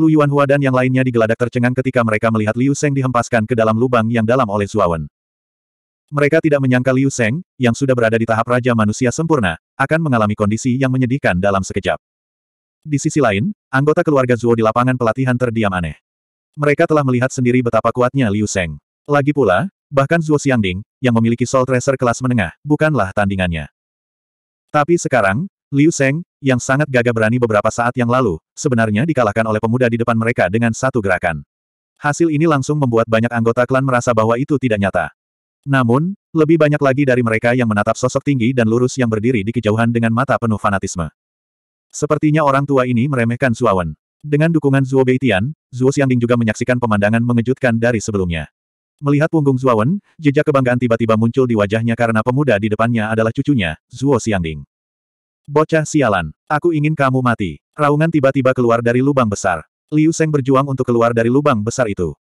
Lu Yuanhua dan yang lainnya digeladak tercengang ketika mereka melihat Liu Sheng dihempaskan ke dalam lubang yang dalam oleh Zuawan. Mereka tidak menyangka Liu Sheng, yang sudah berada di tahap Raja Manusia Sempurna, akan mengalami kondisi yang menyedihkan dalam sekejap. Di sisi lain, anggota keluarga Zuo di lapangan pelatihan terdiam aneh. Mereka telah melihat sendiri betapa kuatnya Liu Sheng. Lagi pula, bahkan Zuo Xiangding, yang memiliki Soul Tracer kelas menengah, bukanlah tandingannya. Tapi sekarang, Liu Sheng yang sangat gagah berani beberapa saat yang lalu, sebenarnya dikalahkan oleh pemuda di depan mereka dengan satu gerakan. Hasil ini langsung membuat banyak anggota klan merasa bahwa itu tidak nyata. Namun, lebih banyak lagi dari mereka yang menatap sosok tinggi dan lurus yang berdiri di kejauhan dengan mata penuh fanatisme. Sepertinya orang tua ini meremehkan Zuawan. Dengan dukungan Zuo Beitian, Zuo Xiangding juga menyaksikan pemandangan mengejutkan dari sebelumnya. Melihat punggung Zuawan, jejak kebanggaan tiba-tiba muncul di wajahnya karena pemuda di depannya adalah cucunya, Zuo Xiangding. Bocah sialan. Aku ingin kamu mati. Raungan tiba-tiba keluar dari lubang besar. Liu Seng berjuang untuk keluar dari lubang besar itu.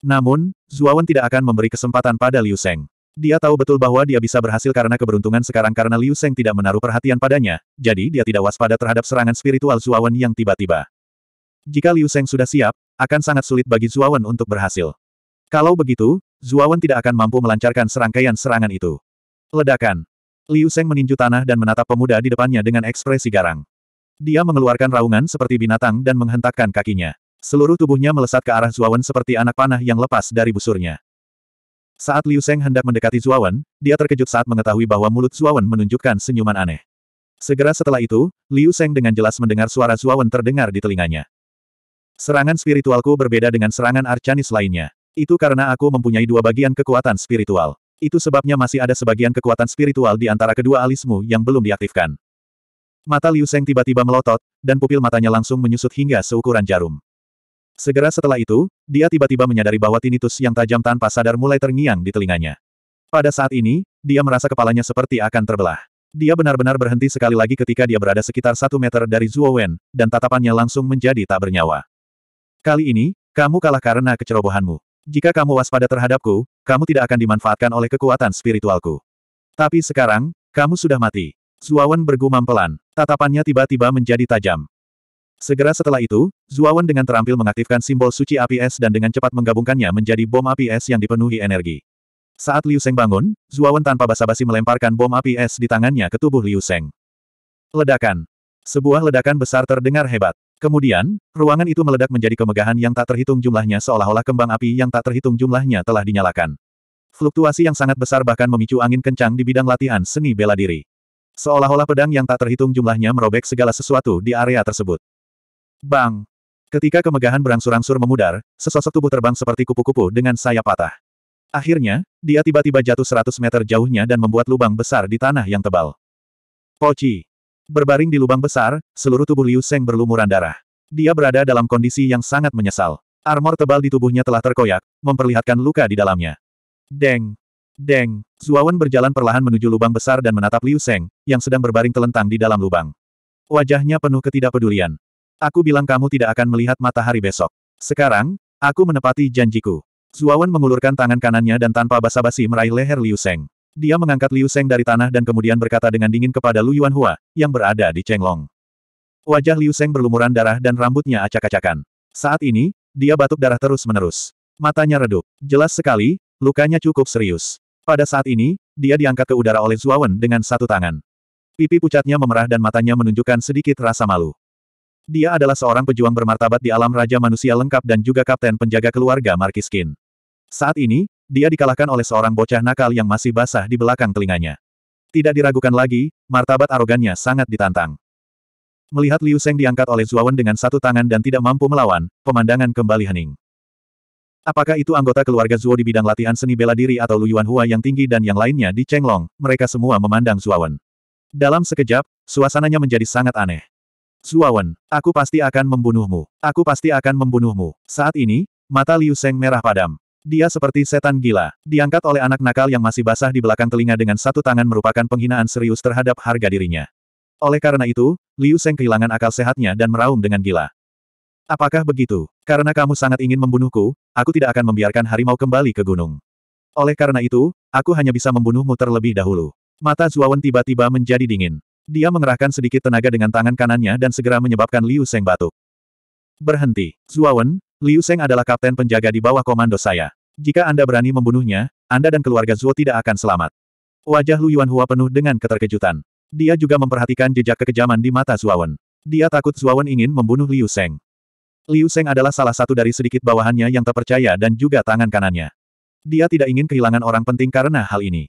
Namun, Zuawan tidak akan memberi kesempatan pada Liu Seng. Dia tahu betul bahwa dia bisa berhasil karena keberuntungan sekarang karena Liu Seng tidak menaruh perhatian padanya, jadi dia tidak waspada terhadap serangan spiritual Zuawan yang tiba-tiba. Jika Liu Seng sudah siap, akan sangat sulit bagi Zuawan untuk berhasil. Kalau begitu, Zuawan tidak akan mampu melancarkan serangkaian serangan itu. Ledakan. Liu Seng meninju tanah dan menatap pemuda di depannya dengan ekspresi garang. Dia mengeluarkan raungan seperti binatang dan menghentakkan kakinya. Seluruh tubuhnya melesat ke arah Zuawan seperti anak panah yang lepas dari busurnya. Saat Liu Seng hendak mendekati Zuawan, dia terkejut saat mengetahui bahwa mulut Zuawan menunjukkan senyuman aneh. Segera setelah itu, Liu Seng dengan jelas mendengar suara Zuawan terdengar di telinganya. Serangan spiritualku berbeda dengan serangan Arcanis lainnya. Itu karena aku mempunyai dua bagian kekuatan spiritual. Itu sebabnya masih ada sebagian kekuatan spiritual di antara kedua alismu yang belum diaktifkan. Mata Liu Seng tiba-tiba melotot, dan pupil matanya langsung menyusut hingga seukuran jarum. Segera setelah itu, dia tiba-tiba menyadari bahwa tinnitus yang tajam tanpa sadar mulai terngiang di telinganya. Pada saat ini, dia merasa kepalanya seperti akan terbelah. Dia benar-benar berhenti sekali lagi ketika dia berada sekitar satu meter dari Zhuo Wen, dan tatapannya langsung menjadi tak bernyawa. Kali ini, kamu kalah karena kecerobohanmu. Jika kamu waspada terhadapku, kamu tidak akan dimanfaatkan oleh kekuatan spiritualku. Tapi sekarang, kamu sudah mati. Zuawan bergumam pelan, tatapannya tiba-tiba menjadi tajam. Segera setelah itu, Zuawan dengan terampil mengaktifkan simbol suci api es dan dengan cepat menggabungkannya menjadi bom api es yang dipenuhi energi. Saat Liu Seng bangun, Zuawan tanpa basa-basi melemparkan bom api es di tangannya ke tubuh Liu Seng. Ledakan. Sebuah ledakan besar terdengar hebat. Kemudian, ruangan itu meledak menjadi kemegahan yang tak terhitung jumlahnya seolah-olah kembang api yang tak terhitung jumlahnya telah dinyalakan. Fluktuasi yang sangat besar bahkan memicu angin kencang di bidang latihan seni bela diri. Seolah-olah pedang yang tak terhitung jumlahnya merobek segala sesuatu di area tersebut. Bang! Ketika kemegahan berangsur-angsur memudar, sesosok tubuh terbang seperti kupu-kupu dengan sayap patah. Akhirnya, dia tiba-tiba jatuh 100 meter jauhnya dan membuat lubang besar di tanah yang tebal. Poci! Berbaring di lubang besar, seluruh tubuh Liu Seng berlumuran darah. Dia berada dalam kondisi yang sangat menyesal. Armor tebal di tubuhnya telah terkoyak, memperlihatkan luka di dalamnya. Deng! Deng! Zuawan berjalan perlahan menuju lubang besar dan menatap Liu Seng, yang sedang berbaring telentang di dalam lubang. Wajahnya penuh ketidakpedulian. Aku bilang kamu tidak akan melihat matahari besok. Sekarang, aku menepati janjiku. Zuawan mengulurkan tangan kanannya dan tanpa basa-basi meraih leher Liu Seng. Dia mengangkat Liu Seng dari tanah dan kemudian berkata dengan dingin kepada Lu Hua, yang berada di Chenglong. Wajah Liu Seng berlumuran darah dan rambutnya acak-acakan. Saat ini, dia batuk darah terus-menerus. Matanya redup. Jelas sekali, lukanya cukup serius. Pada saat ini, dia diangkat ke udara oleh Zuawan dengan satu tangan. Pipi pucatnya memerah dan matanya menunjukkan sedikit rasa malu. Dia adalah seorang pejuang bermartabat di alam Raja Manusia Lengkap dan juga kapten penjaga keluarga Markiskin. Saat ini, dia dikalahkan oleh seorang bocah nakal yang masih basah di belakang telinganya. Tidak diragukan lagi, martabat arogannya sangat ditantang. Melihat Liu Seng diangkat oleh Zuawan dengan satu tangan dan tidak mampu melawan, pemandangan kembali hening. Apakah itu anggota keluarga Zuo di bidang latihan seni bela diri atau Lu Yuan Hua yang tinggi dan yang lainnya di Chenglong, mereka semua memandang Zuawan. Dalam sekejap, suasananya menjadi sangat aneh. Zuawan, aku pasti akan membunuhmu. Aku pasti akan membunuhmu. Saat ini, mata Liu Seng merah padam. Dia seperti setan gila. Diangkat oleh anak nakal yang masih basah di belakang telinga dengan satu tangan merupakan penghinaan serius terhadap harga dirinya. Oleh karena itu, Liu Seng kehilangan akal sehatnya dan meraung dengan gila. Apakah begitu? Karena kamu sangat ingin membunuhku, aku tidak akan membiarkan harimau kembali ke gunung. Oleh karena itu, aku hanya bisa membunuhmu terlebih dahulu. Mata Zuawan tiba-tiba menjadi dingin. Dia mengerahkan sedikit tenaga dengan tangan kanannya dan segera menyebabkan Liu Seng batuk. Berhenti. Zuawan, Liu Seng adalah kapten penjaga di bawah komando saya. Jika Anda berani membunuhnya, Anda dan keluarga Zuo tidak akan selamat. Wajah Lu Yuanhua penuh dengan keterkejutan. Dia juga memperhatikan jejak kekejaman di mata Zuawan. Dia takut Zuawan ingin membunuh Liu Seng. Liu Seng adalah salah satu dari sedikit bawahannya yang terpercaya dan juga tangan kanannya. Dia tidak ingin kehilangan orang penting karena hal ini.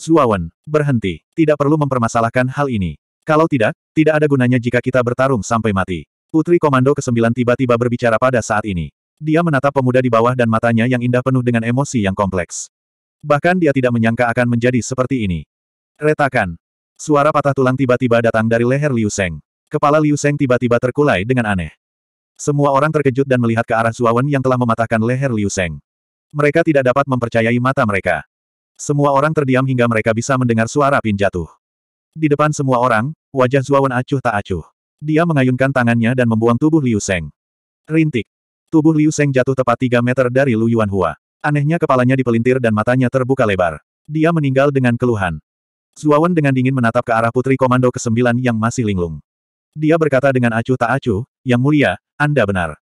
Zuawan, berhenti. Tidak perlu mempermasalahkan hal ini. Kalau tidak, tidak ada gunanya jika kita bertarung sampai mati. Putri Komando ke-9 tiba-tiba berbicara pada saat ini. Dia menatap pemuda di bawah dan matanya yang indah penuh dengan emosi yang kompleks. Bahkan dia tidak menyangka akan menjadi seperti ini. Retakan. Suara patah tulang tiba-tiba datang dari leher Liu Seng. Kepala Liu Seng tiba-tiba terkulai dengan aneh. Semua orang terkejut dan melihat ke arah Zuawan yang telah mematahkan leher Liu Seng. Mereka tidak dapat mempercayai mata mereka. Semua orang terdiam hingga mereka bisa mendengar suara pin jatuh. Di depan semua orang, wajah Zuawan acuh tak acuh. Dia mengayunkan tangannya dan membuang tubuh Liu Seng. Rintik. Tubuh Liu Seng jatuh tepat 3 meter dari Lu Yuanhua. Anehnya kepalanya dipelintir dan matanya terbuka lebar. Dia meninggal dengan keluhan. Zuawan dengan dingin menatap ke arah putri komando ke-9 yang masih linglung. Dia berkata dengan acuh tak acuh, Yang mulia, Anda benar.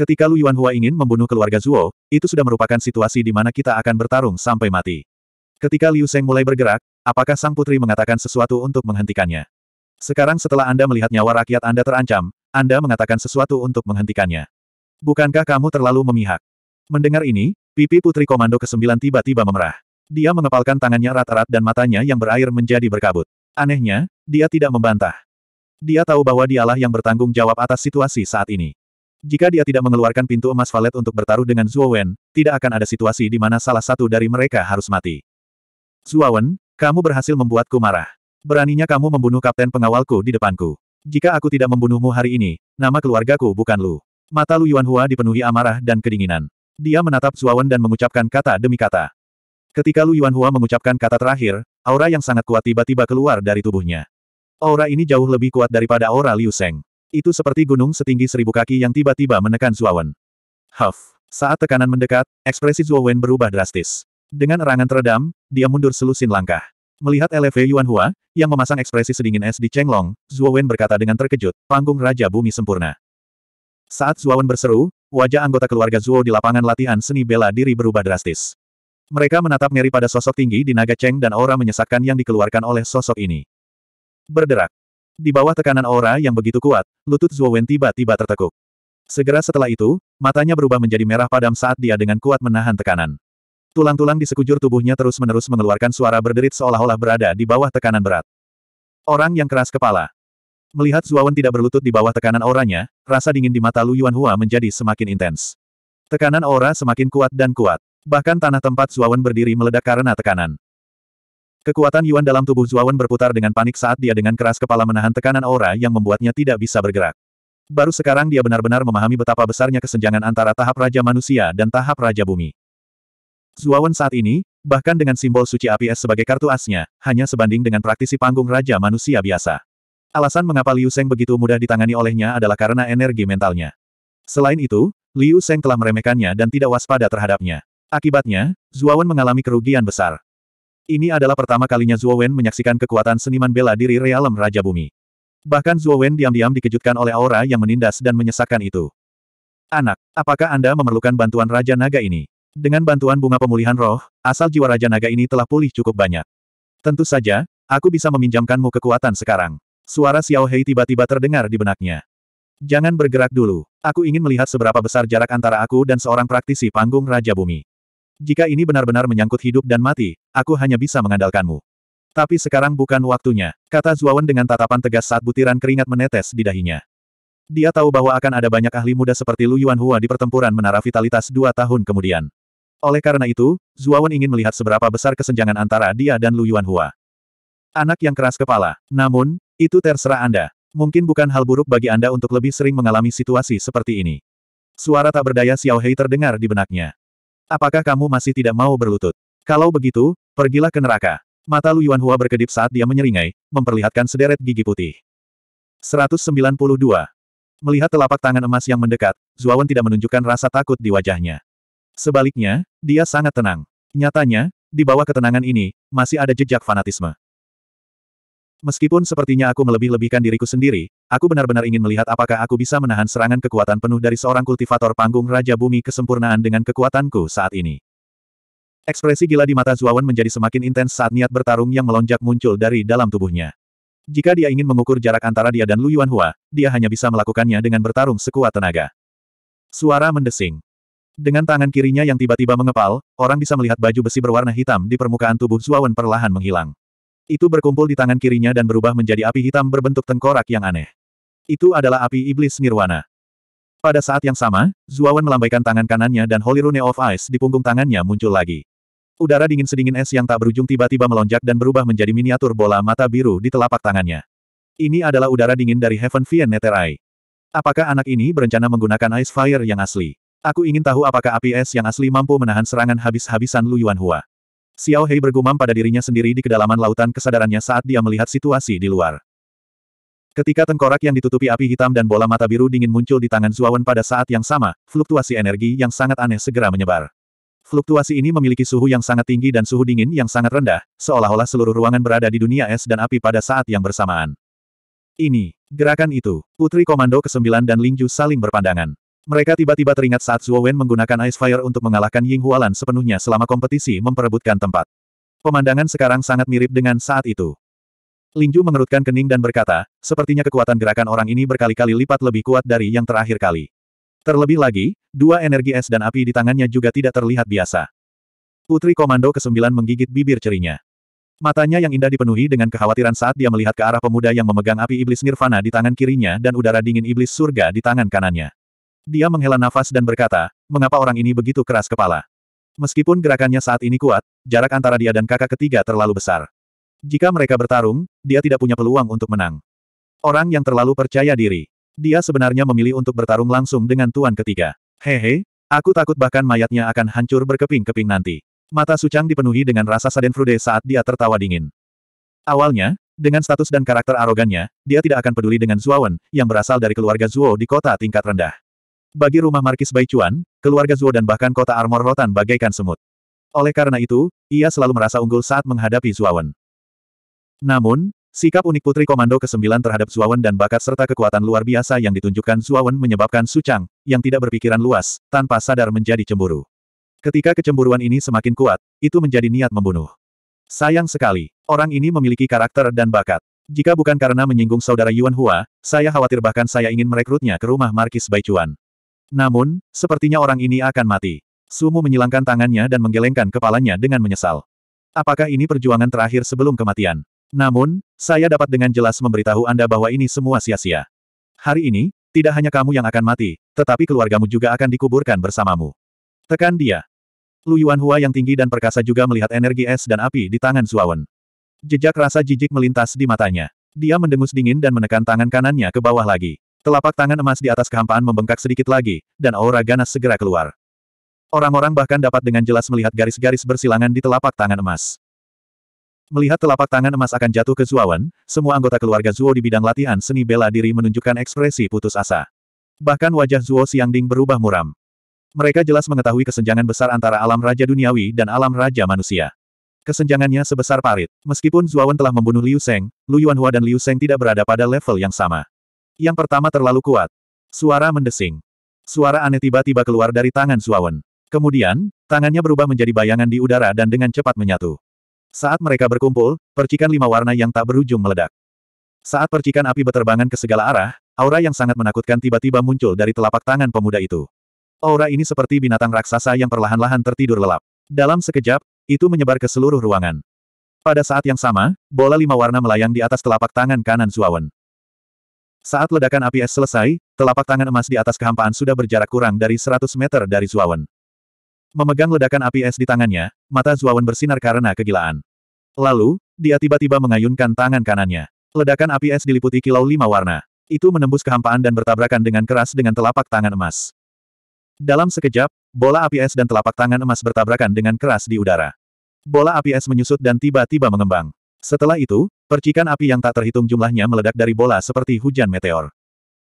Ketika Lu Yuanhua ingin membunuh keluarga Zuo, itu sudah merupakan situasi di mana kita akan bertarung sampai mati. Ketika Liu Seng mulai bergerak, apakah sang putri mengatakan sesuatu untuk menghentikannya? Sekarang setelah Anda melihat nyawa rakyat Anda terancam, Anda mengatakan sesuatu untuk menghentikannya. Bukankah kamu terlalu memihak? Mendengar ini, pipi putri komando ke-9 tiba-tiba memerah. Dia mengepalkan tangannya rata rat dan matanya yang berair menjadi berkabut. Anehnya, dia tidak membantah. Dia tahu bahwa dialah yang bertanggung jawab atas situasi saat ini. Jika dia tidak mengeluarkan pintu emas valet untuk bertaruh dengan Wen, tidak akan ada situasi di mana salah satu dari mereka harus mati. Wen, kamu berhasil membuatku marah. Beraninya kamu membunuh kapten pengawalku di depanku. Jika aku tidak membunuhmu hari ini, nama keluargaku bukan Lu. Mata Lu Yuanhua dipenuhi amarah dan kedinginan. Dia menatap Zuawan dan mengucapkan kata demi kata. Ketika Lu Yuanhua mengucapkan kata terakhir, aura yang sangat kuat tiba-tiba keluar dari tubuhnya. Aura ini jauh lebih kuat daripada aura Liu Seng. Itu seperti gunung setinggi seribu kaki yang tiba-tiba menekan Zuawan. Huff. Saat tekanan mendekat, ekspresi Zuawan berubah drastis. Dengan erangan teredam, dia mundur selusin langkah. Melihat LV Yuan Hua, yang memasang ekspresi sedingin es di Cheng Chenglong, Wen berkata dengan terkejut, panggung Raja Bumi Sempurna. Saat Wen berseru, wajah anggota keluarga Zhuo di lapangan latihan seni bela diri berubah drastis. Mereka menatap ngeri pada sosok tinggi di naga Cheng dan aura menyesakkan yang dikeluarkan oleh sosok ini. Berderak. Di bawah tekanan aura yang begitu kuat, lutut Wen tiba-tiba tertekuk. Segera setelah itu, matanya berubah menjadi merah padam saat dia dengan kuat menahan tekanan. Tulang-tulang di sekujur tubuhnya terus-menerus mengeluarkan suara berderit seolah-olah berada di bawah tekanan berat. Orang yang keras kepala. Melihat Zuawan tidak berlutut di bawah tekanan auranya, rasa dingin di mata Lu Yuanhua menjadi semakin intens. Tekanan aura semakin kuat dan kuat. Bahkan tanah tempat Zuawan berdiri meledak karena tekanan. Kekuatan Yuan dalam tubuh Zuawan berputar dengan panik saat dia dengan keras kepala menahan tekanan aura yang membuatnya tidak bisa bergerak. Baru sekarang dia benar-benar memahami betapa besarnya kesenjangan antara tahap Raja Manusia dan tahap Raja Bumi. Zuawan saat ini, bahkan dengan simbol suci api es sebagai kartu asnya, hanya sebanding dengan praktisi panggung raja manusia biasa. Alasan mengapa Liu Seng begitu mudah ditangani olehnya adalah karena energi mentalnya. Selain itu, Liu Seng telah meremehkannya dan tidak waspada terhadapnya. Akibatnya, Zuawan mengalami kerugian besar. Ini adalah pertama kalinya Zuowen menyaksikan kekuatan seniman bela diri realem Raja Bumi. Bahkan Zuowen diam-diam dikejutkan oleh aura yang menindas dan menyesakkan itu. Anak, apakah Anda memerlukan bantuan Raja Naga ini? Dengan bantuan bunga pemulihan roh, asal jiwa Raja Naga ini telah pulih cukup banyak. Tentu saja, aku bisa meminjamkanmu kekuatan sekarang. Suara Xiao Hei tiba-tiba terdengar di benaknya. Jangan bergerak dulu. Aku ingin melihat seberapa besar jarak antara aku dan seorang praktisi panggung Raja Bumi. Jika ini benar-benar menyangkut hidup dan mati, aku hanya bisa mengandalkanmu. Tapi sekarang bukan waktunya, kata Zuawan dengan tatapan tegas saat butiran keringat menetes di dahinya. Dia tahu bahwa akan ada banyak ahli muda seperti Lu Yuanhua di pertempuran Menara Vitalitas dua tahun kemudian. Oleh karena itu, Zuawan ingin melihat seberapa besar kesenjangan antara dia dan Lu Yuanhua. Anak yang keras kepala. Namun, itu terserah Anda. Mungkin bukan hal buruk bagi Anda untuk lebih sering mengalami situasi seperti ini. Suara tak berdaya Xiao Hei terdengar di benaknya. Apakah kamu masih tidak mau berlutut? Kalau begitu, pergilah ke neraka. Mata Lu Yuanhua berkedip saat dia menyeringai, memperlihatkan sederet gigi putih. 192. Melihat telapak tangan emas yang mendekat, Zuawan tidak menunjukkan rasa takut di wajahnya. Sebaliknya, dia sangat tenang. Nyatanya, di bawah ketenangan ini, masih ada jejak fanatisme. Meskipun sepertinya aku melebih-lebihkan diriku sendiri, aku benar-benar ingin melihat apakah aku bisa menahan serangan kekuatan penuh dari seorang kultivator panggung Raja Bumi kesempurnaan dengan kekuatanku saat ini. Ekspresi gila di mata Zuawan menjadi semakin intens saat niat bertarung yang melonjak muncul dari dalam tubuhnya. Jika dia ingin mengukur jarak antara dia dan Lu Yuanhua, dia hanya bisa melakukannya dengan bertarung sekuat tenaga. Suara mendesing. Dengan tangan kirinya yang tiba-tiba mengepal, orang bisa melihat baju besi berwarna hitam di permukaan tubuh Zuawan perlahan menghilang. Itu berkumpul di tangan kirinya dan berubah menjadi api hitam berbentuk tengkorak yang aneh. Itu adalah api iblis nirwana. Pada saat yang sama, Zuawan melambaikan tangan kanannya dan Holy Rune of Ice di punggung tangannya muncul lagi. Udara dingin sedingin es yang tak berujung tiba-tiba melonjak dan berubah menjadi miniatur bola mata biru di telapak tangannya. Ini adalah udara dingin dari Heaven Vien Netherai. Apakah anak ini berencana menggunakan Ice Fire yang asli? Aku ingin tahu apakah api es yang asli mampu menahan serangan habis-habisan Lu Yuanhua. Xiao Hei bergumam pada dirinya sendiri di kedalaman lautan kesadarannya saat dia melihat situasi di luar. Ketika tengkorak yang ditutupi api hitam dan bola mata biru dingin muncul di tangan Zuawan pada saat yang sama, fluktuasi energi yang sangat aneh segera menyebar. Fluktuasi ini memiliki suhu yang sangat tinggi dan suhu dingin yang sangat rendah, seolah-olah seluruh ruangan berada di dunia es dan api pada saat yang bersamaan. Ini, gerakan itu, Putri Komando ke-9 dan Lingju saling berpandangan. Mereka tiba-tiba teringat saat Zuo Wen menggunakan Ice Fire untuk mengalahkan Ying Hualan sepenuhnya selama kompetisi memperebutkan tempat. Pemandangan sekarang sangat mirip dengan saat itu. Lingju mengerutkan kening dan berkata, sepertinya kekuatan gerakan orang ini berkali-kali lipat lebih kuat dari yang terakhir kali. Terlebih lagi, dua energi es dan api di tangannya juga tidak terlihat biasa. Putri Komando ke-9 menggigit bibir cerinya. Matanya yang indah dipenuhi dengan kekhawatiran saat dia melihat ke arah pemuda yang memegang api iblis nirvana di tangan kirinya dan udara dingin iblis surga di tangan kanannya. Dia menghela nafas dan berkata, mengapa orang ini begitu keras kepala? Meskipun gerakannya saat ini kuat, jarak antara dia dan kakak ketiga terlalu besar. Jika mereka bertarung, dia tidak punya peluang untuk menang. Orang yang terlalu percaya diri. Dia sebenarnya memilih untuk bertarung langsung dengan tuan ketiga. Hehe, aku takut bahkan mayatnya akan hancur berkeping-keping nanti. Mata Sucang dipenuhi dengan rasa sadenfrude saat dia tertawa dingin. Awalnya, dengan status dan karakter arogannya, dia tidak akan peduli dengan Zuawan, yang berasal dari keluarga Zuo di kota tingkat rendah. Bagi rumah Markis Baichuan, keluarga Zuo dan bahkan kota Armor Rotan bagaikan semut. Oleh karena itu, ia selalu merasa unggul saat menghadapi Zuawan. Namun, sikap unik Putri Komando ke-9 terhadap Zuawan dan bakat serta kekuatan luar biasa yang ditunjukkan Zuawan menyebabkan Chang, yang tidak berpikiran luas, tanpa sadar menjadi cemburu. Ketika kecemburuan ini semakin kuat, itu menjadi niat membunuh. Sayang sekali, orang ini memiliki karakter dan bakat. Jika bukan karena menyinggung saudara Yuan Hua, saya khawatir bahkan saya ingin merekrutnya ke rumah Markis Baichuan. Namun, sepertinya orang ini akan mati. Sumu menyilangkan tangannya dan menggelengkan kepalanya dengan menyesal. Apakah ini perjuangan terakhir sebelum kematian? Namun, saya dapat dengan jelas memberitahu Anda bahwa ini semua sia-sia. Hari ini, tidak hanya kamu yang akan mati, tetapi keluargamu juga akan dikuburkan bersamamu. Tekan dia. Lu Yuanhua yang tinggi dan perkasa juga melihat energi es dan api di tangan Zuawan. Jejak rasa jijik melintas di matanya. Dia mendengus dingin dan menekan tangan kanannya ke bawah lagi. Telapak tangan emas di atas kehampaan membengkak sedikit lagi, dan aura ganas segera keluar. Orang-orang bahkan dapat dengan jelas melihat garis-garis bersilangan di telapak tangan emas. Melihat telapak tangan emas akan jatuh ke Zuawan, semua anggota keluarga Zuo di bidang latihan seni bela diri menunjukkan ekspresi putus asa. Bahkan wajah Zuo Xiangding berubah muram. Mereka jelas mengetahui kesenjangan besar antara alam raja duniawi dan alam raja manusia. Kesenjangannya sebesar parit. Meskipun Zuawan telah membunuh Liu Seng, Lu Yuanhua dan Liu Seng tidak berada pada level yang sama. Yang pertama terlalu kuat. Suara mendesing. Suara aneh tiba-tiba keluar dari tangan Suawen. Kemudian, tangannya berubah menjadi bayangan di udara dan dengan cepat menyatu. Saat mereka berkumpul, percikan lima warna yang tak berujung meledak. Saat percikan api beterbangan ke segala arah, aura yang sangat menakutkan tiba-tiba muncul dari telapak tangan pemuda itu. Aura ini seperti binatang raksasa yang perlahan-lahan tertidur lelap. Dalam sekejap, itu menyebar ke seluruh ruangan. Pada saat yang sama, bola lima warna melayang di atas telapak tangan kanan Suawen. Saat ledakan api es selesai, telapak tangan emas di atas kehampaan sudah berjarak kurang dari 100 meter dari Zuawan. Memegang ledakan api es di tangannya, mata Zuawan bersinar karena kegilaan. Lalu, dia tiba-tiba mengayunkan tangan kanannya. Ledakan api es diliputi kilau lima warna. Itu menembus kehampaan dan bertabrakan dengan keras dengan telapak tangan emas. Dalam sekejap, bola api es dan telapak tangan emas bertabrakan dengan keras di udara. Bola api es menyusut dan tiba-tiba mengembang. Setelah itu, Percikan api yang tak terhitung jumlahnya meledak dari bola seperti hujan meteor.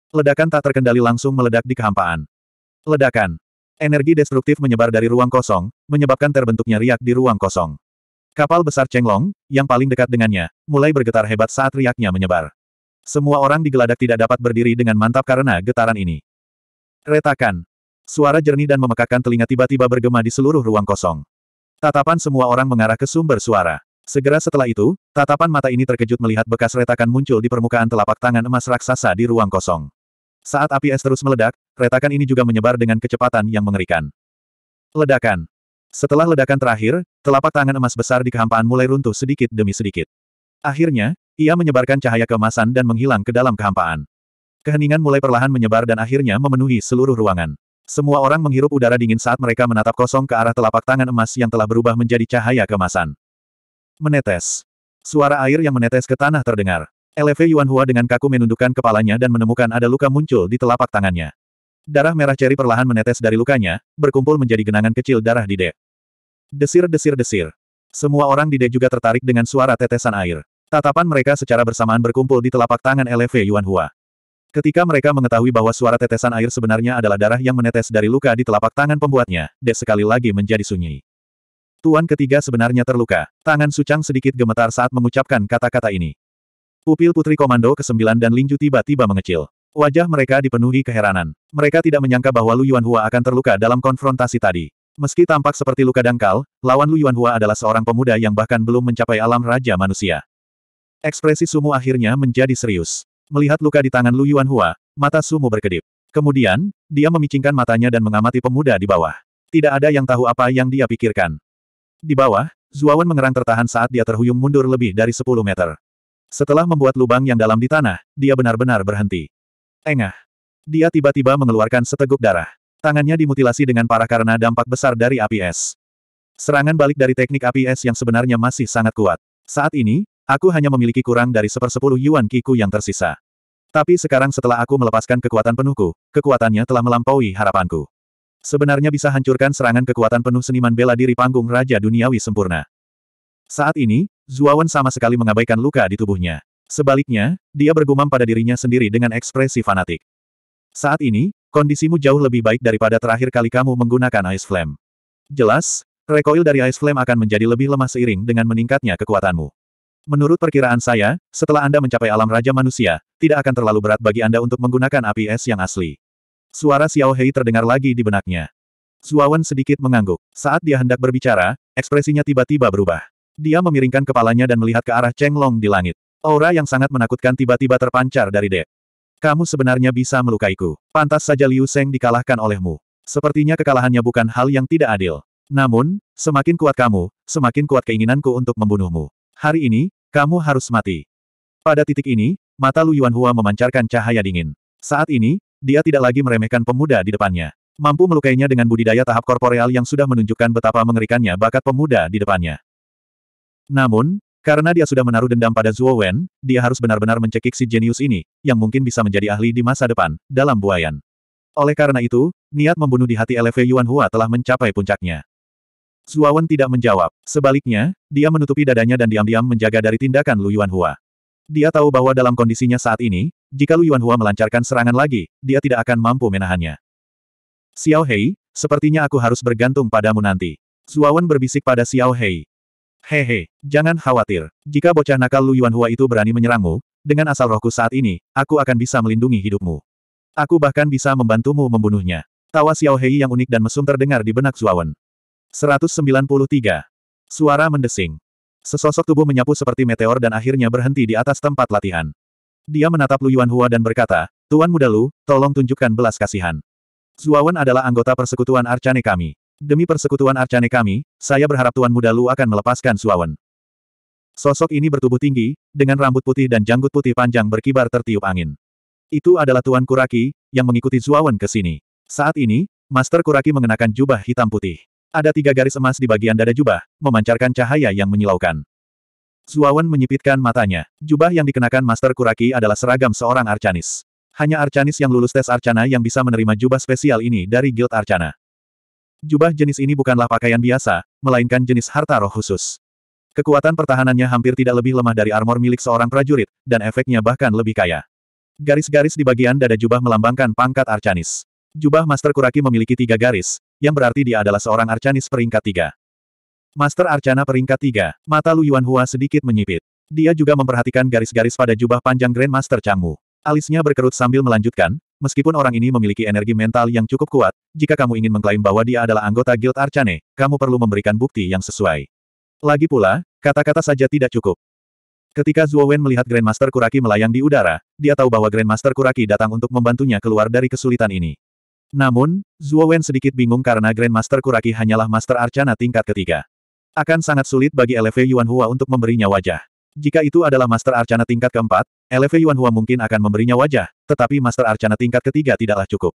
Ledakan tak terkendali langsung meledak di kehampaan. Ledakan. Energi destruktif menyebar dari ruang kosong, menyebabkan terbentuknya riak di ruang kosong. Kapal besar Chenglong, yang paling dekat dengannya, mulai bergetar hebat saat riaknya menyebar. Semua orang di geladak tidak dapat berdiri dengan mantap karena getaran ini. Retakan. Suara jernih dan memekakan telinga tiba-tiba bergema di seluruh ruang kosong. Tatapan semua orang mengarah ke sumber suara. Segera setelah itu, tatapan mata ini terkejut melihat bekas retakan muncul di permukaan telapak tangan emas raksasa di ruang kosong. Saat api es terus meledak, retakan ini juga menyebar dengan kecepatan yang mengerikan. Ledakan. Setelah ledakan terakhir, telapak tangan emas besar di kehampaan mulai runtuh sedikit demi sedikit. Akhirnya, ia menyebarkan cahaya kemasan dan menghilang ke dalam kehampaan. Keheningan mulai perlahan menyebar dan akhirnya memenuhi seluruh ruangan. Semua orang menghirup udara dingin saat mereka menatap kosong ke arah telapak tangan emas yang telah berubah menjadi cahaya kemasan. Menetes. Suara air yang menetes ke tanah terdengar. Lv Yuan Hua dengan kaku menundukkan kepalanya dan menemukan ada luka muncul di telapak tangannya. Darah merah ceri perlahan menetes dari lukanya, berkumpul menjadi genangan kecil darah di dek. Desir-desir-desir. Semua orang di dek juga tertarik dengan suara tetesan air. Tatapan mereka secara bersamaan berkumpul di telapak tangan Lv Yuan Hua. Ketika mereka mengetahui bahwa suara tetesan air sebenarnya adalah darah yang menetes dari luka di telapak tangan pembuatnya, Dek sekali lagi menjadi sunyi. Tuan ketiga sebenarnya terluka. Tangan Sucang sedikit gemetar saat mengucapkan kata-kata ini. Pupil Putri Komando ke-9 dan Lingju tiba-tiba mengecil. Wajah mereka dipenuhi keheranan. Mereka tidak menyangka bahwa Lu Yuanhua akan terluka dalam konfrontasi tadi. Meski tampak seperti luka dangkal, lawan Lu Yuanhua adalah seorang pemuda yang bahkan belum mencapai alam raja manusia. Ekspresi Sumu akhirnya menjadi serius. Melihat luka di tangan Lu Yuanhua, mata Sumu berkedip. Kemudian, dia memicingkan matanya dan mengamati pemuda di bawah. Tidak ada yang tahu apa yang dia pikirkan. Di bawah, Zuawan mengerang tertahan saat dia terhuyung mundur lebih dari 10 meter. Setelah membuat lubang yang dalam di tanah, dia benar-benar berhenti. Engah. Dia tiba-tiba mengeluarkan seteguk darah. Tangannya dimutilasi dengan parah karena dampak besar dari api es. Serangan balik dari teknik api es yang sebenarnya masih sangat kuat. Saat ini, aku hanya memiliki kurang dari sepersepuluh yuan kiku yang tersisa. Tapi sekarang setelah aku melepaskan kekuatan penuhku, kekuatannya telah melampaui harapanku. Sebenarnya bisa hancurkan serangan kekuatan penuh seniman bela diri panggung Raja Duniawi sempurna. Saat ini, Zuawan sama sekali mengabaikan luka di tubuhnya. Sebaliknya, dia bergumam pada dirinya sendiri dengan ekspresi fanatik. Saat ini, kondisimu jauh lebih baik daripada terakhir kali kamu menggunakan Ice Flame. Jelas, recoil dari Ice Flame akan menjadi lebih lemah seiring dengan meningkatnya kekuatanmu. Menurut perkiraan saya, setelah Anda mencapai alam Raja Manusia, tidak akan terlalu berat bagi Anda untuk menggunakan api es yang asli. Suara Xiao Hei terdengar lagi di benaknya. Zuawan sedikit mengangguk. Saat dia hendak berbicara, ekspresinya tiba-tiba berubah. Dia memiringkan kepalanya dan melihat ke arah Cheng Long di langit. Aura yang sangat menakutkan tiba-tiba terpancar dari Dek. Kamu sebenarnya bisa melukaiku. Pantas saja Liu Seng dikalahkan olehmu. Sepertinya kekalahannya bukan hal yang tidak adil. Namun, semakin kuat kamu, semakin kuat keinginanku untuk membunuhmu. Hari ini, kamu harus mati. Pada titik ini, mata Lu Hua memancarkan cahaya dingin. Saat ini, dia tidak lagi meremehkan pemuda di depannya. Mampu melukainya dengan budidaya tahap korporeal yang sudah menunjukkan betapa mengerikannya bakat pemuda di depannya. Namun, karena dia sudah menaruh dendam pada Zhuo Wen, dia harus benar-benar mencekik si jenius ini, yang mungkin bisa menjadi ahli di masa depan, dalam buayan. Oleh karena itu, niat membunuh di hati LV Yuan Hua telah mencapai puncaknya. Zhuo Wen tidak menjawab. Sebaliknya, dia menutupi dadanya dan diam-diam menjaga dari tindakan Lu Yuan Hua. Dia tahu bahwa dalam kondisinya saat ini, jika Lu Yuanhua melancarkan serangan lagi, dia tidak akan mampu menahannya. Xiao Hei, sepertinya aku harus bergantung padamu nanti. Zuawan berbisik pada Xiao Hei. Hehe, jangan khawatir. Jika bocah nakal Lu Yuanhua itu berani menyerangmu, dengan asal rohku saat ini, aku akan bisa melindungi hidupmu. Aku bahkan bisa membantumu membunuhnya. Tawa Xiao Hei yang unik dan mesum terdengar di benak Zuawan. 193. Suara mendesing. Sesosok tubuh menyapu seperti meteor dan akhirnya berhenti di atas tempat latihan. Dia menatap Lu Yuanhua dan berkata, Tuan muda Lu, tolong tunjukkan belas kasihan. Zuawan adalah anggota persekutuan Arcane kami. Demi persekutuan Arcane kami, saya berharap Tuan muda Lu akan melepaskan Zuawan. Sosok ini bertubuh tinggi, dengan rambut putih dan janggut putih panjang berkibar tertiup angin. Itu adalah Tuan Kuraki, yang mengikuti Zuawan ke sini. Saat ini, Master Kuraki mengenakan jubah hitam putih. Ada tiga garis emas di bagian dada jubah, memancarkan cahaya yang menyilaukan. Zuawan menyipitkan matanya. Jubah yang dikenakan Master Kuraki adalah seragam seorang Arcanis. Hanya Arcanis yang lulus tes Arcana yang bisa menerima jubah spesial ini dari Guild Arcana. Jubah jenis ini bukanlah pakaian biasa, melainkan jenis harta roh khusus. Kekuatan pertahanannya hampir tidak lebih lemah dari armor milik seorang prajurit, dan efeknya bahkan lebih kaya. Garis-garis di bagian dada jubah melambangkan pangkat Arcanis. Jubah Master Kuraki memiliki tiga garis, yang berarti dia adalah seorang Arcanis peringkat tiga. Master Arcana peringkat 3, mata Lu Yuanhua sedikit menyipit. Dia juga memperhatikan garis-garis pada jubah panjang Grand Master Changmu. Alisnya berkerut sambil melanjutkan, meskipun orang ini memiliki energi mental yang cukup kuat, jika kamu ingin mengklaim bahwa dia adalah anggota Guild Arcane, kamu perlu memberikan bukti yang sesuai. Lagi pula, kata-kata saja tidak cukup. Ketika Zhuo Wen melihat Grandmaster Kuraki melayang di udara, dia tahu bahwa Grandmaster Kuraki datang untuk membantunya keluar dari kesulitan ini. Namun, Zhuo Wen sedikit bingung karena Grandmaster Kuraki hanyalah Master Arcana tingkat ketiga. Akan sangat sulit bagi LV Yuan Hua untuk memberinya wajah. Jika itu adalah Master Arcana tingkat keempat, LV Yuan Hua mungkin akan memberinya wajah, tetapi Master Arcana tingkat ketiga tidaklah cukup.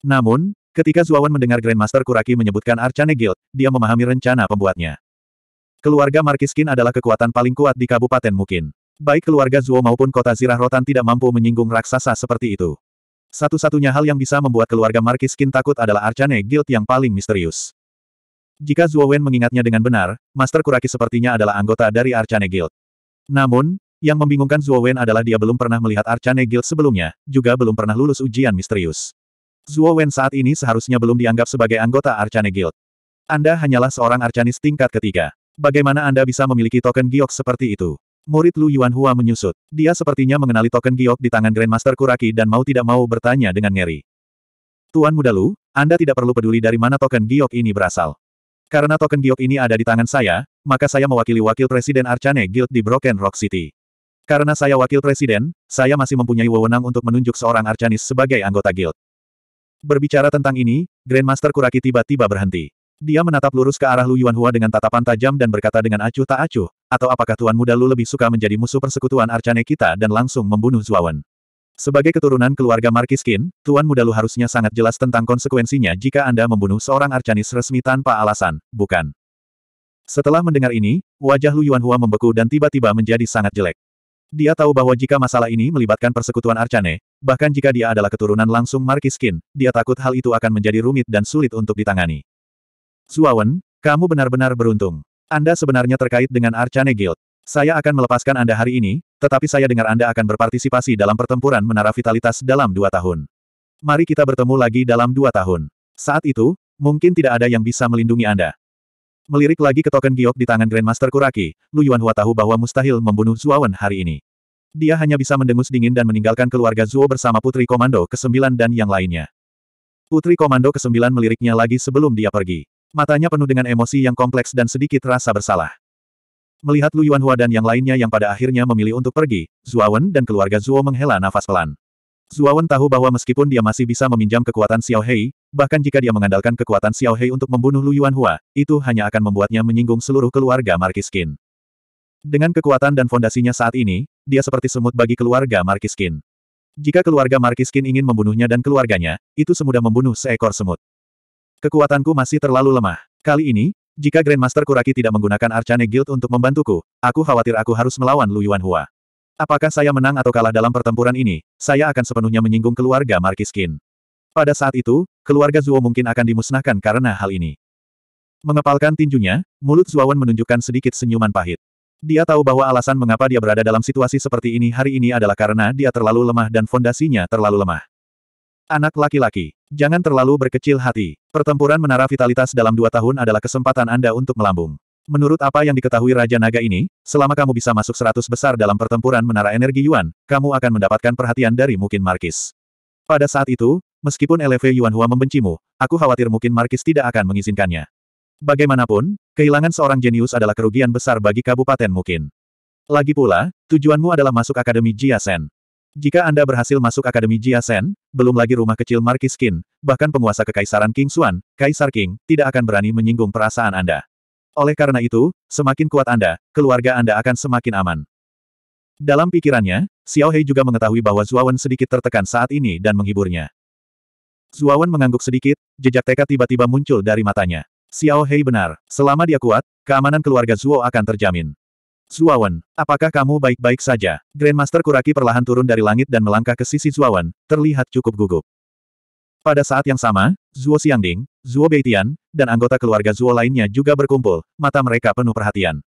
Namun, ketika Zuawan mendengar Grandmaster Kuraki menyebutkan Arcana Guild, dia memahami rencana pembuatnya. Keluarga Markiskin adalah kekuatan paling kuat di Kabupaten Mukin. Baik keluarga Zuo maupun kota Zirah Rotan tidak mampu menyinggung raksasa seperti itu. Satu-satunya hal yang bisa membuat keluarga Markiskin takut adalah Arcane Guild yang paling misterius. Jika Zhuo Wen mengingatnya dengan benar, Master Kuraki sepertinya adalah anggota dari Arcane Guild. Namun, yang membingungkan Zhuo Wen adalah dia belum pernah melihat Arcane Guild sebelumnya, juga belum pernah lulus ujian misterius. Zhuo Wen saat ini seharusnya belum dianggap sebagai anggota Arcane Guild. Anda hanyalah seorang Arcanis tingkat ketiga. Bagaimana Anda bisa memiliki token giok seperti itu? Murid Lu Yuan Hua menyusut. Dia sepertinya mengenali token giok di tangan Grandmaster Kuraki dan mau tidak mau bertanya dengan ngeri. Tuan Muda Lu, Anda tidak perlu peduli dari mana token giok ini berasal. Karena token giok ini ada di tangan saya, maka saya mewakili wakil presiden Arcane Guild di Broken Rock City. Karena saya wakil presiden, saya masih mempunyai wewenang untuk menunjuk seorang Arcanis sebagai anggota guild. Berbicara tentang ini, Grandmaster Kuraki tiba-tiba berhenti. Dia menatap lurus ke arah Lu Yuanhua dengan tatapan tajam dan berkata dengan acuh tak acuh, atau apakah Tuan Muda Lu lebih suka menjadi musuh persekutuan Arcane kita dan langsung membunuh Zuawan. Sebagai keturunan keluarga Markiskin, Tuan Mudalu harusnya sangat jelas tentang konsekuensinya jika Anda membunuh seorang Arcanis resmi tanpa alasan, bukan? Setelah mendengar ini, wajah Lu Yuanhua membeku dan tiba-tiba menjadi sangat jelek. Dia tahu bahwa jika masalah ini melibatkan persekutuan Arcane, bahkan jika dia adalah keturunan langsung Markiskin, dia takut hal itu akan menjadi rumit dan sulit untuk ditangani. Suawen, kamu benar-benar beruntung. Anda sebenarnya terkait dengan Arcane Guild. Saya akan melepaskan Anda hari ini, tetapi saya dengar Anda akan berpartisipasi dalam pertempuran Menara Vitalitas dalam dua tahun. Mari kita bertemu lagi dalam dua tahun. Saat itu, mungkin tidak ada yang bisa melindungi Anda. Melirik lagi ke token giok di tangan Grandmaster Kuraki, Lu Yuanhua tahu bahwa mustahil membunuh Zuawan hari ini. Dia hanya bisa mendengus dingin dan meninggalkan keluarga Zuo bersama Putri Komando ke-9 dan yang lainnya. Putri Komando ke-9 meliriknya lagi sebelum dia pergi. Matanya penuh dengan emosi yang kompleks dan sedikit rasa bersalah. Melihat Lu Yuanhua dan yang lainnya yang pada akhirnya memilih untuk pergi, Zuawan dan keluarga Zuo menghela nafas pelan. Zuawan tahu bahwa meskipun dia masih bisa meminjam kekuatan Xiao Hei, bahkan jika dia mengandalkan kekuatan Xiao Hei untuk membunuh Lu Yuanhua, itu hanya akan membuatnya menyinggung seluruh keluarga Markiskin. Dengan kekuatan dan fondasinya saat ini, dia seperti semut bagi keluarga Markiskin. Jika keluarga Markiskin ingin membunuhnya dan keluarganya, itu semudah membunuh seekor semut. Kekuatanku masih terlalu lemah. Kali ini, jika Grandmaster Kuraki tidak menggunakan Arcane Guild untuk membantuku, aku khawatir aku harus melawan Lu Yuanhua. Apakah saya menang atau kalah dalam pertempuran ini, saya akan sepenuhnya menyinggung keluarga Markiskin. Pada saat itu, keluarga Zuo mungkin akan dimusnahkan karena hal ini. Mengepalkan tinjunya, mulut Zuawan menunjukkan sedikit senyuman pahit. Dia tahu bahwa alasan mengapa dia berada dalam situasi seperti ini hari ini adalah karena dia terlalu lemah dan fondasinya terlalu lemah. Anak laki-laki, jangan terlalu berkecil hati. Pertempuran menara vitalitas dalam dua tahun adalah kesempatan Anda untuk melambung. Menurut apa yang diketahui Raja Naga ini, selama kamu bisa masuk seratus besar dalam pertempuran menara energi Yuan, kamu akan mendapatkan perhatian dari Mukin Markis. Pada saat itu, meskipun LV Yuan Hua membencimu, aku khawatir Mukin Markis tidak akan mengizinkannya. Bagaimanapun, kehilangan seorang jenius adalah kerugian besar bagi Kabupaten Mukin. Lagi pula, tujuanmu adalah masuk Akademi Jia jika Anda berhasil masuk Akademi Jia Sen, belum lagi rumah kecil Marquis Qin, bahkan penguasa kekaisaran King Xuan, Kaisar King, tidak akan berani menyinggung perasaan Anda. Oleh karena itu, semakin kuat Anda, keluarga Anda akan semakin aman. Dalam pikirannya, Xiao Hei juga mengetahui bahwa Zuawan sedikit tertekan saat ini dan menghiburnya. Zuawan mengangguk sedikit, jejak tekad tiba-tiba muncul dari matanya. Xiao Hei benar, selama dia kuat, keamanan keluarga Zuo akan terjamin. Zuawan, apakah kamu baik-baik saja? Grandmaster Kuraki perlahan turun dari langit dan melangkah ke sisi Zuawan, terlihat cukup gugup. Pada saat yang sama, Zuo Xiangding, Zuo Beitian, dan anggota keluarga Zuo lainnya juga berkumpul, mata mereka penuh perhatian.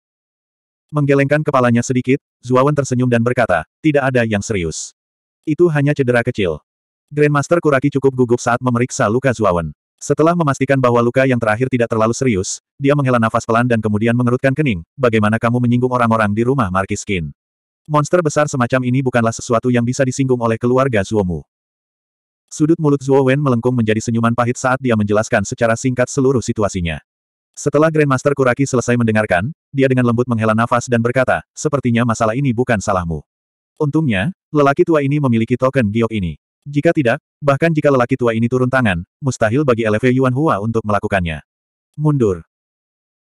Menggelengkan kepalanya sedikit, Zuawan tersenyum dan berkata, tidak ada yang serius. Itu hanya cedera kecil. Grandmaster Kuraki cukup gugup saat memeriksa luka Zuawan. Setelah memastikan bahwa luka yang terakhir tidak terlalu serius, dia menghela nafas pelan dan kemudian mengerutkan kening, bagaimana kamu menyinggung orang-orang di rumah Skin? Monster besar semacam ini bukanlah sesuatu yang bisa disinggung oleh keluarga Zuomu. Sudut mulut Zuo Wen melengkung menjadi senyuman pahit saat dia menjelaskan secara singkat seluruh situasinya. Setelah Grandmaster Kuraki selesai mendengarkan, dia dengan lembut menghela nafas dan berkata, sepertinya masalah ini bukan salahmu. Untungnya, lelaki tua ini memiliki token giok ini. Jika tidak, bahkan jika lelaki tua ini turun tangan, mustahil bagi LV Yuan Hua untuk melakukannya. Mundur.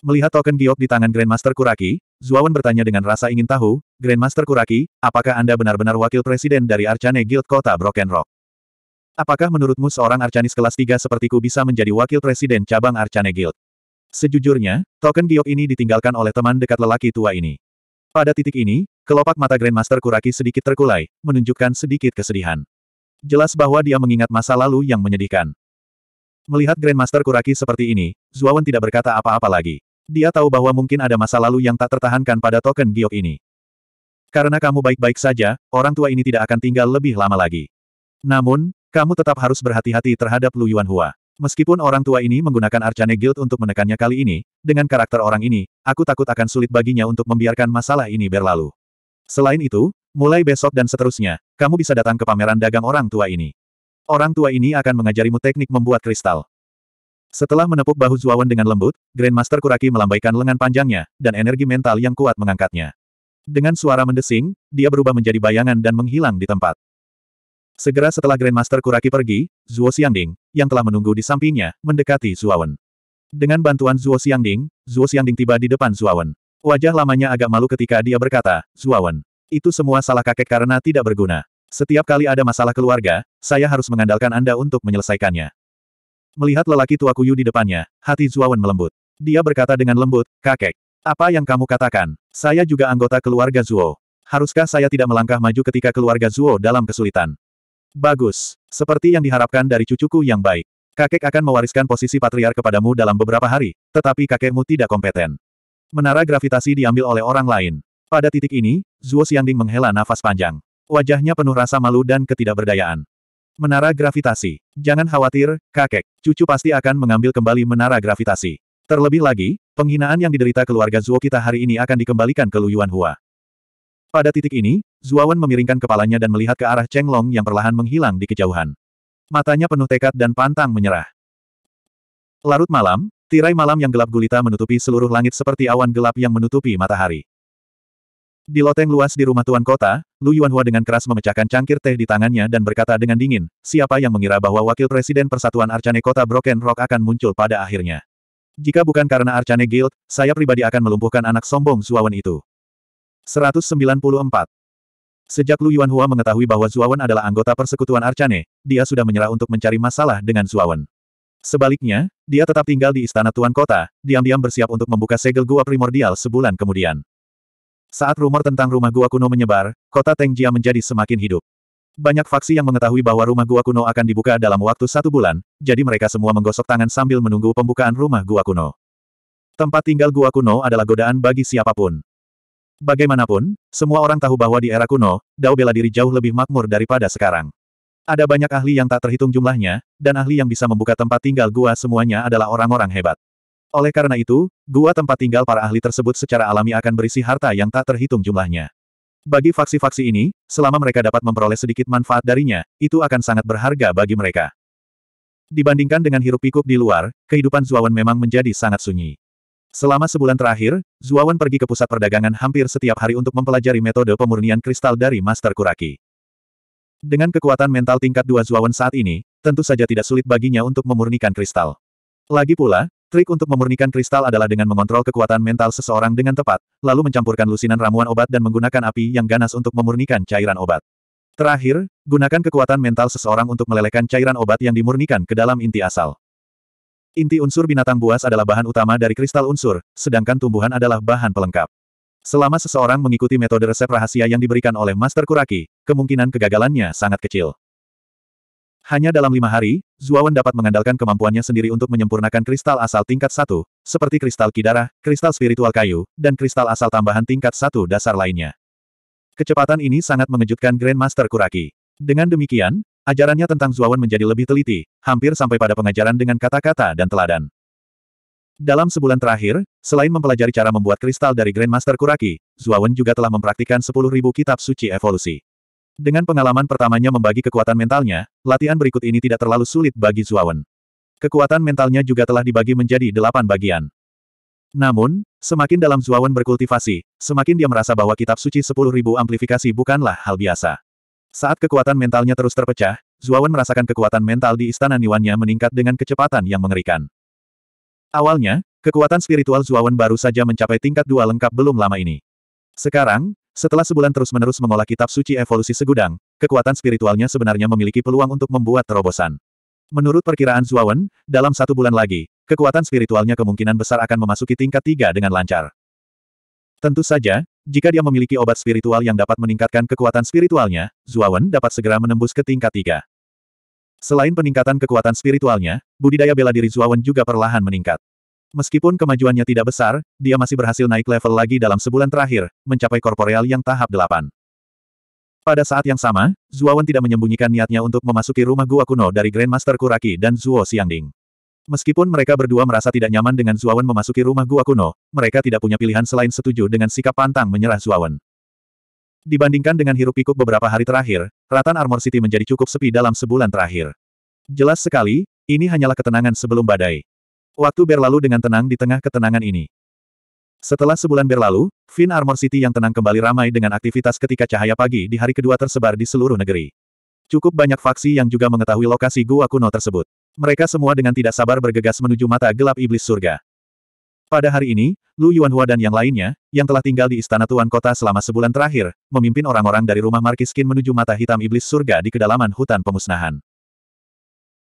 Melihat token giok di tangan Grandmaster Kuraki, Zuawan bertanya dengan rasa ingin tahu, Grandmaster Kuraki, apakah Anda benar-benar wakil presiden dari Arcane Guild Kota Broken Rock? Apakah menurutmu seorang Arcanis kelas 3 sepertiku bisa menjadi wakil presiden cabang Arcane Guild? Sejujurnya, token giok ini ditinggalkan oleh teman dekat lelaki tua ini. Pada titik ini, kelopak mata Grandmaster Kuraki sedikit terkulai, menunjukkan sedikit kesedihan. Jelas bahwa dia mengingat masa lalu yang menyedihkan. Melihat Grandmaster Kuraki seperti ini, Zuawan tidak berkata apa-apa lagi. Dia tahu bahwa mungkin ada masa lalu yang tak tertahankan pada token giok ini. Karena kamu baik-baik saja, orang tua ini tidak akan tinggal lebih lama lagi. Namun, kamu tetap harus berhati-hati terhadap Lu Hua. Meskipun orang tua ini menggunakan Arcane Guild untuk menekannya kali ini, dengan karakter orang ini, aku takut akan sulit baginya untuk membiarkan masalah ini berlalu. Selain itu, Mulai besok dan seterusnya, kamu bisa datang ke pameran dagang orang tua ini. Orang tua ini akan mengajarimu teknik membuat kristal. Setelah menepuk bahu Zuawan dengan lembut, Grandmaster Kuraki melambaikan lengan panjangnya, dan energi mental yang kuat mengangkatnya. Dengan suara mendesing, dia berubah menjadi bayangan dan menghilang di tempat. Segera setelah Grandmaster Kuraki pergi, Zuo Xiangding, yang telah menunggu di sampingnya, mendekati Zuawan. Dengan bantuan Zuo Xiangding, Zuo Xiangding tiba di depan Zuawan. Wajah lamanya agak malu ketika dia berkata, Zuawan. Itu semua salah kakek karena tidak berguna. Setiap kali ada masalah keluarga, saya harus mengandalkan Anda untuk menyelesaikannya. Melihat lelaki tua kuyu di depannya, hati Zuawan melembut. Dia berkata dengan lembut, kakek, apa yang kamu katakan? Saya juga anggota keluarga Zuo. Haruskah saya tidak melangkah maju ketika keluarga Zuo dalam kesulitan? Bagus. Seperti yang diharapkan dari cucuku yang baik. Kakek akan mewariskan posisi patriark kepadamu dalam beberapa hari, tetapi kakekmu tidak kompeten. Menara gravitasi diambil oleh orang lain. Pada titik ini, Zuo Xiangding menghela nafas panjang. Wajahnya penuh rasa malu dan ketidakberdayaan. Menara gravitasi. Jangan khawatir, kakek. Cucu pasti akan mengambil kembali menara gravitasi. Terlebih lagi, penghinaan yang diderita keluarga Zuo kita hari ini akan dikembalikan ke Luyuan Hua. Pada titik ini, Zuo Wen memiringkan kepalanya dan melihat ke arah Cheng Long yang perlahan menghilang di kejauhan. Matanya penuh tekad dan pantang menyerah. Larut malam, tirai malam yang gelap gulita menutupi seluruh langit seperti awan gelap yang menutupi matahari. Di loteng luas di rumah tuan kota, Lu Yuanhua dengan keras memecahkan cangkir teh di tangannya dan berkata dengan dingin, siapa yang mengira bahwa wakil presiden persatuan Arcane Kota Broken Rock akan muncul pada akhirnya. Jika bukan karena Arcane Guild, saya pribadi akan melumpuhkan anak sombong Zuawan itu. 194. Sejak Lu Yuanhua mengetahui bahwa Zuawan adalah anggota persekutuan Arcane, dia sudah menyerah untuk mencari masalah dengan Zuawan. Sebaliknya, dia tetap tinggal di istana tuan kota, diam-diam bersiap untuk membuka segel gua primordial sebulan kemudian. Saat rumor tentang rumah gua kuno menyebar, kota Tengjia menjadi semakin hidup. Banyak faksi yang mengetahui bahwa rumah gua kuno akan dibuka dalam waktu satu bulan, jadi mereka semua menggosok tangan sambil menunggu pembukaan rumah gua kuno. Tempat tinggal gua kuno adalah godaan bagi siapapun. Bagaimanapun, semua orang tahu bahwa di era kuno, Dao bela diri jauh lebih makmur daripada sekarang. Ada banyak ahli yang tak terhitung jumlahnya, dan ahli yang bisa membuka tempat tinggal gua semuanya adalah orang-orang hebat. Oleh karena itu, gua tempat tinggal para ahli tersebut secara alami akan berisi harta yang tak terhitung jumlahnya. Bagi faksi-faksi ini, selama mereka dapat memperoleh sedikit manfaat darinya, itu akan sangat berharga bagi mereka. Dibandingkan dengan hirup pikuk di luar, kehidupan Zuawan memang menjadi sangat sunyi. Selama sebulan terakhir, Zuawan pergi ke pusat perdagangan hampir setiap hari untuk mempelajari metode pemurnian kristal dari Master Kuraki. Dengan kekuatan mental tingkat dua Zuawan saat ini, tentu saja tidak sulit baginya untuk memurnikan kristal. Lagi pula, Trik untuk memurnikan kristal adalah dengan mengontrol kekuatan mental seseorang dengan tepat, lalu mencampurkan lusinan ramuan obat dan menggunakan api yang ganas untuk memurnikan cairan obat. Terakhir, gunakan kekuatan mental seseorang untuk melelehkan cairan obat yang dimurnikan ke dalam inti asal. Inti unsur binatang buas adalah bahan utama dari kristal unsur, sedangkan tumbuhan adalah bahan pelengkap. Selama seseorang mengikuti metode resep rahasia yang diberikan oleh Master Kuraki, kemungkinan kegagalannya sangat kecil. Hanya dalam lima hari, Zuawan dapat mengandalkan kemampuannya sendiri untuk menyempurnakan kristal asal tingkat satu, seperti kristal kidarah, kristal spiritual kayu, dan kristal asal tambahan tingkat satu dasar lainnya. Kecepatan ini sangat mengejutkan Grandmaster Kuraki. Dengan demikian, ajarannya tentang Zuawan menjadi lebih teliti, hampir sampai pada pengajaran dengan kata-kata dan teladan. Dalam sebulan terakhir, selain mempelajari cara membuat kristal dari Grandmaster Kuraki, Zuawan juga telah mempraktikkan 10.000 kitab suci evolusi. Dengan pengalaman pertamanya membagi kekuatan mentalnya, latihan berikut ini tidak terlalu sulit bagi Zuawan. Kekuatan mentalnya juga telah dibagi menjadi delapan bagian. Namun, semakin dalam Zuawan berkultivasi, semakin dia merasa bahwa kitab suci 10.000 amplifikasi bukanlah hal biasa. Saat kekuatan mentalnya terus terpecah, Zuawan merasakan kekuatan mental di istana Niwannya meningkat dengan kecepatan yang mengerikan. Awalnya, kekuatan spiritual Zuawan baru saja mencapai tingkat dua lengkap belum lama ini. Sekarang, setelah sebulan terus-menerus mengolah kitab suci evolusi segudang, kekuatan spiritualnya sebenarnya memiliki peluang untuk membuat terobosan. Menurut perkiraan Zuawan, dalam satu bulan lagi, kekuatan spiritualnya kemungkinan besar akan memasuki tingkat tiga dengan lancar. Tentu saja, jika dia memiliki obat spiritual yang dapat meningkatkan kekuatan spiritualnya, Zuawan dapat segera menembus ke tingkat tiga. Selain peningkatan kekuatan spiritualnya, budidaya bela diri Zuawan juga perlahan meningkat. Meskipun kemajuannya tidak besar, dia masih berhasil naik level lagi dalam sebulan terakhir, mencapai korporeal yang tahap 8. Pada saat yang sama, Zuowen tidak menyembunyikan niatnya untuk memasuki rumah gua kuno dari Grandmaster Kuraki dan Zuo Xiangding. Meskipun mereka berdua merasa tidak nyaman dengan Zuowen memasuki rumah gua kuno, mereka tidak punya pilihan selain setuju dengan sikap pantang menyerah Zuowen. Dibandingkan dengan hirup pikuk beberapa hari terakhir, Ratan Armor City menjadi cukup sepi dalam sebulan terakhir. Jelas sekali, ini hanyalah ketenangan sebelum badai. Waktu berlalu dengan tenang di tengah ketenangan ini. Setelah sebulan berlalu, Fin Armor City yang tenang kembali ramai dengan aktivitas ketika cahaya pagi di hari kedua tersebar di seluruh negeri. Cukup banyak faksi yang juga mengetahui lokasi gua kuno tersebut. Mereka semua dengan tidak sabar bergegas menuju mata gelap iblis surga. Pada hari ini, Lu Yuanhua dan yang lainnya, yang telah tinggal di istana tuan kota selama sebulan terakhir, memimpin orang-orang dari rumah Markiskin menuju mata hitam iblis surga di kedalaman hutan pemusnahan.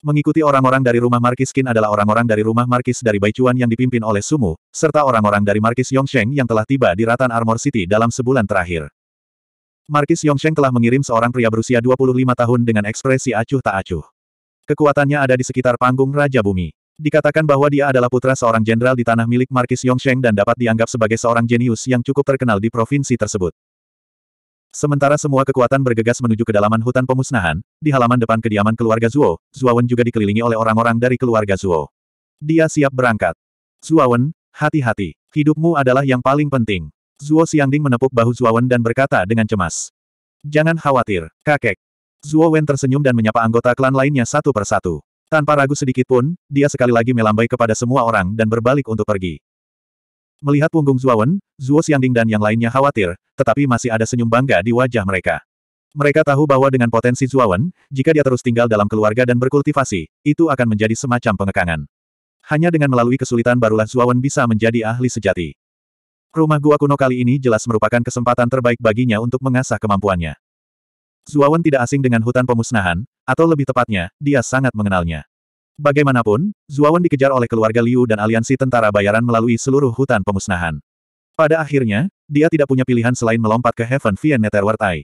Mengikuti orang-orang dari rumah Markis Qin adalah orang-orang dari rumah Markis dari Baichuan yang dipimpin oleh Sumu, serta orang-orang dari Markis Yongsheng yang telah tiba di Ratan Armor City dalam sebulan terakhir. Markis Yongsheng telah mengirim seorang pria berusia 25 tahun dengan ekspresi acuh tak acuh. Kekuatannya ada di sekitar panggung Raja Bumi. Dikatakan bahwa dia adalah putra seorang jenderal di tanah milik Markis Yongsheng dan dapat dianggap sebagai seorang jenius yang cukup terkenal di provinsi tersebut. Sementara semua kekuatan bergegas menuju kedalaman hutan pemusnahan, di halaman depan kediaman keluarga Zuo, Wen juga dikelilingi oleh orang-orang dari keluarga Zuo. Dia siap berangkat. Wen, hati-hati. Hidupmu adalah yang paling penting. Zuo Xiangding menepuk bahu Wen dan berkata dengan cemas. Jangan khawatir, kakek. Zuo Wen tersenyum dan menyapa anggota klan lainnya satu persatu. Tanpa ragu sedikit pun, dia sekali lagi melambai kepada semua orang dan berbalik untuk pergi. Melihat punggung Zuawan, Zuo Xiangding dan yang lainnya khawatir, tetapi masih ada senyum bangga di wajah mereka. Mereka tahu bahwa dengan potensi Zuawan, jika dia terus tinggal dalam keluarga dan berkultivasi, itu akan menjadi semacam pengekangan. Hanya dengan melalui kesulitan barulah Zuawan bisa menjadi ahli sejati. Rumah gua kuno kali ini jelas merupakan kesempatan terbaik baginya untuk mengasah kemampuannya. Zuawan tidak asing dengan hutan pemusnahan, atau lebih tepatnya, dia sangat mengenalnya. Bagaimanapun, Zuawan dikejar oleh keluarga Liu dan aliansi tentara bayaran melalui seluruh hutan pemusnahan. Pada akhirnya, dia tidak punya pilihan selain melompat ke Heaven via Eye.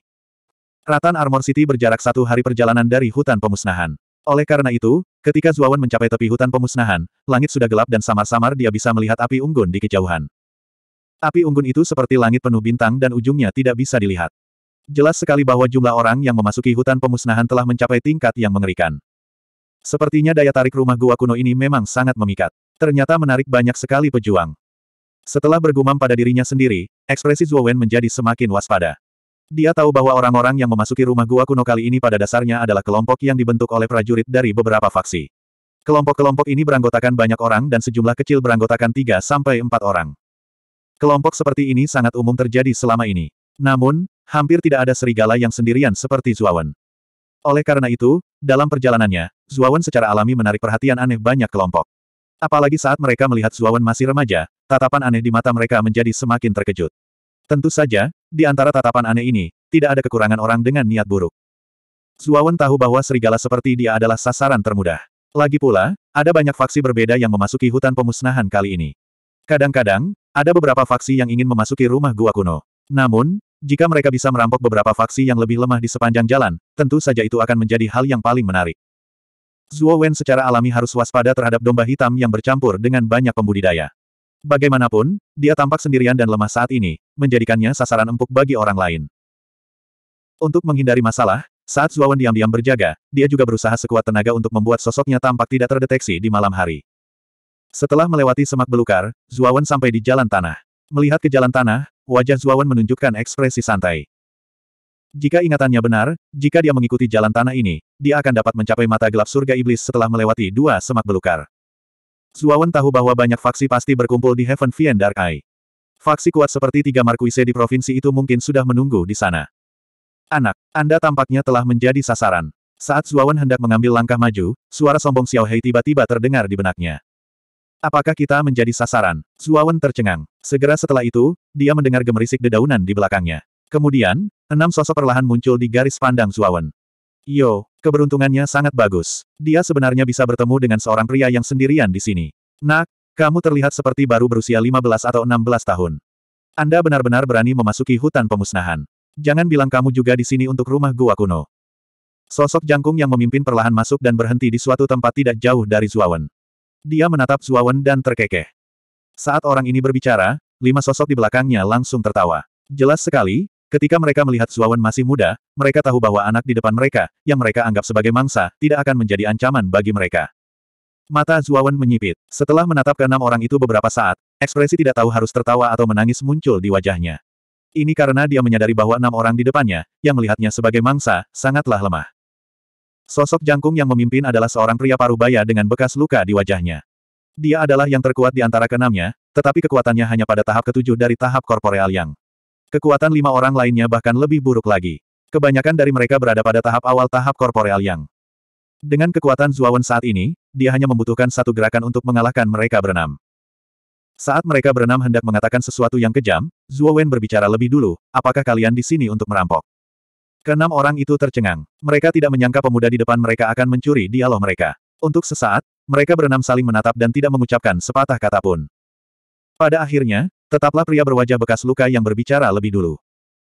Ratan Armor City berjarak satu hari perjalanan dari hutan pemusnahan. Oleh karena itu, ketika Zuawan mencapai tepi hutan pemusnahan, langit sudah gelap dan samar-samar dia bisa melihat api unggun di kejauhan. Api unggun itu seperti langit penuh bintang dan ujungnya tidak bisa dilihat. Jelas sekali bahwa jumlah orang yang memasuki hutan pemusnahan telah mencapai tingkat yang mengerikan. Sepertinya daya tarik rumah gua kuno ini memang sangat memikat. Ternyata menarik banyak sekali pejuang. Setelah bergumam pada dirinya sendiri, ekspresi Zuo Wen menjadi semakin waspada. Dia tahu bahwa orang-orang yang memasuki rumah gua kuno kali ini pada dasarnya adalah kelompok yang dibentuk oleh prajurit dari beberapa faksi. Kelompok-kelompok ini beranggotakan banyak orang dan sejumlah kecil beranggotakan 3 sampai 4 orang. Kelompok seperti ini sangat umum terjadi selama ini. Namun, hampir tidak ada serigala yang sendirian seperti Zuo Wen. Oleh karena itu, dalam perjalanannya, Zuawan secara alami menarik perhatian aneh banyak kelompok. Apalagi saat mereka melihat Zuawan masih remaja, tatapan aneh di mata mereka menjadi semakin terkejut. Tentu saja, di antara tatapan aneh ini, tidak ada kekurangan orang dengan niat buruk. Zuawan tahu bahwa serigala seperti dia adalah sasaran termudah. Lagi pula, ada banyak faksi berbeda yang memasuki hutan pemusnahan kali ini. Kadang-kadang, ada beberapa faksi yang ingin memasuki rumah gua kuno. Namun, jika mereka bisa merampok beberapa faksi yang lebih lemah di sepanjang jalan, tentu saja itu akan menjadi hal yang paling menarik. Zuo Wen secara alami harus waspada terhadap domba hitam yang bercampur dengan banyak pembudidaya. Bagaimanapun, dia tampak sendirian dan lemah saat ini, menjadikannya sasaran empuk bagi orang lain. Untuk menghindari masalah, saat Zuo Wen diam-diam berjaga, dia juga berusaha sekuat tenaga untuk membuat sosoknya tampak tidak terdeteksi di malam hari. Setelah melewati semak belukar, Zuo Wen sampai di jalan tanah. Melihat ke jalan tanah, wajah Zuawan menunjukkan ekspresi santai. Jika ingatannya benar, jika dia mengikuti jalan tanah ini, dia akan dapat mencapai mata gelap surga iblis setelah melewati dua semak belukar. Zuawan tahu bahwa banyak faksi pasti berkumpul di Heaven Vien Dark Eye. Faksi kuat seperti tiga Markuise di provinsi itu mungkin sudah menunggu di sana. Anak, Anda tampaknya telah menjadi sasaran. Saat Zuawan hendak mengambil langkah maju, suara sombong Xiao Hei tiba-tiba terdengar di benaknya. Apakah kita menjadi sasaran? Zuawan tercengang. Segera setelah itu, dia mendengar gemerisik dedaunan di belakangnya. Kemudian, enam sosok perlahan muncul di garis pandang Zuawan. Yo, keberuntungannya sangat bagus. Dia sebenarnya bisa bertemu dengan seorang pria yang sendirian di sini. Nak, kamu terlihat seperti baru berusia 15 atau 16 tahun. Anda benar-benar berani memasuki hutan pemusnahan. Jangan bilang kamu juga di sini untuk rumah gua kuno. Sosok jangkung yang memimpin perlahan masuk dan berhenti di suatu tempat tidak jauh dari Zuawan. Dia menatap Zuawan dan terkekeh. Saat orang ini berbicara, lima sosok di belakangnya langsung tertawa. Jelas sekali, ketika mereka melihat Zuawan masih muda, mereka tahu bahwa anak di depan mereka, yang mereka anggap sebagai mangsa, tidak akan menjadi ancaman bagi mereka. Mata Zuawan menyipit. Setelah menatap keenam orang itu beberapa saat, ekspresi tidak tahu harus tertawa atau menangis muncul di wajahnya. Ini karena dia menyadari bahwa enam orang di depannya, yang melihatnya sebagai mangsa, sangatlah lemah. Sosok jangkung yang memimpin adalah seorang pria parubaya dengan bekas luka di wajahnya. Dia adalah yang terkuat di antara keenamnya, tetapi kekuatannya hanya pada tahap ketujuh dari tahap korporeal yang. Kekuatan lima orang lainnya bahkan lebih buruk lagi. Kebanyakan dari mereka berada pada tahap awal tahap korporeal yang. Dengan kekuatan Zuawan saat ini, dia hanya membutuhkan satu gerakan untuk mengalahkan mereka berenam. Saat mereka berenam hendak mengatakan sesuatu yang kejam, Zuo berbicara lebih dulu, apakah kalian di sini untuk merampok? Keenam orang itu tercengang. Mereka tidak menyangka pemuda di depan mereka akan mencuri dialog mereka. Untuk sesaat, mereka berenam saling menatap dan tidak mengucapkan sepatah kata pun. Pada akhirnya, tetaplah pria berwajah bekas luka yang berbicara lebih dulu.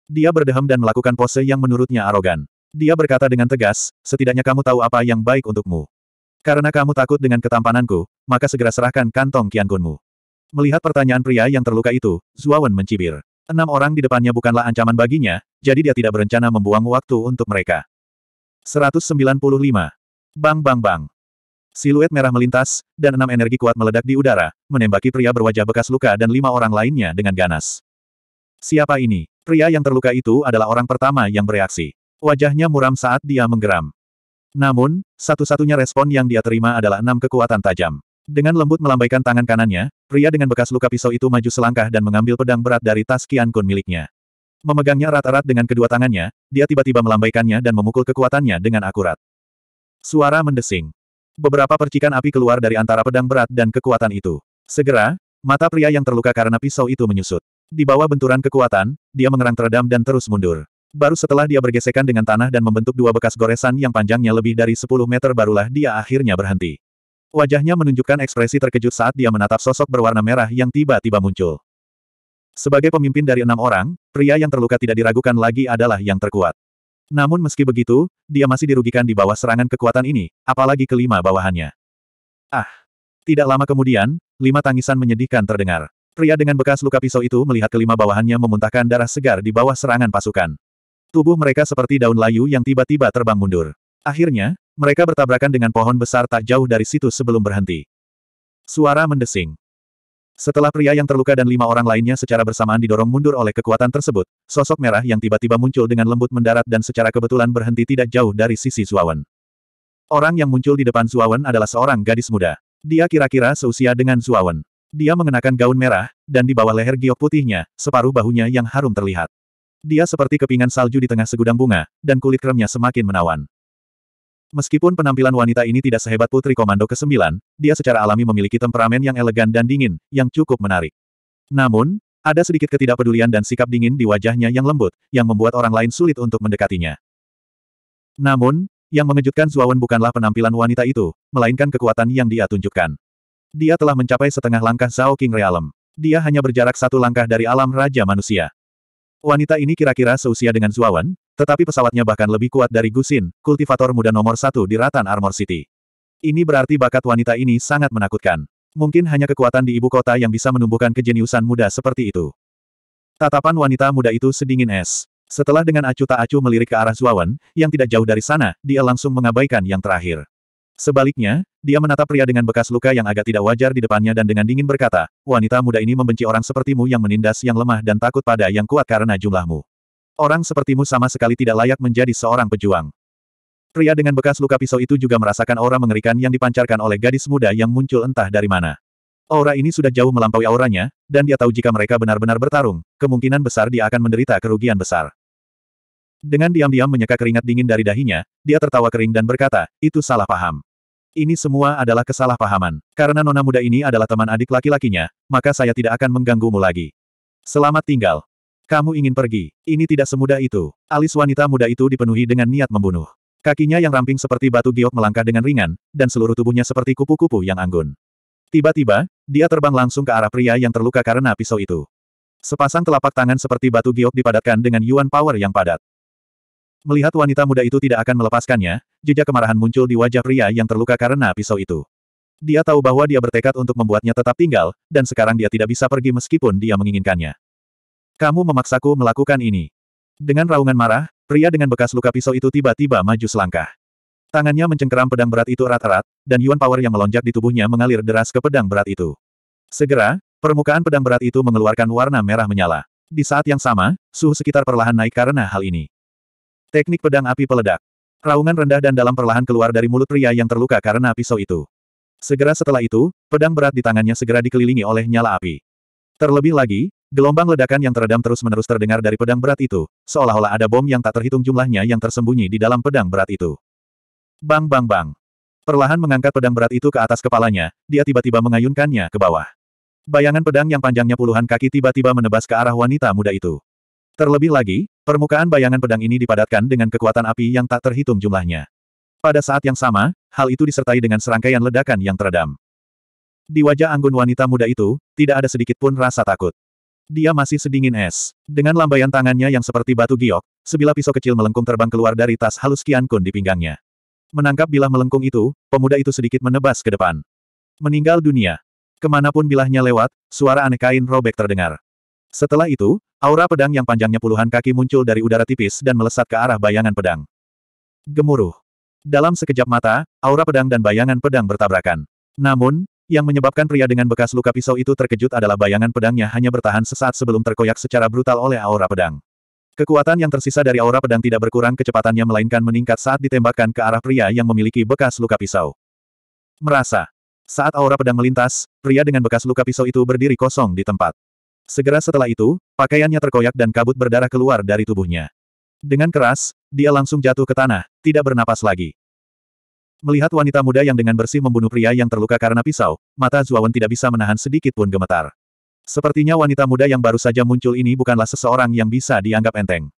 Dia berdehem dan melakukan pose yang menurutnya arogan. Dia berkata dengan tegas, setidaknya kamu tahu apa yang baik untukmu. Karena kamu takut dengan ketampananku, maka segera serahkan kantong kiankunmu. Melihat pertanyaan pria yang terluka itu, Zuawan mencibir. Enam orang di depannya bukanlah ancaman baginya, jadi dia tidak berencana membuang waktu untuk mereka. 195. Bang bang bang. Siluet merah melintas, dan enam energi kuat meledak di udara, menembaki pria berwajah bekas luka dan lima orang lainnya dengan ganas. Siapa ini? Pria yang terluka itu adalah orang pertama yang bereaksi. Wajahnya muram saat dia menggeram. Namun, satu-satunya respon yang dia terima adalah enam kekuatan tajam. Dengan lembut melambaikan tangan kanannya, pria dengan bekas luka pisau itu maju selangkah dan mengambil pedang berat dari tas Kian Kun miliknya. Memegangnya erat-erat dengan kedua tangannya, dia tiba-tiba melambaikannya dan memukul kekuatannya dengan akurat. Suara mendesing. Beberapa percikan api keluar dari antara pedang berat dan kekuatan itu. Segera, mata pria yang terluka karena pisau itu menyusut. Di bawah benturan kekuatan, dia mengerang teredam dan terus mundur. Baru setelah dia bergesekan dengan tanah dan membentuk dua bekas goresan yang panjangnya lebih dari 10 meter barulah dia akhirnya berhenti. Wajahnya menunjukkan ekspresi terkejut saat dia menatap sosok berwarna merah yang tiba-tiba muncul. Sebagai pemimpin dari enam orang, pria yang terluka tidak diragukan lagi adalah yang terkuat. Namun meski begitu, dia masih dirugikan di bawah serangan kekuatan ini, apalagi kelima bawahannya. Ah! Tidak lama kemudian, lima tangisan menyedihkan terdengar. Pria dengan bekas luka pisau itu melihat kelima bawahannya memuntahkan darah segar di bawah serangan pasukan. Tubuh mereka seperti daun layu yang tiba-tiba terbang mundur. Akhirnya, mereka bertabrakan dengan pohon besar tak jauh dari situ sebelum berhenti. Suara mendesing. Setelah pria yang terluka dan lima orang lainnya secara bersamaan didorong mundur oleh kekuatan tersebut, sosok merah yang tiba-tiba muncul dengan lembut mendarat dan secara kebetulan berhenti tidak jauh dari sisi Zuawan. Orang yang muncul di depan Zuawan adalah seorang gadis muda. Dia kira-kira seusia dengan Zuawan. Dia mengenakan gaun merah, dan di bawah leher giok putihnya, separuh bahunya yang harum terlihat. Dia seperti kepingan salju di tengah segudang bunga, dan kulit kremnya semakin menawan. Meskipun penampilan wanita ini tidak sehebat Putri Komando ke-9, dia secara alami memiliki temperamen yang elegan dan dingin, yang cukup menarik. Namun, ada sedikit ketidakpedulian dan sikap dingin di wajahnya yang lembut, yang membuat orang lain sulit untuk mendekatinya. Namun, yang mengejutkan Zuawan bukanlah penampilan wanita itu, melainkan kekuatan yang dia tunjukkan. Dia telah mencapai setengah langkah Zhao King Realm. Dia hanya berjarak satu langkah dari alam Raja Manusia. Wanita ini kira-kira seusia dengan Zuawan, tetapi pesawatnya bahkan lebih kuat dari Gusin, kultivator muda nomor satu di Ratan Armor City. Ini berarti bakat wanita ini sangat menakutkan. Mungkin hanya kekuatan di ibu kota yang bisa menumbuhkan kejeniusan muda seperti itu. Tatapan wanita muda itu sedingin es. Setelah dengan acuh tak acuh melirik ke arah Zuawan, yang tidak jauh dari sana, dia langsung mengabaikan yang terakhir. Sebaliknya, dia menatap pria dengan bekas luka yang agak tidak wajar di depannya dan dengan dingin berkata, wanita muda ini membenci orang sepertimu yang menindas yang lemah dan takut pada yang kuat karena jumlahmu. Orang sepertimu sama sekali tidak layak menjadi seorang pejuang. Pria dengan bekas luka pisau itu juga merasakan aura mengerikan yang dipancarkan oleh gadis muda yang muncul entah dari mana. Aura ini sudah jauh melampaui auranya, dan dia tahu jika mereka benar-benar bertarung, kemungkinan besar dia akan menderita kerugian besar. Dengan diam-diam menyeka keringat dingin dari dahinya, dia tertawa kering dan berkata, itu salah paham. Ini semua adalah kesalahpahaman. Karena nona muda ini adalah teman adik laki-lakinya, maka saya tidak akan mengganggumu lagi. Selamat tinggal. Kamu ingin pergi, ini tidak semudah itu. Alis wanita muda itu dipenuhi dengan niat membunuh. Kakinya yang ramping seperti batu giok melangkah dengan ringan, dan seluruh tubuhnya seperti kupu-kupu yang anggun. Tiba-tiba, dia terbang langsung ke arah pria yang terluka karena pisau itu. Sepasang telapak tangan seperti batu giok dipadatkan dengan yuan power yang padat. Melihat wanita muda itu tidak akan melepaskannya, jejak kemarahan muncul di wajah pria yang terluka karena pisau itu. Dia tahu bahwa dia bertekad untuk membuatnya tetap tinggal, dan sekarang dia tidak bisa pergi meskipun dia menginginkannya. Kamu memaksaku melakukan ini. Dengan raungan marah, pria dengan bekas luka pisau itu tiba-tiba maju selangkah. Tangannya mencengkeram pedang berat itu erat-erat, dan Yuan Power yang melonjak di tubuhnya mengalir deras ke pedang berat itu. Segera, permukaan pedang berat itu mengeluarkan warna merah menyala. Di saat yang sama, suhu sekitar perlahan naik karena hal ini. Teknik pedang api peledak. Raungan rendah dan dalam perlahan keluar dari mulut pria yang terluka karena pisau itu. Segera setelah itu, pedang berat di tangannya segera dikelilingi oleh nyala api. Terlebih lagi, Gelombang ledakan yang teredam terus-menerus terdengar dari pedang berat itu, seolah-olah ada bom yang tak terhitung jumlahnya yang tersembunyi di dalam pedang berat itu. Bang bang bang. Perlahan mengangkat pedang berat itu ke atas kepalanya, dia tiba-tiba mengayunkannya ke bawah. Bayangan pedang yang panjangnya puluhan kaki tiba-tiba menebas ke arah wanita muda itu. Terlebih lagi, permukaan bayangan pedang ini dipadatkan dengan kekuatan api yang tak terhitung jumlahnya. Pada saat yang sama, hal itu disertai dengan serangkaian ledakan yang teredam. Di wajah anggun wanita muda itu, tidak ada sedikit pun rasa takut. Dia masih sedingin es. Dengan lambaian tangannya yang seperti batu giok, sebilah pisau kecil melengkung terbang keluar dari tas halus Kian Kun di pinggangnya. Menangkap bilah melengkung itu, pemuda itu sedikit menebas ke depan. Meninggal dunia. Kemanapun bilahnya lewat, suara aneh kain robek terdengar. Setelah itu, aura pedang yang panjangnya puluhan kaki muncul dari udara tipis dan melesat ke arah bayangan pedang. Gemuruh. Dalam sekejap mata, aura pedang dan bayangan pedang bertabrakan. Namun, yang menyebabkan pria dengan bekas luka pisau itu terkejut adalah bayangan pedangnya hanya bertahan sesaat sebelum terkoyak secara brutal oleh aura pedang. Kekuatan yang tersisa dari aura pedang tidak berkurang kecepatannya melainkan meningkat saat ditembakkan ke arah pria yang memiliki bekas luka pisau. Merasa. Saat aura pedang melintas, pria dengan bekas luka pisau itu berdiri kosong di tempat. Segera setelah itu, pakaiannya terkoyak dan kabut berdarah keluar dari tubuhnya. Dengan keras, dia langsung jatuh ke tanah, tidak bernapas lagi. Melihat wanita muda yang dengan bersih membunuh pria yang terluka karena pisau, mata Zuawan tidak bisa menahan sedikit pun gemetar. Sepertinya wanita muda yang baru saja muncul ini bukanlah seseorang yang bisa dianggap enteng.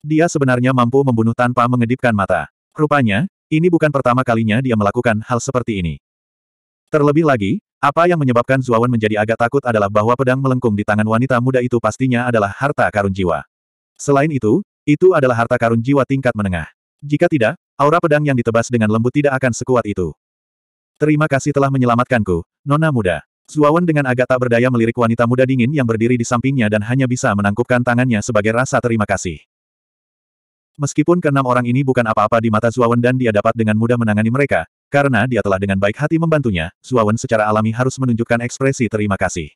Dia sebenarnya mampu membunuh tanpa mengedipkan mata. Rupanya, ini bukan pertama kalinya dia melakukan hal seperti ini. Terlebih lagi, apa yang menyebabkan Zuawan menjadi agak takut adalah bahwa pedang melengkung di tangan wanita muda itu pastinya adalah harta karun jiwa. Selain itu, itu adalah harta karun jiwa tingkat menengah. Jika tidak, aura pedang yang ditebas dengan lembut tidak akan sekuat itu. Terima kasih telah menyelamatkanku, Nona Muda. Zuawan dengan agak tak berdaya melirik wanita muda dingin yang berdiri di sampingnya dan hanya bisa menangkupkan tangannya sebagai rasa terima kasih. Meskipun keenam orang ini bukan apa-apa di mata Zuawan dan dia dapat dengan mudah menangani mereka, karena dia telah dengan baik hati membantunya, Zuawan secara alami harus menunjukkan ekspresi terima kasih.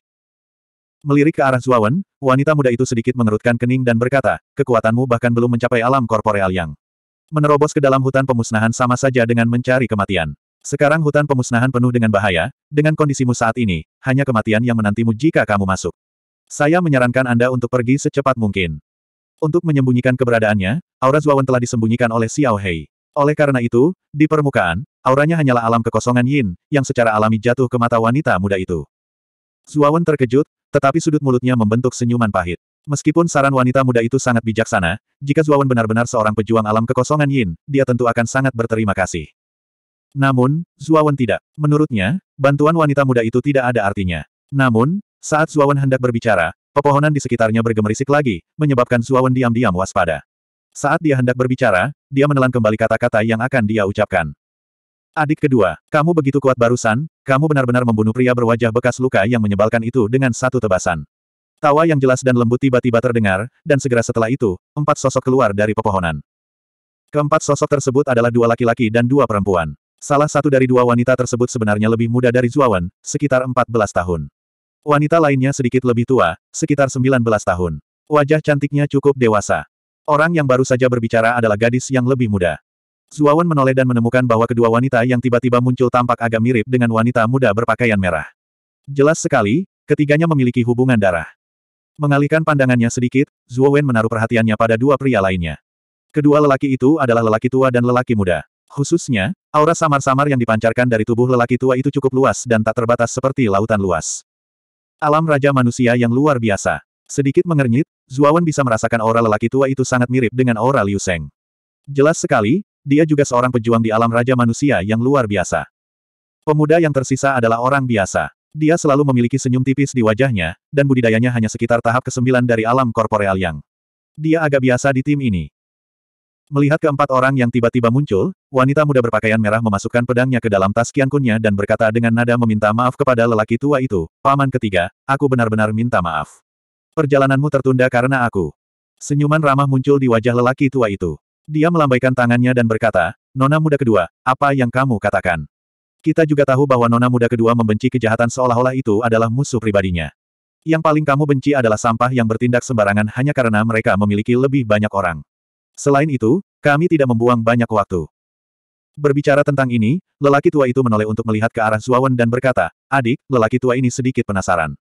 Melirik ke arah Zuawan, wanita muda itu sedikit mengerutkan kening dan berkata, kekuatanmu bahkan belum mencapai alam korporeal yang. Menerobos ke dalam hutan pemusnahan sama saja dengan mencari kematian. Sekarang hutan pemusnahan penuh dengan bahaya, dengan kondisimu saat ini, hanya kematian yang menantimu jika kamu masuk. Saya menyarankan Anda untuk pergi secepat mungkin. Untuk menyembunyikan keberadaannya, aura Zuawan telah disembunyikan oleh Xiao Hei. Oleh karena itu, di permukaan, auranya hanyalah alam kekosongan yin, yang secara alami jatuh ke mata wanita muda itu. Zuawan terkejut, tetapi sudut mulutnya membentuk senyuman pahit. Meskipun saran wanita muda itu sangat bijaksana, jika Zuawan benar-benar seorang pejuang alam kekosongan Yin, dia tentu akan sangat berterima kasih. Namun, Zuawan tidak. Menurutnya, bantuan wanita muda itu tidak ada artinya. Namun, saat Zuawan hendak berbicara, pepohonan di sekitarnya bergemerisik lagi, menyebabkan Zuawan diam-diam waspada. Saat dia hendak berbicara, dia menelan kembali kata-kata yang akan dia ucapkan. Adik kedua, kamu begitu kuat barusan, kamu benar-benar membunuh pria berwajah bekas luka yang menyebalkan itu dengan satu tebasan. Tawa yang jelas dan lembut tiba-tiba terdengar, dan segera setelah itu, empat sosok keluar dari pepohonan. Keempat sosok tersebut adalah dua laki-laki dan dua perempuan. Salah satu dari dua wanita tersebut sebenarnya lebih muda dari Zuawan, sekitar 14 tahun. Wanita lainnya sedikit lebih tua, sekitar 19 tahun. Wajah cantiknya cukup dewasa. Orang yang baru saja berbicara adalah gadis yang lebih muda. Zuawan menoleh dan menemukan bahwa kedua wanita yang tiba-tiba muncul tampak agak mirip dengan wanita muda berpakaian merah. Jelas sekali, ketiganya memiliki hubungan darah. Mengalihkan pandangannya sedikit, Zuo Wen menaruh perhatiannya pada dua pria lainnya. Kedua lelaki itu adalah lelaki tua dan lelaki muda. Khususnya, aura samar-samar yang dipancarkan dari tubuh lelaki tua itu cukup luas dan tak terbatas seperti lautan luas. Alam Raja Manusia yang luar biasa. Sedikit mengernyit, Zuo Wen bisa merasakan aura lelaki tua itu sangat mirip dengan aura Liu Seng. Jelas sekali, dia juga seorang pejuang di alam Raja Manusia yang luar biasa. Pemuda yang tersisa adalah orang biasa. Dia selalu memiliki senyum tipis di wajahnya, dan budidayanya hanya sekitar tahap kesembilan dari alam korporeal yang. Dia agak biasa di tim ini. Melihat keempat orang yang tiba-tiba muncul, wanita muda berpakaian merah memasukkan pedangnya ke dalam tas kiankunnya dan berkata dengan nada meminta maaf kepada lelaki tua itu, Paman ketiga, aku benar-benar minta maaf. Perjalananmu tertunda karena aku. Senyuman ramah muncul di wajah lelaki tua itu. Dia melambaikan tangannya dan berkata, Nona muda kedua, apa yang kamu katakan? Kita juga tahu bahwa nona muda kedua membenci kejahatan seolah-olah itu adalah musuh pribadinya. Yang paling kamu benci adalah sampah yang bertindak sembarangan hanya karena mereka memiliki lebih banyak orang. Selain itu, kami tidak membuang banyak waktu. Berbicara tentang ini, lelaki tua itu menoleh untuk melihat ke arah Zuawan dan berkata, Adik, lelaki tua ini sedikit penasaran.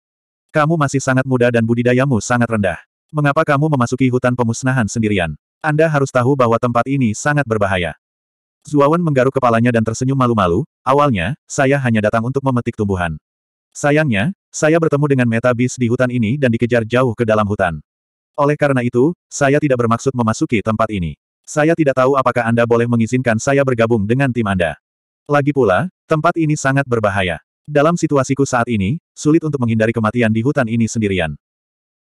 Kamu masih sangat muda dan budidayamu sangat rendah. Mengapa kamu memasuki hutan pemusnahan sendirian? Anda harus tahu bahwa tempat ini sangat berbahaya. Zuawan menggaruk kepalanya dan tersenyum malu-malu, awalnya, saya hanya datang untuk memetik tumbuhan. Sayangnya, saya bertemu dengan meta bis di hutan ini dan dikejar jauh ke dalam hutan. Oleh karena itu, saya tidak bermaksud memasuki tempat ini. Saya tidak tahu apakah Anda boleh mengizinkan saya bergabung dengan tim Anda. Lagi pula, tempat ini sangat berbahaya. Dalam situasiku saat ini, sulit untuk menghindari kematian di hutan ini sendirian.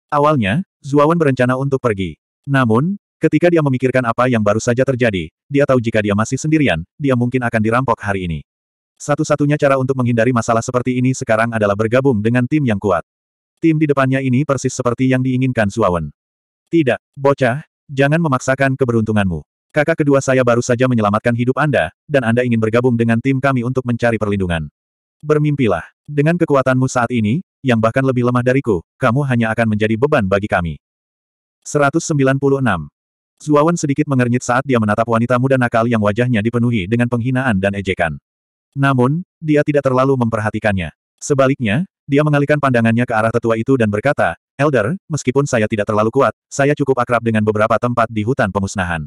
Awalnya, Zuawan berencana untuk pergi. Namun, Ketika dia memikirkan apa yang baru saja terjadi, dia tahu jika dia masih sendirian, dia mungkin akan dirampok hari ini. Satu-satunya cara untuk menghindari masalah seperti ini sekarang adalah bergabung dengan tim yang kuat. Tim di depannya ini persis seperti yang diinginkan Suawen. Tidak, bocah, jangan memaksakan keberuntunganmu. Kakak kedua saya baru saja menyelamatkan hidup Anda, dan Anda ingin bergabung dengan tim kami untuk mencari perlindungan. Bermimpilah. Dengan kekuatanmu saat ini, yang bahkan lebih lemah dariku, kamu hanya akan menjadi beban bagi kami. 196. Zuawan sedikit mengernyit saat dia menatap wanita muda nakal yang wajahnya dipenuhi dengan penghinaan dan ejekan. Namun, dia tidak terlalu memperhatikannya. Sebaliknya, dia mengalihkan pandangannya ke arah tetua itu dan berkata, Elder, meskipun saya tidak terlalu kuat, saya cukup akrab dengan beberapa tempat di hutan pemusnahan.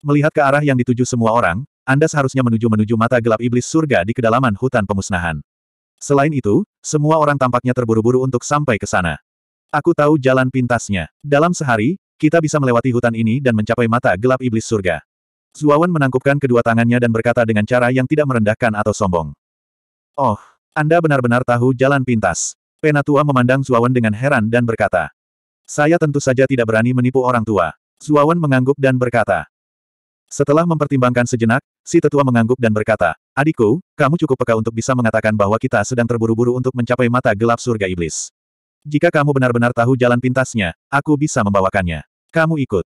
Melihat ke arah yang dituju semua orang, Anda seharusnya menuju-menuju mata gelap iblis surga di kedalaman hutan pemusnahan. Selain itu, semua orang tampaknya terburu-buru untuk sampai ke sana. Aku tahu jalan pintasnya. Dalam sehari, kita bisa melewati hutan ini dan mencapai mata gelap iblis surga. Zuawan menangkupkan kedua tangannya dan berkata dengan cara yang tidak merendahkan atau sombong. Oh, Anda benar-benar tahu jalan pintas. Penatua memandang Zuawan dengan heran dan berkata. Saya tentu saja tidak berani menipu orang tua. Zuawan mengangguk dan berkata. Setelah mempertimbangkan sejenak, si tetua mengangguk dan berkata, Adikku, kamu cukup peka untuk bisa mengatakan bahwa kita sedang terburu-buru untuk mencapai mata gelap surga iblis. Jika kamu benar-benar tahu jalan pintasnya, aku bisa membawakannya. Kamu ikut.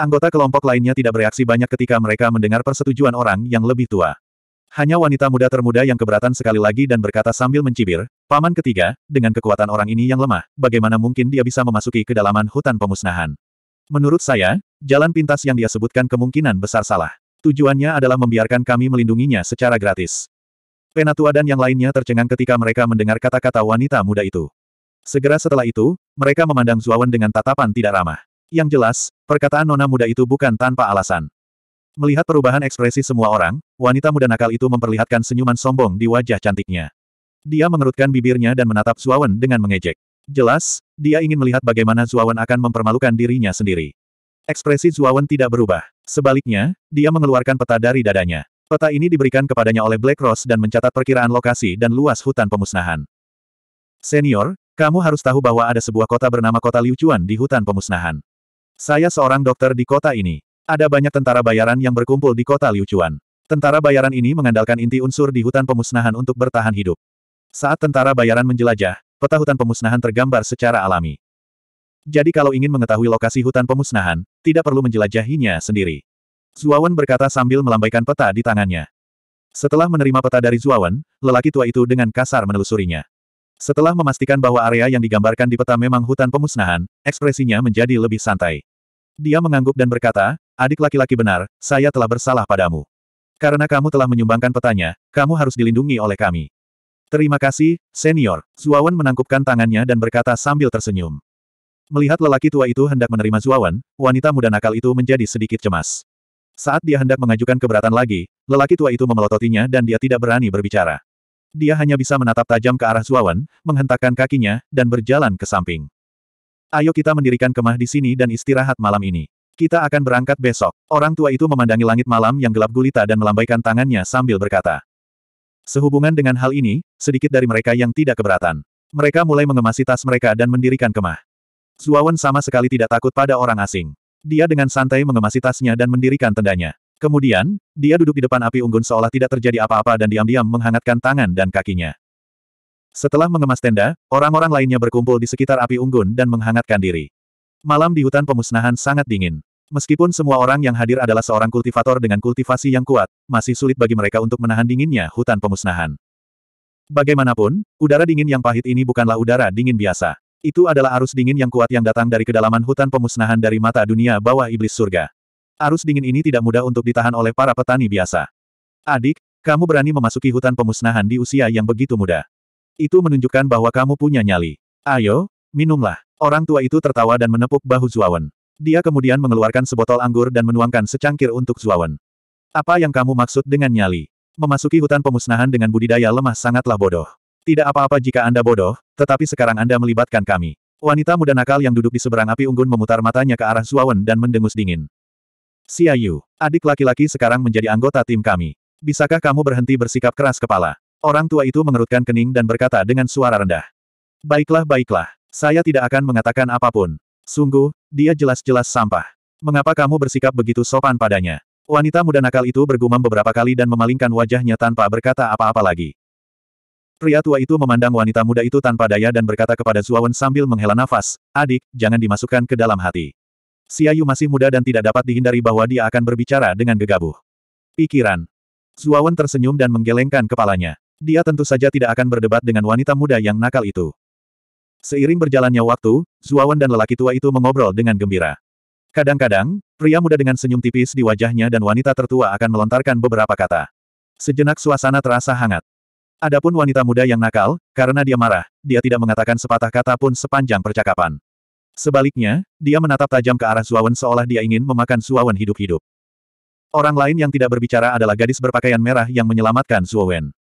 Anggota kelompok lainnya tidak bereaksi banyak ketika mereka mendengar persetujuan orang yang lebih tua. Hanya wanita muda termuda yang keberatan sekali lagi dan berkata sambil mencibir, Paman ketiga, dengan kekuatan orang ini yang lemah, bagaimana mungkin dia bisa memasuki kedalaman hutan pemusnahan? Menurut saya, jalan pintas yang dia sebutkan kemungkinan besar salah. Tujuannya adalah membiarkan kami melindunginya secara gratis. Penatua dan yang lainnya tercengang ketika mereka mendengar kata-kata wanita muda itu. Segera setelah itu, mereka memandang Zuawan dengan tatapan tidak ramah. Yang jelas, perkataan nona muda itu bukan tanpa alasan. Melihat perubahan ekspresi semua orang, wanita muda nakal itu memperlihatkan senyuman sombong di wajah cantiknya. Dia mengerutkan bibirnya dan menatap Zuawan dengan mengejek. Jelas, dia ingin melihat bagaimana Zuawan akan mempermalukan dirinya sendiri. Ekspresi Zuawan tidak berubah. Sebaliknya, dia mengeluarkan peta dari dadanya. Peta ini diberikan kepadanya oleh Black Rose dan mencatat perkiraan lokasi dan luas hutan pemusnahan. Senior, kamu harus tahu bahwa ada sebuah kota bernama Kota Liucuan di hutan pemusnahan. Saya seorang dokter di kota ini. Ada banyak tentara bayaran yang berkumpul di Kota Liucuan. Tentara bayaran ini mengandalkan inti unsur di hutan pemusnahan untuk bertahan hidup. Saat tentara bayaran menjelajah, peta hutan pemusnahan tergambar secara alami. Jadi kalau ingin mengetahui lokasi hutan pemusnahan, tidak perlu menjelajahinya sendiri. Zuawan berkata sambil melambaikan peta di tangannya. Setelah menerima peta dari Zuawan, lelaki tua itu dengan kasar menelusurinya. Setelah memastikan bahwa area yang digambarkan di peta memang hutan pemusnahan, ekspresinya menjadi lebih santai. Dia mengangguk dan berkata, adik laki-laki benar, saya telah bersalah padamu. Karena kamu telah menyumbangkan petanya, kamu harus dilindungi oleh kami. Terima kasih, senior. Zuawan menangkupkan tangannya dan berkata sambil tersenyum. Melihat lelaki tua itu hendak menerima Zuawan, wanita muda nakal itu menjadi sedikit cemas. Saat dia hendak mengajukan keberatan lagi, lelaki tua itu memelototinya dan dia tidak berani berbicara dia hanya bisa menatap tajam ke arah Zuawan, menghentakkan kakinya, dan berjalan ke samping. Ayo kita mendirikan kemah di sini dan istirahat malam ini. Kita akan berangkat besok. Orang tua itu memandangi langit malam yang gelap gulita dan melambaikan tangannya sambil berkata. Sehubungan dengan hal ini, sedikit dari mereka yang tidak keberatan. Mereka mulai mengemasi tas mereka dan mendirikan kemah. Zuawan sama sekali tidak takut pada orang asing. Dia dengan santai mengemasi tasnya dan mendirikan tendanya. Kemudian, dia duduk di depan api unggun seolah tidak terjadi apa-apa dan diam-diam menghangatkan tangan dan kakinya. Setelah mengemas tenda, orang-orang lainnya berkumpul di sekitar api unggun dan menghangatkan diri. Malam di hutan pemusnahan sangat dingin. Meskipun semua orang yang hadir adalah seorang kultivator dengan kultivasi yang kuat, masih sulit bagi mereka untuk menahan dinginnya hutan pemusnahan. Bagaimanapun, udara dingin yang pahit ini bukanlah udara dingin biasa. Itu adalah arus dingin yang kuat yang datang dari kedalaman hutan pemusnahan dari mata dunia bawah iblis surga. Arus dingin ini tidak mudah untuk ditahan oleh para petani biasa. Adik, kamu berani memasuki hutan pemusnahan di usia yang begitu muda. Itu menunjukkan bahwa kamu punya nyali. Ayo, minumlah. Orang tua itu tertawa dan menepuk bahu Zuawan. Dia kemudian mengeluarkan sebotol anggur dan menuangkan secangkir untuk Zuawan. Apa yang kamu maksud dengan nyali? Memasuki hutan pemusnahan dengan budidaya lemah sangatlah bodoh. Tidak apa-apa jika Anda bodoh, tetapi sekarang Anda melibatkan kami. Wanita muda nakal yang duduk di seberang api unggun memutar matanya ke arah Zuawan dan mendengus dingin. Si adik laki-laki sekarang menjadi anggota tim kami. Bisakah kamu berhenti bersikap keras kepala? Orang tua itu mengerutkan kening dan berkata dengan suara rendah. Baiklah baiklah, saya tidak akan mengatakan apapun. Sungguh, dia jelas-jelas sampah. Mengapa kamu bersikap begitu sopan padanya? Wanita muda nakal itu bergumam beberapa kali dan memalingkan wajahnya tanpa berkata apa-apa lagi. Pria tua itu memandang wanita muda itu tanpa daya dan berkata kepada Zuawan sambil menghela nafas, adik, jangan dimasukkan ke dalam hati. Xiaoyu masih muda dan tidak dapat dihindari bahwa dia akan berbicara dengan gegabah. Pikiran. Zuawan tersenyum dan menggelengkan kepalanya. Dia tentu saja tidak akan berdebat dengan wanita muda yang nakal itu. Seiring berjalannya waktu, Zuawan dan lelaki tua itu mengobrol dengan gembira. Kadang-kadang, pria muda dengan senyum tipis di wajahnya dan wanita tertua akan melontarkan beberapa kata. Sejenak suasana terasa hangat. Adapun wanita muda yang nakal, karena dia marah, dia tidak mengatakan sepatah kata pun sepanjang percakapan. Sebaliknya, dia menatap tajam ke arah Zuawan seolah dia ingin memakan Zuawan hidup-hidup. Orang lain yang tidak berbicara adalah gadis berpakaian merah yang menyelamatkan Zuawan.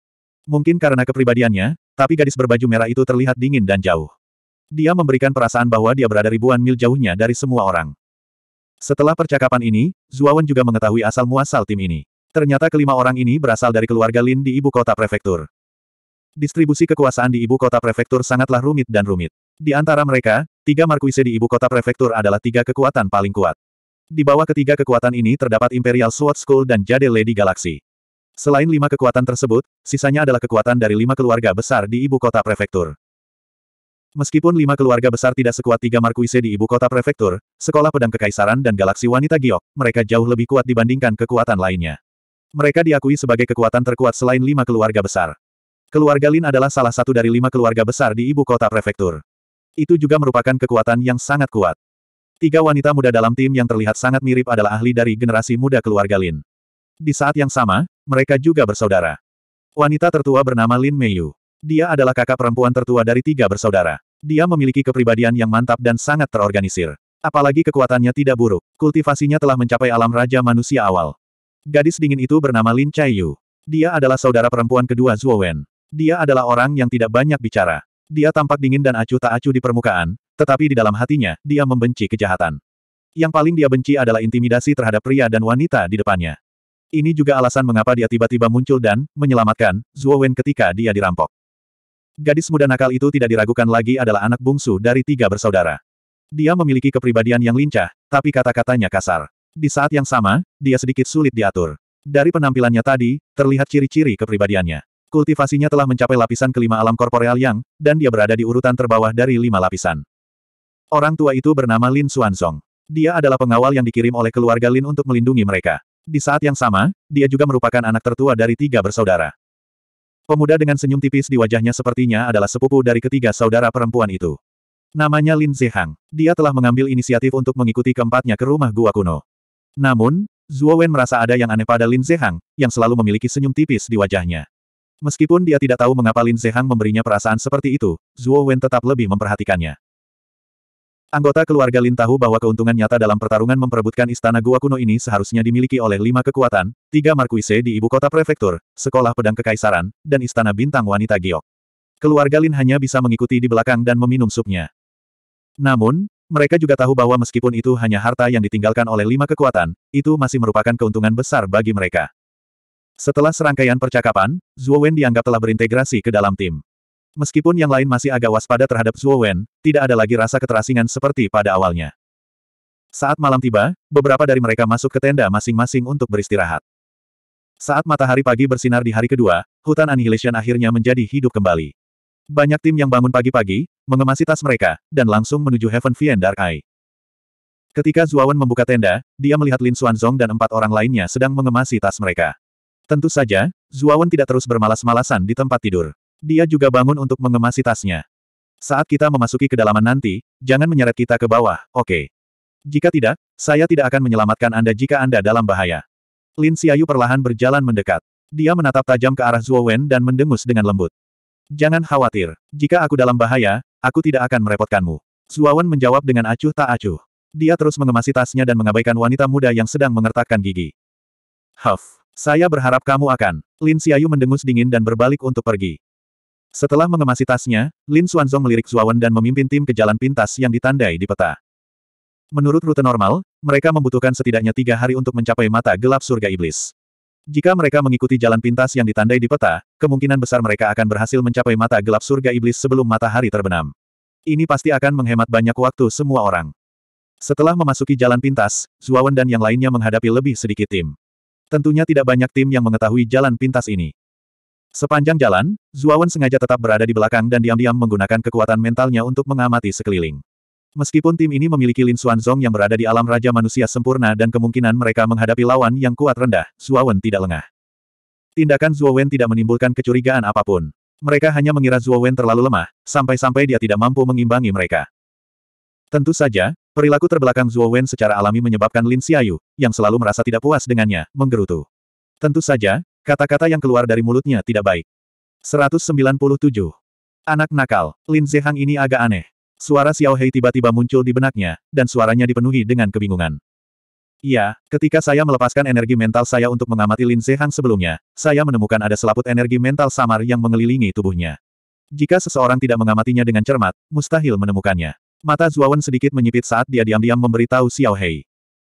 Mungkin karena kepribadiannya, tapi gadis berbaju merah itu terlihat dingin dan jauh. Dia memberikan perasaan bahwa dia berada ribuan mil jauhnya dari semua orang. Setelah percakapan ini, Zuawan juga mengetahui asal-muasal tim ini. Ternyata kelima orang ini berasal dari keluarga Lin di ibu kota prefektur. Distribusi kekuasaan di ibu kota prefektur sangatlah rumit dan rumit. Di antara mereka, tiga markuise di ibu kota prefektur adalah tiga kekuatan paling kuat. Di bawah ketiga kekuatan ini terdapat Imperial Sword School dan Jade Lady Galaxy. Selain lima kekuatan tersebut, sisanya adalah kekuatan dari lima keluarga besar di ibu kota prefektur. Meskipun lima keluarga besar tidak sekuat tiga markuise di ibu kota prefektur, sekolah pedang kekaisaran dan galaksi wanita giok, mereka jauh lebih kuat dibandingkan kekuatan lainnya. Mereka diakui sebagai kekuatan terkuat selain lima keluarga besar. Keluarga Lin adalah salah satu dari lima keluarga besar di ibu kota prefektur. Itu juga merupakan kekuatan yang sangat kuat. Tiga wanita muda dalam tim yang terlihat sangat mirip adalah ahli dari generasi muda keluarga Lin. Di saat yang sama, mereka juga bersaudara. Wanita tertua bernama Lin Meiyu. Dia adalah kakak perempuan tertua dari tiga bersaudara. Dia memiliki kepribadian yang mantap dan sangat terorganisir. Apalagi kekuatannya tidak buruk. Kultivasinya telah mencapai alam raja manusia awal. Gadis dingin itu bernama Lin Chaiyu. Dia adalah saudara perempuan kedua Zhuo Wen. Dia adalah orang yang tidak banyak bicara. Dia tampak dingin dan acuh tak acuh di permukaan, tetapi di dalam hatinya, dia membenci kejahatan. Yang paling dia benci adalah intimidasi terhadap pria dan wanita di depannya. Ini juga alasan mengapa dia tiba-tiba muncul dan menyelamatkan Zuo Wen ketika dia dirampok. Gadis muda nakal itu tidak diragukan lagi adalah anak bungsu dari tiga bersaudara. Dia memiliki kepribadian yang lincah, tapi kata-katanya kasar. Di saat yang sama, dia sedikit sulit diatur. Dari penampilannya tadi, terlihat ciri-ciri kepribadiannya. Kultivasinya telah mencapai lapisan kelima alam korporeal yang, dan dia berada di urutan terbawah dari lima lapisan. Orang tua itu bernama Lin Xuanzong. Dia adalah pengawal yang dikirim oleh keluarga Lin untuk melindungi mereka. Di saat yang sama, dia juga merupakan anak tertua dari tiga bersaudara. Pemuda dengan senyum tipis di wajahnya sepertinya adalah sepupu dari ketiga saudara perempuan itu. Namanya Lin Zehang. Dia telah mengambil inisiatif untuk mengikuti keempatnya ke rumah gua kuno. Namun, Zhuo Wen merasa ada yang aneh pada Lin Zehang, yang selalu memiliki senyum tipis di wajahnya. Meskipun dia tidak tahu mengapa Lin Zehang memberinya perasaan seperti itu, Zhuo Wen tetap lebih memperhatikannya. Anggota keluarga Lin tahu bahwa keuntungan nyata dalam pertarungan memperebutkan istana gua kuno ini seharusnya dimiliki oleh lima kekuatan, tiga markuise di ibu kota prefektur, sekolah pedang kekaisaran, dan istana bintang wanita giok. Keluarga Lin hanya bisa mengikuti di belakang dan meminum supnya. Namun, mereka juga tahu bahwa meskipun itu hanya harta yang ditinggalkan oleh lima kekuatan, itu masih merupakan keuntungan besar bagi mereka. Setelah serangkaian percakapan, Zhuo Wen dianggap telah berintegrasi ke dalam tim. Meskipun yang lain masih agak waspada terhadap Zhuo Wen, tidak ada lagi rasa keterasingan seperti pada awalnya. Saat malam tiba, beberapa dari mereka masuk ke tenda masing-masing untuk beristirahat. Saat matahari pagi bersinar di hari kedua, hutan Annihilation akhirnya menjadi hidup kembali. Banyak tim yang bangun pagi-pagi, mengemasi tas mereka, dan langsung menuju Heaven Fiend Dark Eye. Ketika Wen membuka tenda, dia melihat Lin Xuanzong dan empat orang lainnya sedang mengemasi tas mereka. Tentu saja, Zuawan tidak terus bermalas-malasan di tempat tidur. Dia juga bangun untuk mengemasi tasnya. Saat kita memasuki kedalaman nanti, jangan menyeret kita ke bawah, oke? Okay. Jika tidak, saya tidak akan menyelamatkan Anda jika Anda dalam bahaya. Lin Xiaoyu perlahan berjalan mendekat. Dia menatap tajam ke arah Zuo dan mendengus dengan lembut. Jangan khawatir. Jika aku dalam bahaya, aku tidak akan merepotkanmu. Zuawan menjawab dengan acuh tak acuh. Dia terus mengemasi tasnya dan mengabaikan wanita muda yang sedang mengertakkan gigi. Huff. Saya berharap kamu akan. Lin Xiaoyu mendengus dingin dan berbalik untuk pergi. Setelah mengemasi tasnya, Lin Xuanzong melirik Zuawan dan memimpin tim ke jalan pintas yang ditandai di peta. Menurut rute normal, mereka membutuhkan setidaknya tiga hari untuk mencapai mata gelap surga iblis. Jika mereka mengikuti jalan pintas yang ditandai di peta, kemungkinan besar mereka akan berhasil mencapai mata gelap surga iblis sebelum matahari terbenam. Ini pasti akan menghemat banyak waktu semua orang. Setelah memasuki jalan pintas, Zuawan dan yang lainnya menghadapi lebih sedikit tim. Tentunya tidak banyak tim yang mengetahui jalan pintas ini. Sepanjang jalan, Zuawan sengaja tetap berada di belakang dan diam-diam menggunakan kekuatan mentalnya untuk mengamati sekeliling. Meskipun tim ini memiliki Lin Xuanzong yang berada di alam Raja Manusia Sempurna dan kemungkinan mereka menghadapi lawan yang kuat rendah, Zuawan tidak lengah. Tindakan Zuawan tidak menimbulkan kecurigaan apapun. Mereka hanya mengira Zuawan terlalu lemah, sampai-sampai dia tidak mampu mengimbangi mereka. Tentu saja, Perilaku terbelakang Zhuo Wen secara alami menyebabkan Lin Xiaoyu, yang selalu merasa tidak puas dengannya, menggerutu. Tentu saja, kata-kata yang keluar dari mulutnya tidak baik. 197. Anak nakal, Lin Zehang ini agak aneh. Suara Xiao Hei tiba-tiba muncul di benaknya, dan suaranya dipenuhi dengan kebingungan. Iya, ketika saya melepaskan energi mental saya untuk mengamati Lin Zehang sebelumnya, saya menemukan ada selaput energi mental samar yang mengelilingi tubuhnya. Jika seseorang tidak mengamatinya dengan cermat, mustahil menemukannya. Mata Zuawan sedikit menyipit saat dia diam-diam memberitahu Xiao Hei.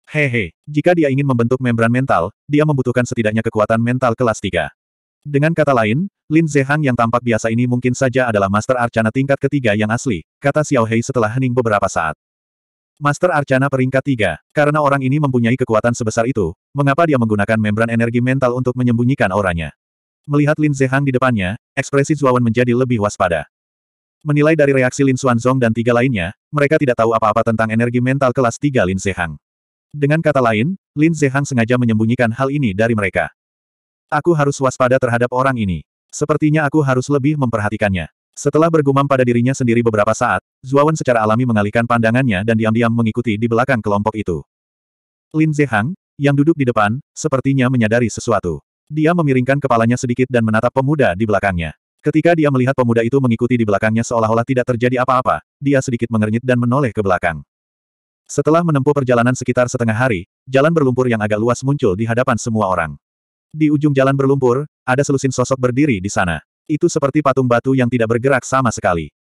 Hehe, jika dia ingin membentuk membran mental, dia membutuhkan setidaknya kekuatan mental kelas 3. Dengan kata lain, Lin Zehang yang tampak biasa ini mungkin saja adalah Master Arcana tingkat ketiga yang asli, kata Xiao Hei setelah hening beberapa saat. Master Arcana peringkat 3, karena orang ini mempunyai kekuatan sebesar itu, mengapa dia menggunakan membran energi mental untuk menyembunyikan auranya? Melihat Lin Zehang di depannya, ekspresi Zuawan menjadi lebih waspada. Menilai dari reaksi Lin Xuanzong dan tiga lainnya, mereka tidak tahu apa-apa tentang energi mental kelas tiga Lin Zehang. Dengan kata lain, Lin Zehang sengaja menyembunyikan hal ini dari mereka. Aku harus waspada terhadap orang ini. Sepertinya aku harus lebih memperhatikannya. Setelah bergumam pada dirinya sendiri beberapa saat, Zuawan secara alami mengalihkan pandangannya dan diam-diam mengikuti di belakang kelompok itu. Lin Zehang, yang duduk di depan, sepertinya menyadari sesuatu. Dia memiringkan kepalanya sedikit dan menatap pemuda di belakangnya. Ketika dia melihat pemuda itu mengikuti di belakangnya seolah-olah tidak terjadi apa-apa, dia sedikit mengernyit dan menoleh ke belakang. Setelah menempuh perjalanan sekitar setengah hari, jalan berlumpur yang agak luas muncul di hadapan semua orang. Di ujung jalan berlumpur, ada selusin sosok berdiri di sana. Itu seperti patung batu yang tidak bergerak sama sekali.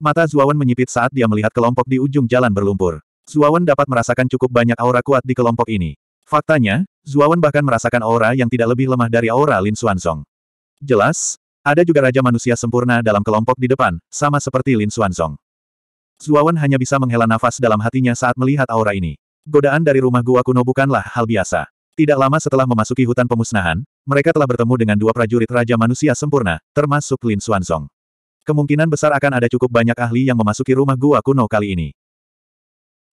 Mata Zuawan menyipit saat dia melihat kelompok di ujung jalan berlumpur. Zuawan dapat merasakan cukup banyak aura kuat di kelompok ini. Faktanya, Zuawan bahkan merasakan aura yang tidak lebih lemah dari aura Lin Xuanzong. Jelas, ada juga Raja Manusia Sempurna dalam kelompok di depan, sama seperti Lin Xuanzong. Zuawan hanya bisa menghela nafas dalam hatinya saat melihat aura ini. Godaan dari rumah gua kuno bukanlah hal biasa. Tidak lama setelah memasuki hutan pemusnahan, mereka telah bertemu dengan dua prajurit Raja Manusia Sempurna, termasuk Lin Xuanzong. Kemungkinan besar akan ada cukup banyak ahli yang memasuki rumah gua kuno kali ini.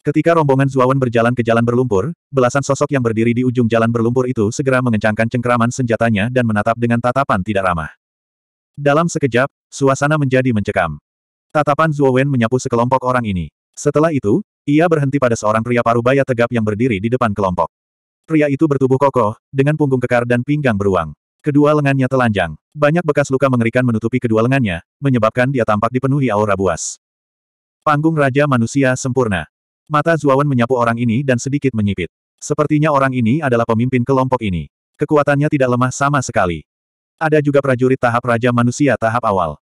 Ketika rombongan Zuawan berjalan ke jalan berlumpur, belasan sosok yang berdiri di ujung jalan berlumpur itu segera mengencangkan cengkraman senjatanya dan menatap dengan tatapan tidak ramah. Dalam sekejap, suasana menjadi mencekam. Tatapan Zhuowen menyapu sekelompok orang ini. Setelah itu, ia berhenti pada seorang pria parubaya tegap yang berdiri di depan kelompok. Pria itu bertubuh kokoh, dengan punggung kekar dan pinggang beruang. Kedua lengannya telanjang. Banyak bekas luka mengerikan menutupi kedua lengannya, menyebabkan dia tampak dipenuhi aura buas. Panggung Raja Manusia Sempurna. Mata Zuawan menyapu orang ini dan sedikit menyipit. Sepertinya orang ini adalah pemimpin kelompok ini. Kekuatannya tidak lemah sama sekali. Ada juga prajurit tahap Raja Manusia tahap awal.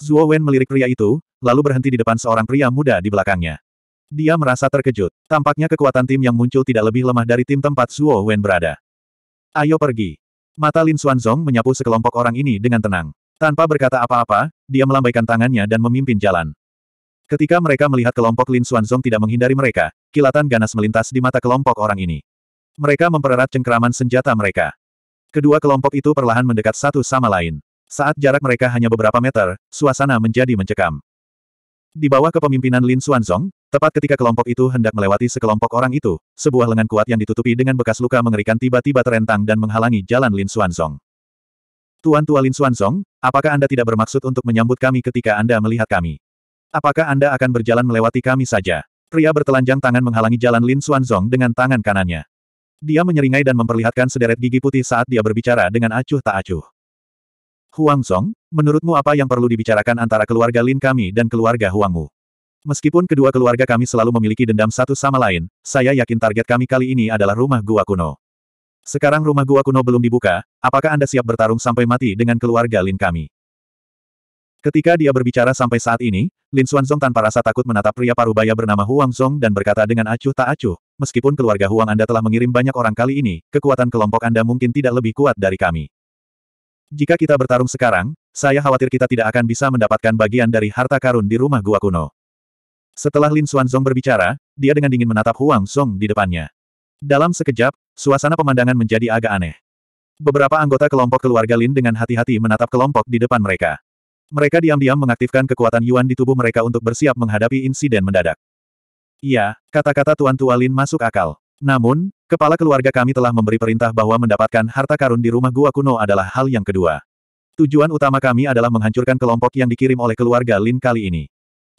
Zuo Wen melirik pria itu, lalu berhenti di depan seorang pria muda di belakangnya. Dia merasa terkejut. Tampaknya kekuatan tim yang muncul tidak lebih lemah dari tim tempat Zuo Wen berada. Ayo pergi. Mata Lin Xuanzong menyapu sekelompok orang ini dengan tenang. Tanpa berkata apa-apa, dia melambaikan tangannya dan memimpin jalan. Ketika mereka melihat kelompok Lin Xuanzong tidak menghindari mereka, kilatan ganas melintas di mata kelompok orang ini. Mereka mempererat cengkeraman senjata mereka. Kedua kelompok itu perlahan mendekat satu sama lain. Saat jarak mereka hanya beberapa meter, suasana menjadi mencekam. Di bawah kepemimpinan Lin Xuanzong, tepat ketika kelompok itu hendak melewati sekelompok orang itu, sebuah lengan kuat yang ditutupi dengan bekas luka mengerikan tiba-tiba terentang dan menghalangi jalan Lin Xuanzong. Tuan Tua Lin Xuanzong, apakah Anda tidak bermaksud untuk menyambut kami ketika Anda melihat kami? Apakah Anda akan berjalan melewati kami saja? Pria bertelanjang tangan menghalangi jalan Lin Xuanzong dengan tangan kanannya. Dia menyeringai dan memperlihatkan sederet gigi putih saat dia berbicara dengan acuh tak acuh. Huang Song, menurutmu apa yang perlu dibicarakan antara keluarga Lin kami dan keluarga Wu? Meskipun kedua keluarga kami selalu memiliki dendam satu sama lain, saya yakin target kami kali ini adalah rumah gua kuno. Sekarang rumah gua kuno belum dibuka, apakah Anda siap bertarung sampai mati dengan keluarga Lin kami? Ketika dia berbicara sampai saat ini, Lin Xuanzong tanpa rasa takut menatap pria parubaya bernama Huang Zong dan berkata dengan acuh tak acuh, meskipun keluarga Huang Anda telah mengirim banyak orang kali ini, kekuatan kelompok Anda mungkin tidak lebih kuat dari kami. Jika kita bertarung sekarang, saya khawatir kita tidak akan bisa mendapatkan bagian dari harta karun di rumah gua kuno. Setelah Lin Xuanzong berbicara, dia dengan dingin menatap Huang Zong di depannya. Dalam sekejap, suasana pemandangan menjadi agak aneh. Beberapa anggota kelompok keluarga Lin dengan hati-hati menatap kelompok di depan mereka. Mereka diam-diam mengaktifkan kekuatan Yuan di tubuh mereka untuk bersiap menghadapi insiden mendadak. Iya, kata-kata Tuan Tualin masuk akal. Namun, kepala keluarga kami telah memberi perintah bahwa mendapatkan harta karun di rumah gua kuno adalah hal yang kedua. Tujuan utama kami adalah menghancurkan kelompok yang dikirim oleh keluarga Lin kali ini.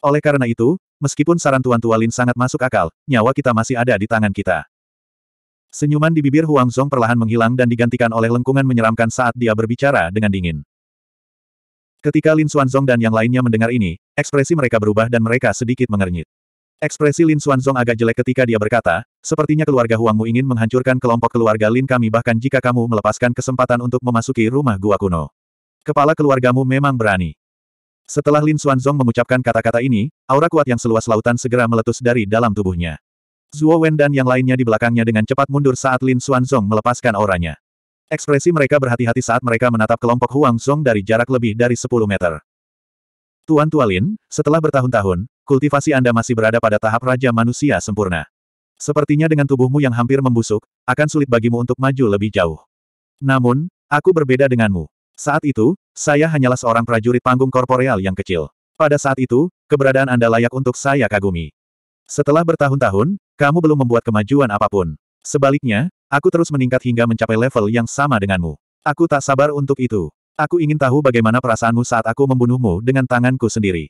Oleh karena itu, meskipun saran Tuan Tualin sangat masuk akal, nyawa kita masih ada di tangan kita. Senyuman di bibir Huang Zhong perlahan menghilang dan digantikan oleh lengkungan menyeramkan saat dia berbicara dengan dingin. Ketika Lin Xuanzong dan yang lainnya mendengar ini, ekspresi mereka berubah dan mereka sedikit mengernyit. Ekspresi Lin Xuanzong agak jelek ketika dia berkata, sepertinya keluarga Huangmu ingin menghancurkan kelompok keluarga Lin kami bahkan jika kamu melepaskan kesempatan untuk memasuki rumah gua kuno. Kepala keluargamu memang berani. Setelah Lin Xuanzong mengucapkan kata-kata ini, aura kuat yang seluas lautan segera meletus dari dalam tubuhnya. Zhuo Wen dan yang lainnya di belakangnya dengan cepat mundur saat Lin Xuanzong melepaskan auranya. Ekspresi mereka berhati-hati saat mereka menatap kelompok Huang Song dari jarak lebih dari 10 meter. Tuan Tualin, setelah bertahun-tahun, kultivasi Anda masih berada pada tahap Raja Manusia Sempurna. Sepertinya dengan tubuhmu yang hampir membusuk, akan sulit bagimu untuk maju lebih jauh. Namun, aku berbeda denganmu. Saat itu, saya hanyalah seorang prajurit panggung korporeal yang kecil. Pada saat itu, keberadaan Anda layak untuk saya kagumi. Setelah bertahun-tahun, kamu belum membuat kemajuan apapun. Sebaliknya, Aku terus meningkat hingga mencapai level yang sama denganmu. Aku tak sabar untuk itu. Aku ingin tahu bagaimana perasaanmu saat aku membunuhmu dengan tanganku sendiri.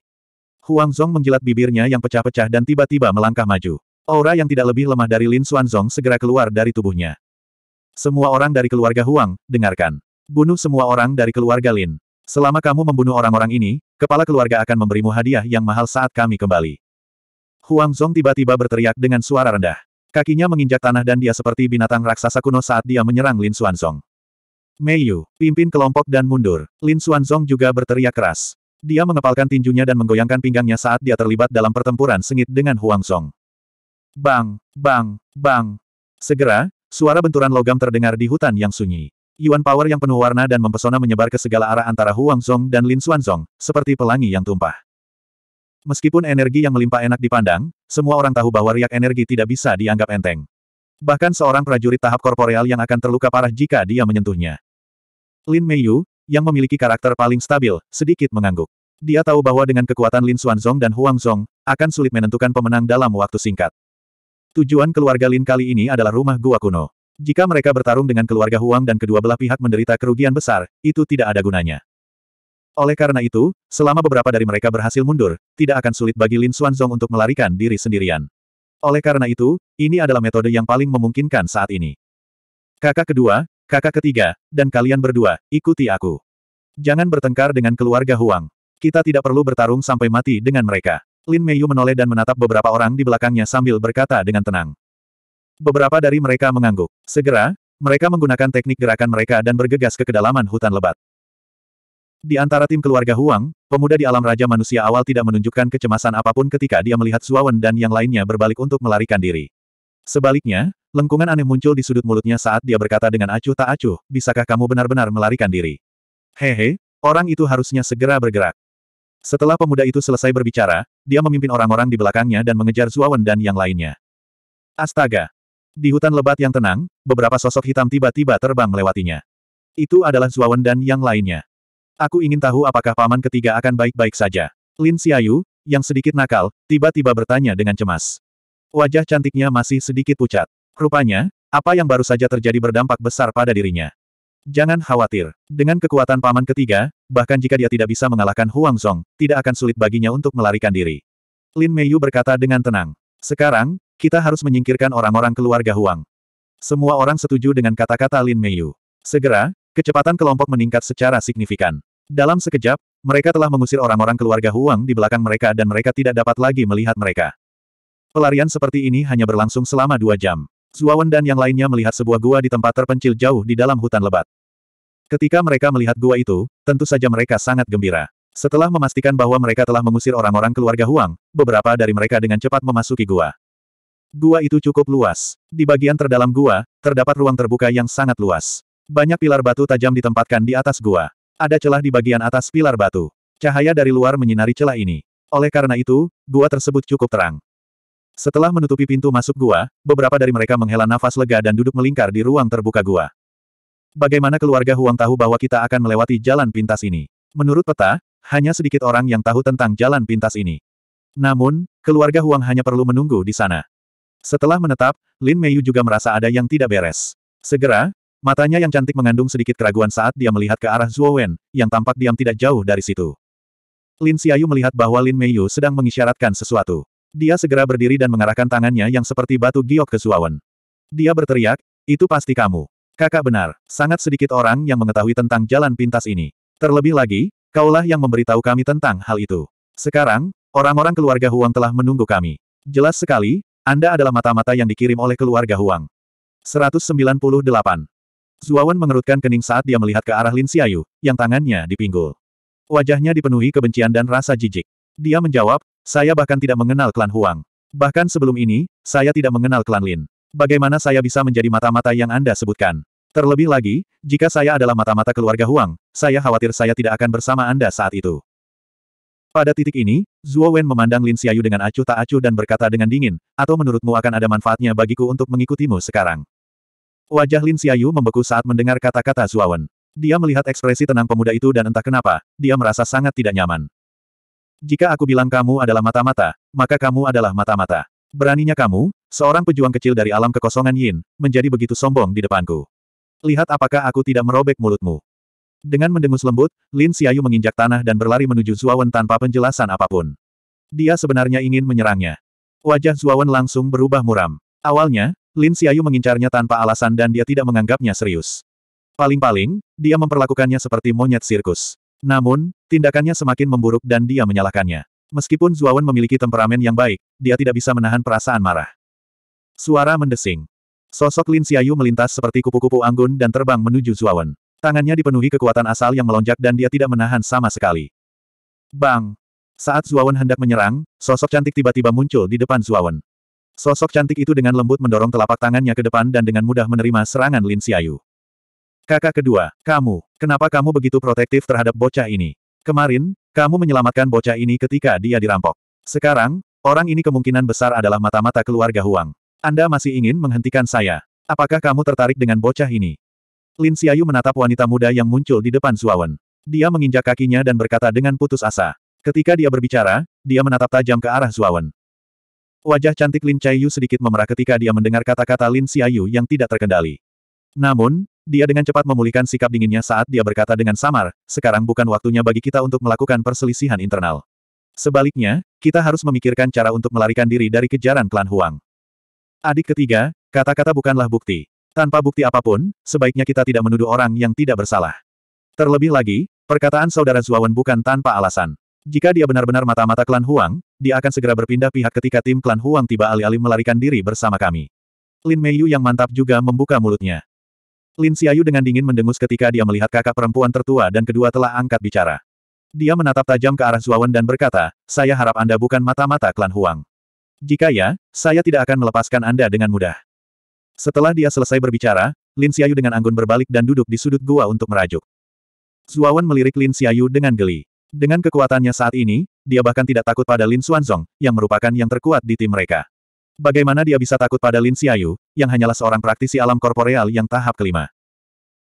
Huang Zhong menjilat bibirnya yang pecah-pecah dan tiba-tiba melangkah maju. Aura yang tidak lebih lemah dari Lin Xuanzong segera keluar dari tubuhnya. Semua orang dari keluarga Huang, dengarkan. Bunuh semua orang dari keluarga Lin. Selama kamu membunuh orang-orang ini, kepala keluarga akan memberimu hadiah yang mahal saat kami kembali. Huang Zhong tiba-tiba berteriak dengan suara rendah. Kakinya menginjak tanah dan dia seperti binatang raksasa kuno saat dia menyerang Lin Xuanzong. Mei Yu, pimpin kelompok dan mundur. Lin Xuanzong juga berteriak keras. Dia mengepalkan tinjunya dan menggoyangkan pinggangnya saat dia terlibat dalam pertempuran sengit dengan Huang Song. Bang, bang, bang. Segera, suara benturan logam terdengar di hutan yang sunyi. Yuan power yang penuh warna dan mempesona menyebar ke segala arah antara Huang Zong dan Lin Xuanzong, seperti pelangi yang tumpah. Meskipun energi yang melimpah enak dipandang, semua orang tahu bahwa riak energi tidak bisa dianggap enteng. Bahkan seorang prajurit tahap korporeal yang akan terluka parah jika dia menyentuhnya. Lin Meiyu, yang memiliki karakter paling stabil, sedikit mengangguk. Dia tahu bahwa dengan kekuatan Lin Xuanzong dan Huang Zong, akan sulit menentukan pemenang dalam waktu singkat. Tujuan keluarga Lin kali ini adalah rumah gua kuno. Jika mereka bertarung dengan keluarga Huang dan kedua belah pihak menderita kerugian besar, itu tidak ada gunanya. Oleh karena itu, selama beberapa dari mereka berhasil mundur, tidak akan sulit bagi Lin Xuanzong untuk melarikan diri sendirian. Oleh karena itu, ini adalah metode yang paling memungkinkan saat ini. Kakak kedua, kakak ketiga, dan kalian berdua, ikuti aku. Jangan bertengkar dengan keluarga Huang. Kita tidak perlu bertarung sampai mati dengan mereka. Lin Meiyu menoleh dan menatap beberapa orang di belakangnya sambil berkata dengan tenang. Beberapa dari mereka mengangguk. Segera, mereka menggunakan teknik gerakan mereka dan bergegas ke kedalaman hutan lebat. Di antara tim keluarga Huang, pemuda di alam Raja Manusia awal tidak menunjukkan kecemasan apapun ketika dia melihat Suawen dan yang lainnya berbalik untuk melarikan diri. Sebaliknya, lengkungan aneh muncul di sudut mulutnya saat dia berkata dengan acuh tak acuh, bisakah kamu benar-benar melarikan diri? Hehe, orang itu harusnya segera bergerak. Setelah pemuda itu selesai berbicara, dia memimpin orang-orang di belakangnya dan mengejar Suawen dan yang lainnya. Astaga! Di hutan lebat yang tenang, beberapa sosok hitam tiba-tiba terbang melewatinya. Itu adalah Suawen dan yang lainnya. Aku ingin tahu apakah paman ketiga akan baik-baik saja. Lin Xiaoyu, yang sedikit nakal, tiba-tiba bertanya dengan cemas. Wajah cantiknya masih sedikit pucat. Rupanya, apa yang baru saja terjadi berdampak besar pada dirinya. Jangan khawatir. Dengan kekuatan paman ketiga, bahkan jika dia tidak bisa mengalahkan Huang Zhong, tidak akan sulit baginya untuk melarikan diri. Lin Meiyu berkata dengan tenang. Sekarang, kita harus menyingkirkan orang-orang keluarga Huang. Semua orang setuju dengan kata-kata Lin Meiyu. Segera, kecepatan kelompok meningkat secara signifikan. Dalam sekejap, mereka telah mengusir orang-orang keluarga Huang di belakang mereka dan mereka tidak dapat lagi melihat mereka. Pelarian seperti ini hanya berlangsung selama dua jam. Zuawan dan yang lainnya melihat sebuah gua di tempat terpencil jauh di dalam hutan lebat. Ketika mereka melihat gua itu, tentu saja mereka sangat gembira. Setelah memastikan bahwa mereka telah mengusir orang-orang keluarga Huang, beberapa dari mereka dengan cepat memasuki gua. Gua itu cukup luas. Di bagian terdalam gua, terdapat ruang terbuka yang sangat luas. Banyak pilar batu tajam ditempatkan di atas gua. Ada celah di bagian atas pilar batu. Cahaya dari luar menyinari celah ini. Oleh karena itu, gua tersebut cukup terang. Setelah menutupi pintu masuk gua, beberapa dari mereka menghela nafas lega dan duduk melingkar di ruang terbuka gua. Bagaimana keluarga Huang tahu bahwa kita akan melewati jalan pintas ini? Menurut peta, hanya sedikit orang yang tahu tentang jalan pintas ini. Namun, keluarga Huang hanya perlu menunggu di sana. Setelah menetap, Lin Meiyu juga merasa ada yang tidak beres. Segera, Matanya yang cantik mengandung sedikit keraguan saat dia melihat ke arah Zhuo Wen, yang tampak diam tidak jauh dari situ. Lin Xiaoyu melihat bahwa Lin Meiyu sedang mengisyaratkan sesuatu. Dia segera berdiri dan mengarahkan tangannya yang seperti batu giok ke Zhuo Wen. Dia berteriak, itu pasti kamu. Kakak benar, sangat sedikit orang yang mengetahui tentang jalan pintas ini. Terlebih lagi, kaulah yang memberitahu kami tentang hal itu. Sekarang, orang-orang keluarga Huang telah menunggu kami. Jelas sekali, Anda adalah mata-mata yang dikirim oleh keluarga Huang. 198. Zuawan mengerutkan kening saat dia melihat ke arah Lin Xiaoyu, yang tangannya dipinggul. Wajahnya dipenuhi kebencian dan rasa jijik. Dia menjawab, saya bahkan tidak mengenal klan Huang. Bahkan sebelum ini, saya tidak mengenal klan Lin. Bagaimana saya bisa menjadi mata-mata yang Anda sebutkan? Terlebih lagi, jika saya adalah mata-mata keluarga Huang, saya khawatir saya tidak akan bersama Anda saat itu. Pada titik ini, Zuo Wen memandang Lin Xiaoyu dengan acuh tak acuh dan berkata dengan dingin, atau menurutmu akan ada manfaatnya bagiku untuk mengikutimu sekarang? Wajah Lin Xiaoyu membeku saat mendengar kata-kata Zuawan. Dia melihat ekspresi tenang pemuda itu dan entah kenapa, dia merasa sangat tidak nyaman. Jika aku bilang kamu adalah mata-mata, maka kamu adalah mata-mata. Beraninya kamu, seorang pejuang kecil dari alam kekosongan Yin, menjadi begitu sombong di depanku. Lihat apakah aku tidak merobek mulutmu. Dengan mendengus lembut, Lin Xiaoyu menginjak tanah dan berlari menuju Zuawan tanpa penjelasan apapun. Dia sebenarnya ingin menyerangnya. Wajah Zuawan langsung berubah muram. Awalnya, Lin Xiaoyu mengincarnya tanpa alasan dan dia tidak menganggapnya serius. Paling-paling, dia memperlakukannya seperti monyet sirkus. Namun, tindakannya semakin memburuk dan dia menyalahkannya. Meskipun Zuawan memiliki temperamen yang baik, dia tidak bisa menahan perasaan marah. Suara mendesing. Sosok Lin Xiaoyu melintas seperti kupu-kupu anggun dan terbang menuju Zuawan. Tangannya dipenuhi kekuatan asal yang melonjak dan dia tidak menahan sama sekali. Bang! Saat Zuawan hendak menyerang, sosok cantik tiba-tiba muncul di depan Zuawan. Sosok cantik itu dengan lembut mendorong telapak tangannya ke depan dan dengan mudah menerima serangan Lin Xiaoyu. Kakak kedua, kamu, kenapa kamu begitu protektif terhadap bocah ini? Kemarin, kamu menyelamatkan bocah ini ketika dia dirampok. Sekarang, orang ini kemungkinan besar adalah mata-mata keluarga Huang. Anda masih ingin menghentikan saya. Apakah kamu tertarik dengan bocah ini? Lin Xiaoyu menatap wanita muda yang muncul di depan Zuawan. Dia menginjak kakinya dan berkata dengan putus asa. Ketika dia berbicara, dia menatap tajam ke arah Zuawan. Wajah cantik Lin Chaiyu sedikit memerah ketika dia mendengar kata-kata Lin Xiaoyu yang tidak terkendali. Namun, dia dengan cepat memulihkan sikap dinginnya saat dia berkata dengan samar, sekarang bukan waktunya bagi kita untuk melakukan perselisihan internal. Sebaliknya, kita harus memikirkan cara untuk melarikan diri dari kejaran klan Huang. Adik ketiga, kata-kata bukanlah bukti. Tanpa bukti apapun, sebaiknya kita tidak menuduh orang yang tidak bersalah. Terlebih lagi, perkataan saudara Zuawan bukan tanpa alasan. Jika dia benar-benar mata-mata klan Huang, dia akan segera berpindah pihak ketika tim klan Huang tiba alih-alih melarikan diri bersama kami. Lin Meiyu yang mantap juga membuka mulutnya. Lin Xiaoyu dengan dingin mendengus ketika dia melihat kakak perempuan tertua dan kedua telah angkat bicara. Dia menatap tajam ke arah Zuawan dan berkata, saya harap Anda bukan mata-mata klan Huang. Jika ya, saya tidak akan melepaskan Anda dengan mudah. Setelah dia selesai berbicara, Lin Xiaoyu dengan anggun berbalik dan duduk di sudut gua untuk merajuk. Zuawan melirik Lin Xiaoyu dengan geli. Dengan kekuatannya saat ini, dia bahkan tidak takut pada Lin Xuanzong, yang merupakan yang terkuat di tim mereka. Bagaimana dia bisa takut pada Lin Xiaoyu, yang hanyalah seorang praktisi alam korporeal yang tahap kelima?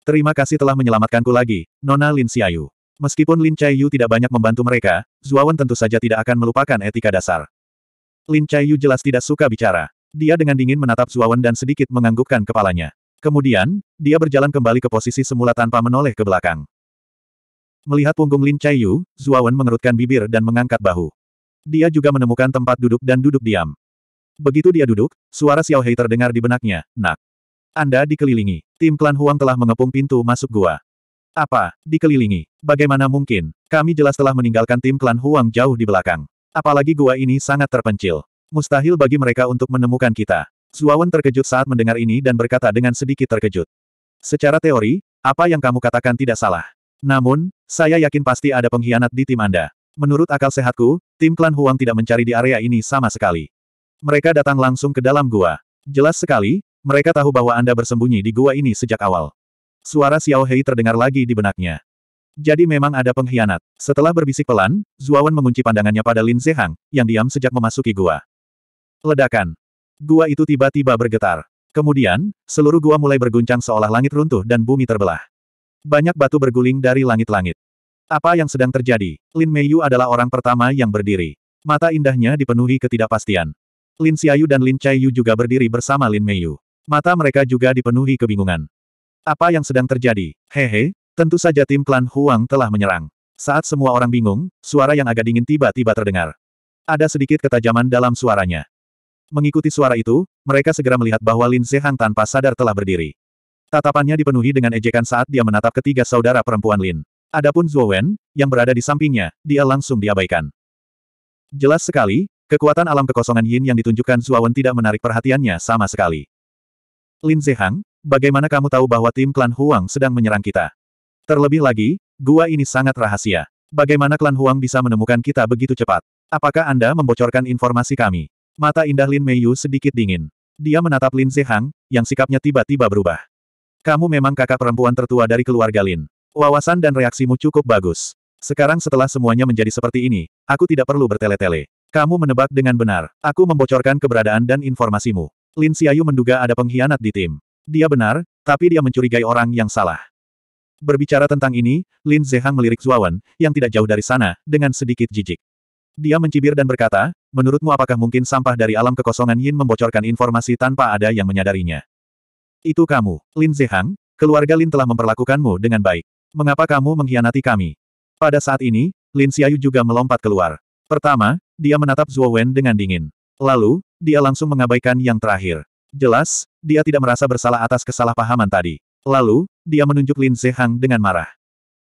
Terima kasih telah menyelamatkanku lagi, Nona Lin Xiaoyu. Meskipun Lin Chaiyu tidak banyak membantu mereka, Zuawan tentu saja tidak akan melupakan etika dasar. Lin Chaiyu jelas tidak suka bicara. Dia dengan dingin menatap Zuawan dan sedikit menganggukkan kepalanya. Kemudian, dia berjalan kembali ke posisi semula tanpa menoleh ke belakang. Melihat punggung Lin Chai Yu, Wen mengerutkan bibir dan mengangkat bahu. Dia juga menemukan tempat duduk dan duduk diam. Begitu dia duduk, suara Xiao Hei terdengar di benaknya, nak. Anda dikelilingi. Tim klan Huang telah mengepung pintu masuk gua. Apa? Dikelilingi? Bagaimana mungkin? Kami jelas telah meninggalkan tim klan Huang jauh di belakang. Apalagi gua ini sangat terpencil. Mustahil bagi mereka untuk menemukan kita. Zuawan terkejut saat mendengar ini dan berkata dengan sedikit terkejut. Secara teori, apa yang kamu katakan tidak salah. Namun, saya yakin pasti ada pengkhianat di tim Anda. Menurut akal sehatku, tim klan Huang tidak mencari di area ini sama sekali. Mereka datang langsung ke dalam gua. Jelas sekali, mereka tahu bahwa Anda bersembunyi di gua ini sejak awal. Suara Xiao Hei terdengar lagi di benaknya. Jadi memang ada pengkhianat. Setelah berbisik pelan, Zuawan mengunci pandangannya pada Lin Zehang, yang diam sejak memasuki gua. Ledakan. Gua itu tiba-tiba bergetar. Kemudian, seluruh gua mulai berguncang seolah langit runtuh dan bumi terbelah. Banyak batu berguling dari langit-langit. Apa yang sedang terjadi? Lin Meiyu adalah orang pertama yang berdiri. Mata indahnya dipenuhi ketidakpastian. Lin Xiaoyu dan Lin Chaiyu juga berdiri bersama Lin Meiyu. Mata mereka juga dipenuhi kebingungan. Apa yang sedang terjadi? Hehe, tentu saja tim klan Huang telah menyerang. Saat semua orang bingung, suara yang agak dingin tiba-tiba terdengar. Ada sedikit ketajaman dalam suaranya. Mengikuti suara itu, mereka segera melihat bahwa Lin Zehang tanpa sadar telah berdiri. Tatapannya dipenuhi dengan ejekan saat dia menatap ketiga saudara perempuan Lin. Adapun Zhuo Wen, yang berada di sampingnya, dia langsung diabaikan. Jelas sekali, kekuatan alam kekosongan Yin yang ditunjukkan Zhuo Wen tidak menarik perhatiannya sama sekali. Lin Zehang, bagaimana kamu tahu bahwa tim klan Huang sedang menyerang kita? Terlebih lagi, gua ini sangat rahasia. Bagaimana klan Huang bisa menemukan kita begitu cepat? Apakah Anda membocorkan informasi kami? Mata indah Lin Meiyu sedikit dingin. Dia menatap Lin Zehang, yang sikapnya tiba-tiba berubah. Kamu memang kakak perempuan tertua dari keluarga Lin. Wawasan dan reaksimu cukup bagus. Sekarang setelah semuanya menjadi seperti ini, aku tidak perlu bertele-tele. Kamu menebak dengan benar. Aku membocorkan keberadaan dan informasimu. Lin Xiaoyu menduga ada pengkhianat di tim. Dia benar, tapi dia mencurigai orang yang salah. Berbicara tentang ini, Lin Zehang melirik Zuawan, yang tidak jauh dari sana, dengan sedikit jijik. Dia mencibir dan berkata, menurutmu apakah mungkin sampah dari alam kekosongan Yin membocorkan informasi tanpa ada yang menyadarinya? Itu kamu, Lin Zehang. keluarga Lin telah memperlakukanmu dengan baik. Mengapa kamu mengkhianati kami? Pada saat ini, Lin Xiaoyu juga melompat keluar. Pertama, dia menatap Zhuo Wen dengan dingin. Lalu, dia langsung mengabaikan yang terakhir. Jelas, dia tidak merasa bersalah atas kesalahpahaman tadi. Lalu, dia menunjuk Lin Zehang dengan marah.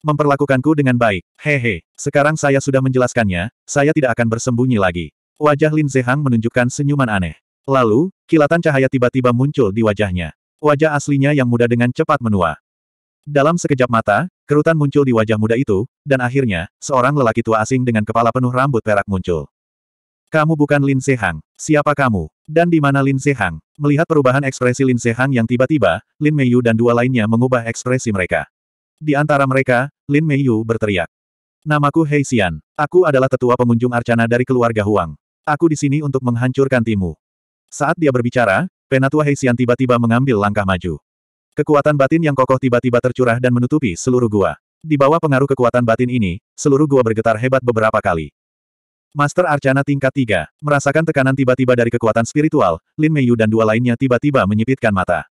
Memperlakukanku dengan baik, hehe, sekarang saya sudah menjelaskannya, saya tidak akan bersembunyi lagi. Wajah Lin Zehang menunjukkan senyuman aneh. Lalu, kilatan cahaya tiba-tiba muncul di wajahnya. Wajah aslinya yang muda dengan cepat menua. Dalam sekejap mata, kerutan muncul di wajah muda itu, dan akhirnya, seorang lelaki tua asing dengan kepala penuh rambut perak muncul. Kamu bukan Lin Sehang. Siapa kamu? Dan di mana Lin Sehang? Melihat perubahan ekspresi Lin Sehang yang tiba-tiba, Lin Meiyu dan dua lainnya mengubah ekspresi mereka. Di antara mereka, Lin Meiyu berteriak. Namaku Hei Xian. Aku adalah tetua pengunjung arcana dari keluarga Huang. Aku di sini untuk menghancurkan timu. Saat dia berbicara, Penatua Heisian tiba-tiba mengambil langkah maju. Kekuatan batin yang kokoh tiba-tiba tercurah dan menutupi seluruh gua. Di bawah pengaruh kekuatan batin ini, seluruh gua bergetar hebat beberapa kali. Master Arcana tingkat 3, merasakan tekanan tiba-tiba dari kekuatan spiritual, Lin Meiyu dan dua lainnya tiba-tiba menyipitkan mata.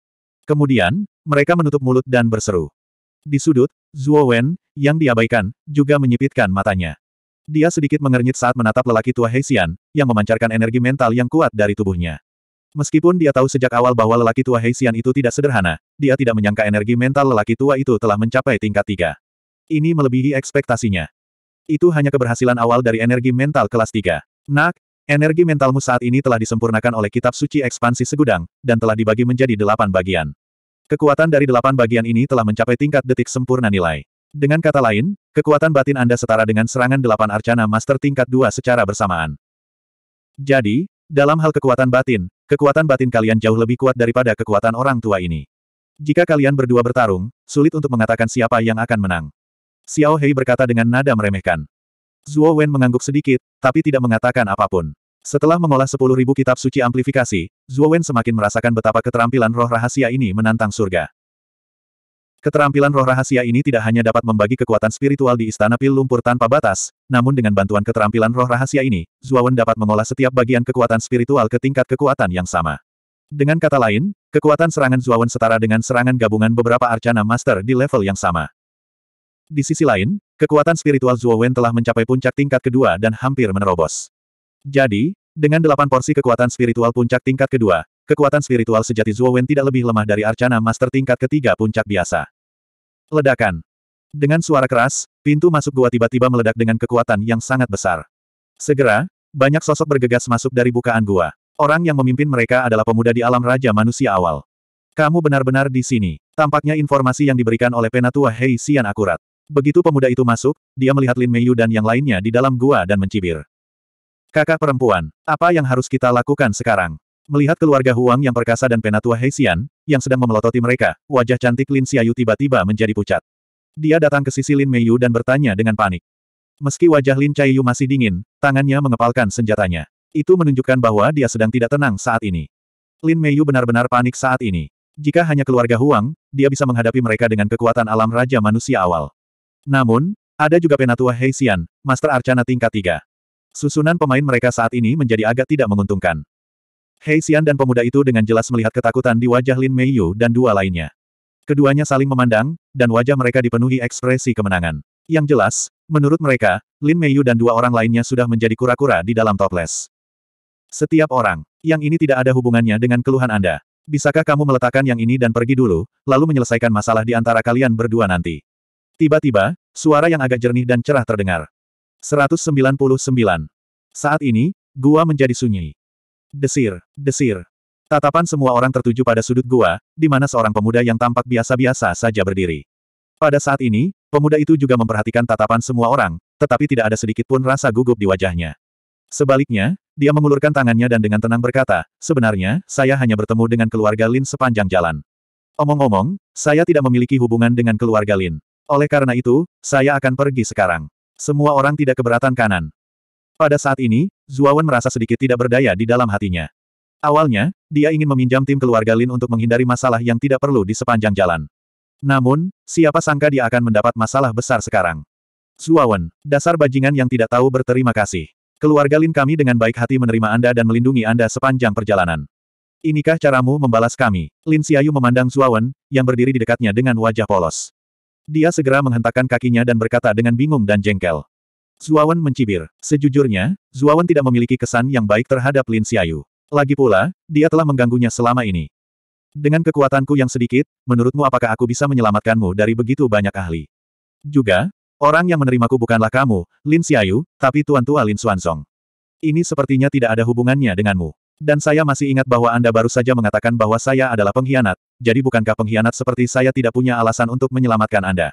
Kemudian, mereka menutup mulut dan berseru. Di sudut, Zuo Wen, yang diabaikan, juga menyipitkan matanya. Dia sedikit mengernyit saat menatap lelaki tua Heisian, yang memancarkan energi mental yang kuat dari tubuhnya. Meskipun dia tahu sejak awal bahwa lelaki tua Heisian itu tidak sederhana, dia tidak menyangka energi mental lelaki tua itu telah mencapai tingkat tiga. Ini melebihi ekspektasinya. Itu hanya keberhasilan awal dari energi mental kelas tiga. Nak, energi mentalmu saat ini telah disempurnakan oleh kitab suci ekspansi segudang, dan telah dibagi menjadi delapan bagian. Kekuatan dari delapan bagian ini telah mencapai tingkat detik sempurna nilai. Dengan kata lain, kekuatan batin Anda setara dengan serangan delapan arcana master tingkat dua secara bersamaan. Jadi, dalam hal kekuatan batin, Kekuatan batin kalian jauh lebih kuat daripada kekuatan orang tua ini. Jika kalian berdua bertarung, sulit untuk mengatakan siapa yang akan menang. Xiao Hei berkata dengan nada meremehkan. Zuo Wen mengangguk sedikit, tapi tidak mengatakan apapun. Setelah mengolah sepuluh ribu kitab suci amplifikasi, Zuo Wen semakin merasakan betapa keterampilan roh rahasia ini menantang surga. Keterampilan roh rahasia ini tidak hanya dapat membagi kekuatan spiritual di Istana Pil Lumpur tanpa batas, namun dengan bantuan keterampilan roh rahasia ini, Zuawan dapat mengolah setiap bagian kekuatan spiritual ke tingkat kekuatan yang sama. Dengan kata lain, kekuatan serangan Zuawan setara dengan serangan gabungan beberapa Arcana Master di level yang sama. Di sisi lain, kekuatan spiritual Zuawan telah mencapai puncak tingkat kedua dan hampir menerobos. Jadi, dengan delapan porsi kekuatan spiritual puncak tingkat kedua, Kekuatan spiritual sejati Zuo Wen tidak lebih lemah dari Arcana Master tingkat ketiga puncak biasa. Ledakan. Dengan suara keras, pintu masuk gua tiba-tiba meledak dengan kekuatan yang sangat besar. Segera, banyak sosok bergegas masuk dari bukaan gua. Orang yang memimpin mereka adalah pemuda di alam Raja Manusia Awal. Kamu benar-benar di sini. Tampaknya informasi yang diberikan oleh Penatua Hei Xian akurat. Begitu pemuda itu masuk, dia melihat Lin Meiyu dan yang lainnya di dalam gua dan mencibir. Kakak perempuan, apa yang harus kita lakukan sekarang? Melihat keluarga Huang yang perkasa dan penatua Hesian yang sedang memelototi mereka, wajah cantik Lin Xiaoyu tiba-tiba menjadi pucat. Dia datang ke sisi Lin Meiyu dan bertanya dengan panik. Meski wajah Lin Chaiyu masih dingin, tangannya mengepalkan senjatanya. Itu menunjukkan bahwa dia sedang tidak tenang saat ini. Lin Meiyu benar-benar panik saat ini. Jika hanya keluarga Huang, dia bisa menghadapi mereka dengan kekuatan alam Raja Manusia awal. Namun, ada juga penatua Hesian, Master Arcana tingkat 3. Susunan pemain mereka saat ini menjadi agak tidak menguntungkan. Hei Xian dan pemuda itu dengan jelas melihat ketakutan di wajah Lin Meiyu dan dua lainnya. Keduanya saling memandang, dan wajah mereka dipenuhi ekspresi kemenangan. Yang jelas, menurut mereka, Lin Meiyu dan dua orang lainnya sudah menjadi kura-kura di dalam toples. Setiap orang, yang ini tidak ada hubungannya dengan keluhan Anda. Bisakah kamu meletakkan yang ini dan pergi dulu, lalu menyelesaikan masalah di antara kalian berdua nanti? Tiba-tiba, suara yang agak jernih dan cerah terdengar. 199. Saat ini, gua menjadi sunyi. Desir, desir. Tatapan semua orang tertuju pada sudut gua, di mana seorang pemuda yang tampak biasa-biasa saja berdiri. Pada saat ini, pemuda itu juga memperhatikan tatapan semua orang, tetapi tidak ada sedikit pun rasa gugup di wajahnya. Sebaliknya, dia mengulurkan tangannya dan dengan tenang berkata, sebenarnya, saya hanya bertemu dengan keluarga Lin sepanjang jalan. Omong-omong, saya tidak memiliki hubungan dengan keluarga Lin. Oleh karena itu, saya akan pergi sekarang. Semua orang tidak keberatan kanan. Pada saat ini, Zuawan merasa sedikit tidak berdaya di dalam hatinya. Awalnya, dia ingin meminjam tim keluarga Lin untuk menghindari masalah yang tidak perlu di sepanjang jalan. Namun, siapa sangka dia akan mendapat masalah besar sekarang. Zuawan, dasar bajingan yang tidak tahu berterima kasih. Keluarga Lin kami dengan baik hati menerima Anda dan melindungi Anda sepanjang perjalanan. Inikah caramu membalas kami? Lin Xiaoyu memandang Zuawan, yang berdiri di dekatnya dengan wajah polos. Dia segera menghentakkan kakinya dan berkata dengan bingung dan jengkel. Zuawan mencibir. Sejujurnya, Zuawan tidak memiliki kesan yang baik terhadap Lin Xiaoyu. Lagi pula, dia telah mengganggunya selama ini. Dengan kekuatanku yang sedikit, menurutmu apakah aku bisa menyelamatkanmu dari begitu banyak ahli? Juga, orang yang menerimaku bukanlah kamu, Lin Xiaoyu, tapi Tuan Tua Lin Xuanzong. Ini sepertinya tidak ada hubungannya denganmu. Dan saya masih ingat bahwa Anda baru saja mengatakan bahwa saya adalah pengkhianat, jadi bukankah pengkhianat seperti saya tidak punya alasan untuk menyelamatkan Anda?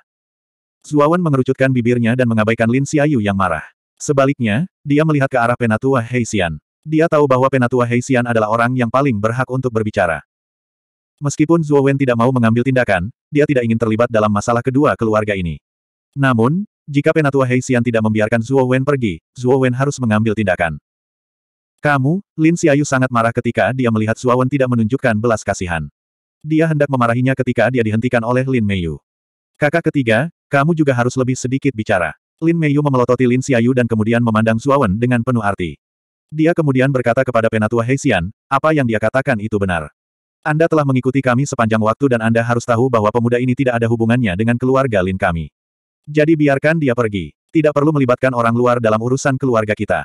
Zuawan mengerucutkan bibirnya dan mengabaikan Lin Xiaoyu yang marah. Sebaliknya, dia melihat ke arah Penatua Heixian. Dia tahu bahwa Penatua Heixian adalah orang yang paling berhak untuk berbicara. Meskipun Zuo Wen tidak mau mengambil tindakan, dia tidak ingin terlibat dalam masalah kedua keluarga ini. Namun, jika Penatua Heixian tidak membiarkan Zuo Wen pergi, Zuo Wen harus mengambil tindakan. Kamu, Lin Xiaoyu sangat marah ketika dia melihat Zuo Wen tidak menunjukkan belas kasihan. Dia hendak memarahinya ketika dia dihentikan oleh Lin Meiyu. Kakak ketiga, kamu juga harus lebih sedikit bicara. Lin Meiyu memelototi Lin Xiaoyu dan kemudian memandang Zuawan dengan penuh arti. Dia kemudian berkata kepada Penatua Heisian, apa yang dia katakan itu benar. Anda telah mengikuti kami sepanjang waktu dan Anda harus tahu bahwa pemuda ini tidak ada hubungannya dengan keluarga Lin kami. Jadi biarkan dia pergi. Tidak perlu melibatkan orang luar dalam urusan keluarga kita.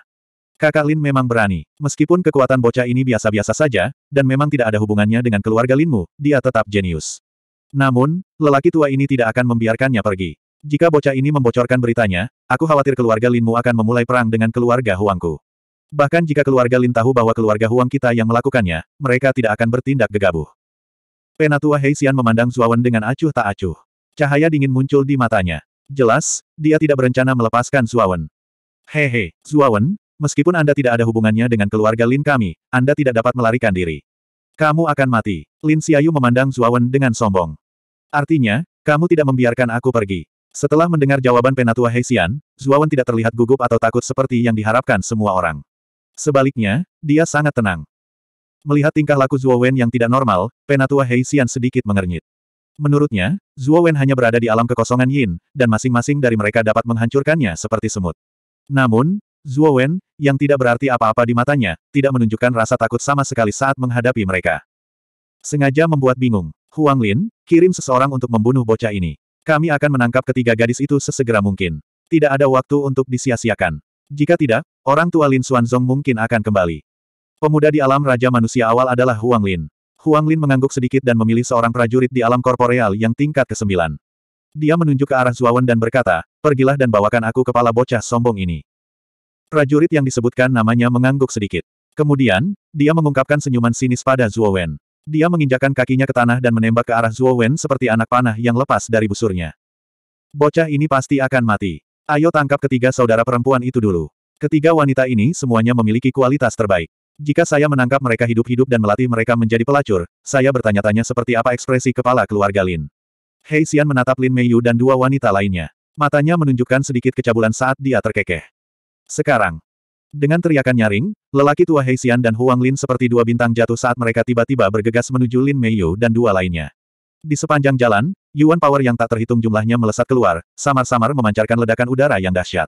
Kakak Lin memang berani. Meskipun kekuatan bocah ini biasa-biasa saja, dan memang tidak ada hubungannya dengan keluarga Linmu, dia tetap jenius. Namun, lelaki tua ini tidak akan membiarkannya pergi. Jika bocah ini membocorkan beritanya, aku khawatir keluarga Linmu akan memulai perang dengan keluarga Huangku. Bahkan jika keluarga Lin tahu bahwa keluarga Huang kita yang melakukannya, mereka tidak akan bertindak gegabah. Penatua Heisian memandang Zuawan dengan acuh tak acuh. Cahaya dingin muncul di matanya. Jelas, dia tidak berencana melepaskan Zuawan. Hehe, Zuawan, meskipun Anda tidak ada hubungannya dengan keluarga Lin kami, Anda tidak dapat melarikan diri. Kamu akan mati. Lin Siayu memandang Zuawan dengan sombong. Artinya, kamu tidak membiarkan aku pergi. Setelah mendengar jawaban Penatua Heisian, Zuawan tidak terlihat gugup atau takut seperti yang diharapkan semua orang. Sebaliknya, dia sangat tenang. Melihat tingkah laku Zuowen yang tidak normal, Penatua Heisian sedikit mengernyit. Menurutnya, Zuowen hanya berada di alam kekosongan Yin, dan masing-masing dari mereka dapat menghancurkannya seperti semut. Namun, Zuowen, yang tidak berarti apa-apa di matanya, tidak menunjukkan rasa takut sama sekali saat menghadapi mereka. Sengaja membuat bingung. Huang Lin, kirim seseorang untuk membunuh bocah ini. Kami akan menangkap ketiga gadis itu sesegera mungkin. Tidak ada waktu untuk disia-siakan. Jika tidak, orang tua Lin Xuanzong mungkin akan kembali. Pemuda di alam Raja Manusia awal adalah Huang Lin. Huang Lin mengangguk sedikit dan memilih seorang prajurit di alam korporeal yang tingkat ke-9. Dia menunjuk ke arah Zuawan dan berkata, pergilah dan bawakan aku kepala bocah sombong ini. Prajurit yang disebutkan namanya mengangguk sedikit. Kemudian, dia mengungkapkan senyuman sinis pada Zuowen. Dia menginjakan kakinya ke tanah dan menembak ke arah Zuo Wen seperti anak panah yang lepas dari busurnya. Bocah ini pasti akan mati. Ayo tangkap ketiga saudara perempuan itu dulu. Ketiga wanita ini semuanya memiliki kualitas terbaik. Jika saya menangkap mereka hidup-hidup dan melatih mereka menjadi pelacur, saya bertanya-tanya seperti apa ekspresi kepala keluarga Lin. Hei Xian menatap Lin Meiyu dan dua wanita lainnya. Matanya menunjukkan sedikit kecabulan saat dia terkekeh. Sekarang, dengan teriakan nyaring, lelaki tua Heixian dan Huang Lin seperti dua bintang jatuh saat mereka tiba-tiba bergegas menuju Lin Meiyu dan dua lainnya. Di sepanjang jalan, Yuan Power yang tak terhitung jumlahnya melesat keluar, samar-samar memancarkan ledakan udara yang dahsyat.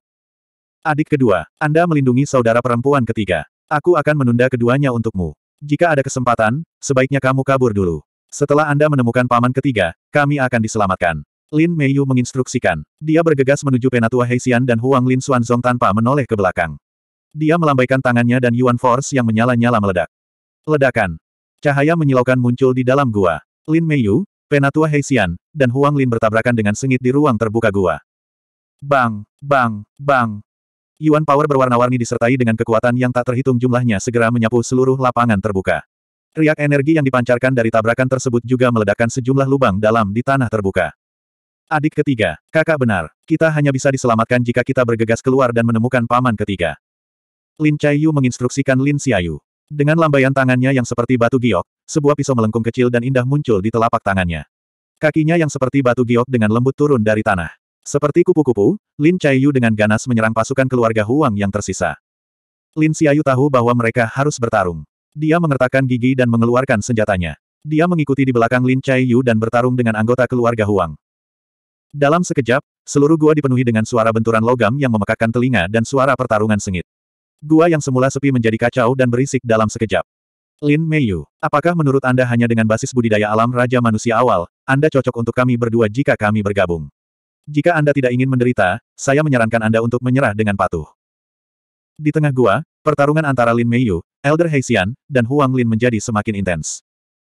Adik kedua, Anda melindungi saudara perempuan ketiga. Aku akan menunda keduanya untukmu. Jika ada kesempatan, sebaiknya kamu kabur dulu. Setelah Anda menemukan paman ketiga, kami akan diselamatkan. Lin Meiyu menginstruksikan. Dia bergegas menuju penatua Heixian dan Huang Lin Xuanzong tanpa menoleh ke belakang. Dia melambaikan tangannya dan Yuan Force yang menyala-nyala meledak. Ledakan. Cahaya menyilaukan muncul di dalam gua. Lin Meiyu, Penatua Heisian, dan Huang Lin bertabrakan dengan sengit di ruang terbuka gua. Bang, bang, bang. Yuan Power berwarna-warni disertai dengan kekuatan yang tak terhitung jumlahnya segera menyapu seluruh lapangan terbuka. Riak energi yang dipancarkan dari tabrakan tersebut juga meledakkan sejumlah lubang dalam di tanah terbuka. Adik ketiga, kakak benar, kita hanya bisa diselamatkan jika kita bergegas keluar dan menemukan paman ketiga. Lin Chaiyu menginstruksikan Lin Xiaoyu. Dengan lambaian tangannya yang seperti batu giok, sebuah pisau melengkung kecil dan indah muncul di telapak tangannya. Kakinya yang seperti batu giok dengan lembut turun dari tanah. Seperti kupu-kupu, Lin Chaiyu dengan ganas menyerang pasukan keluarga Huang yang tersisa. Lin Xiaoyu tahu bahwa mereka harus bertarung. Dia mengertakkan gigi dan mengeluarkan senjatanya. Dia mengikuti di belakang Lin Chaiyu dan bertarung dengan anggota keluarga Huang. Dalam sekejap, seluruh gua dipenuhi dengan suara benturan logam yang memekakkan telinga dan suara pertarungan sengit. Gua yang semula sepi menjadi kacau dan berisik dalam sekejap. Lin Meiyu, apakah menurut Anda hanya dengan basis budidaya alam Raja Manusia awal, Anda cocok untuk kami berdua jika kami bergabung? Jika Anda tidak ingin menderita, saya menyarankan Anda untuk menyerah dengan patuh. Di tengah gua, pertarungan antara Lin Meiyu, Elder Heixian, dan Huang Lin menjadi semakin intens.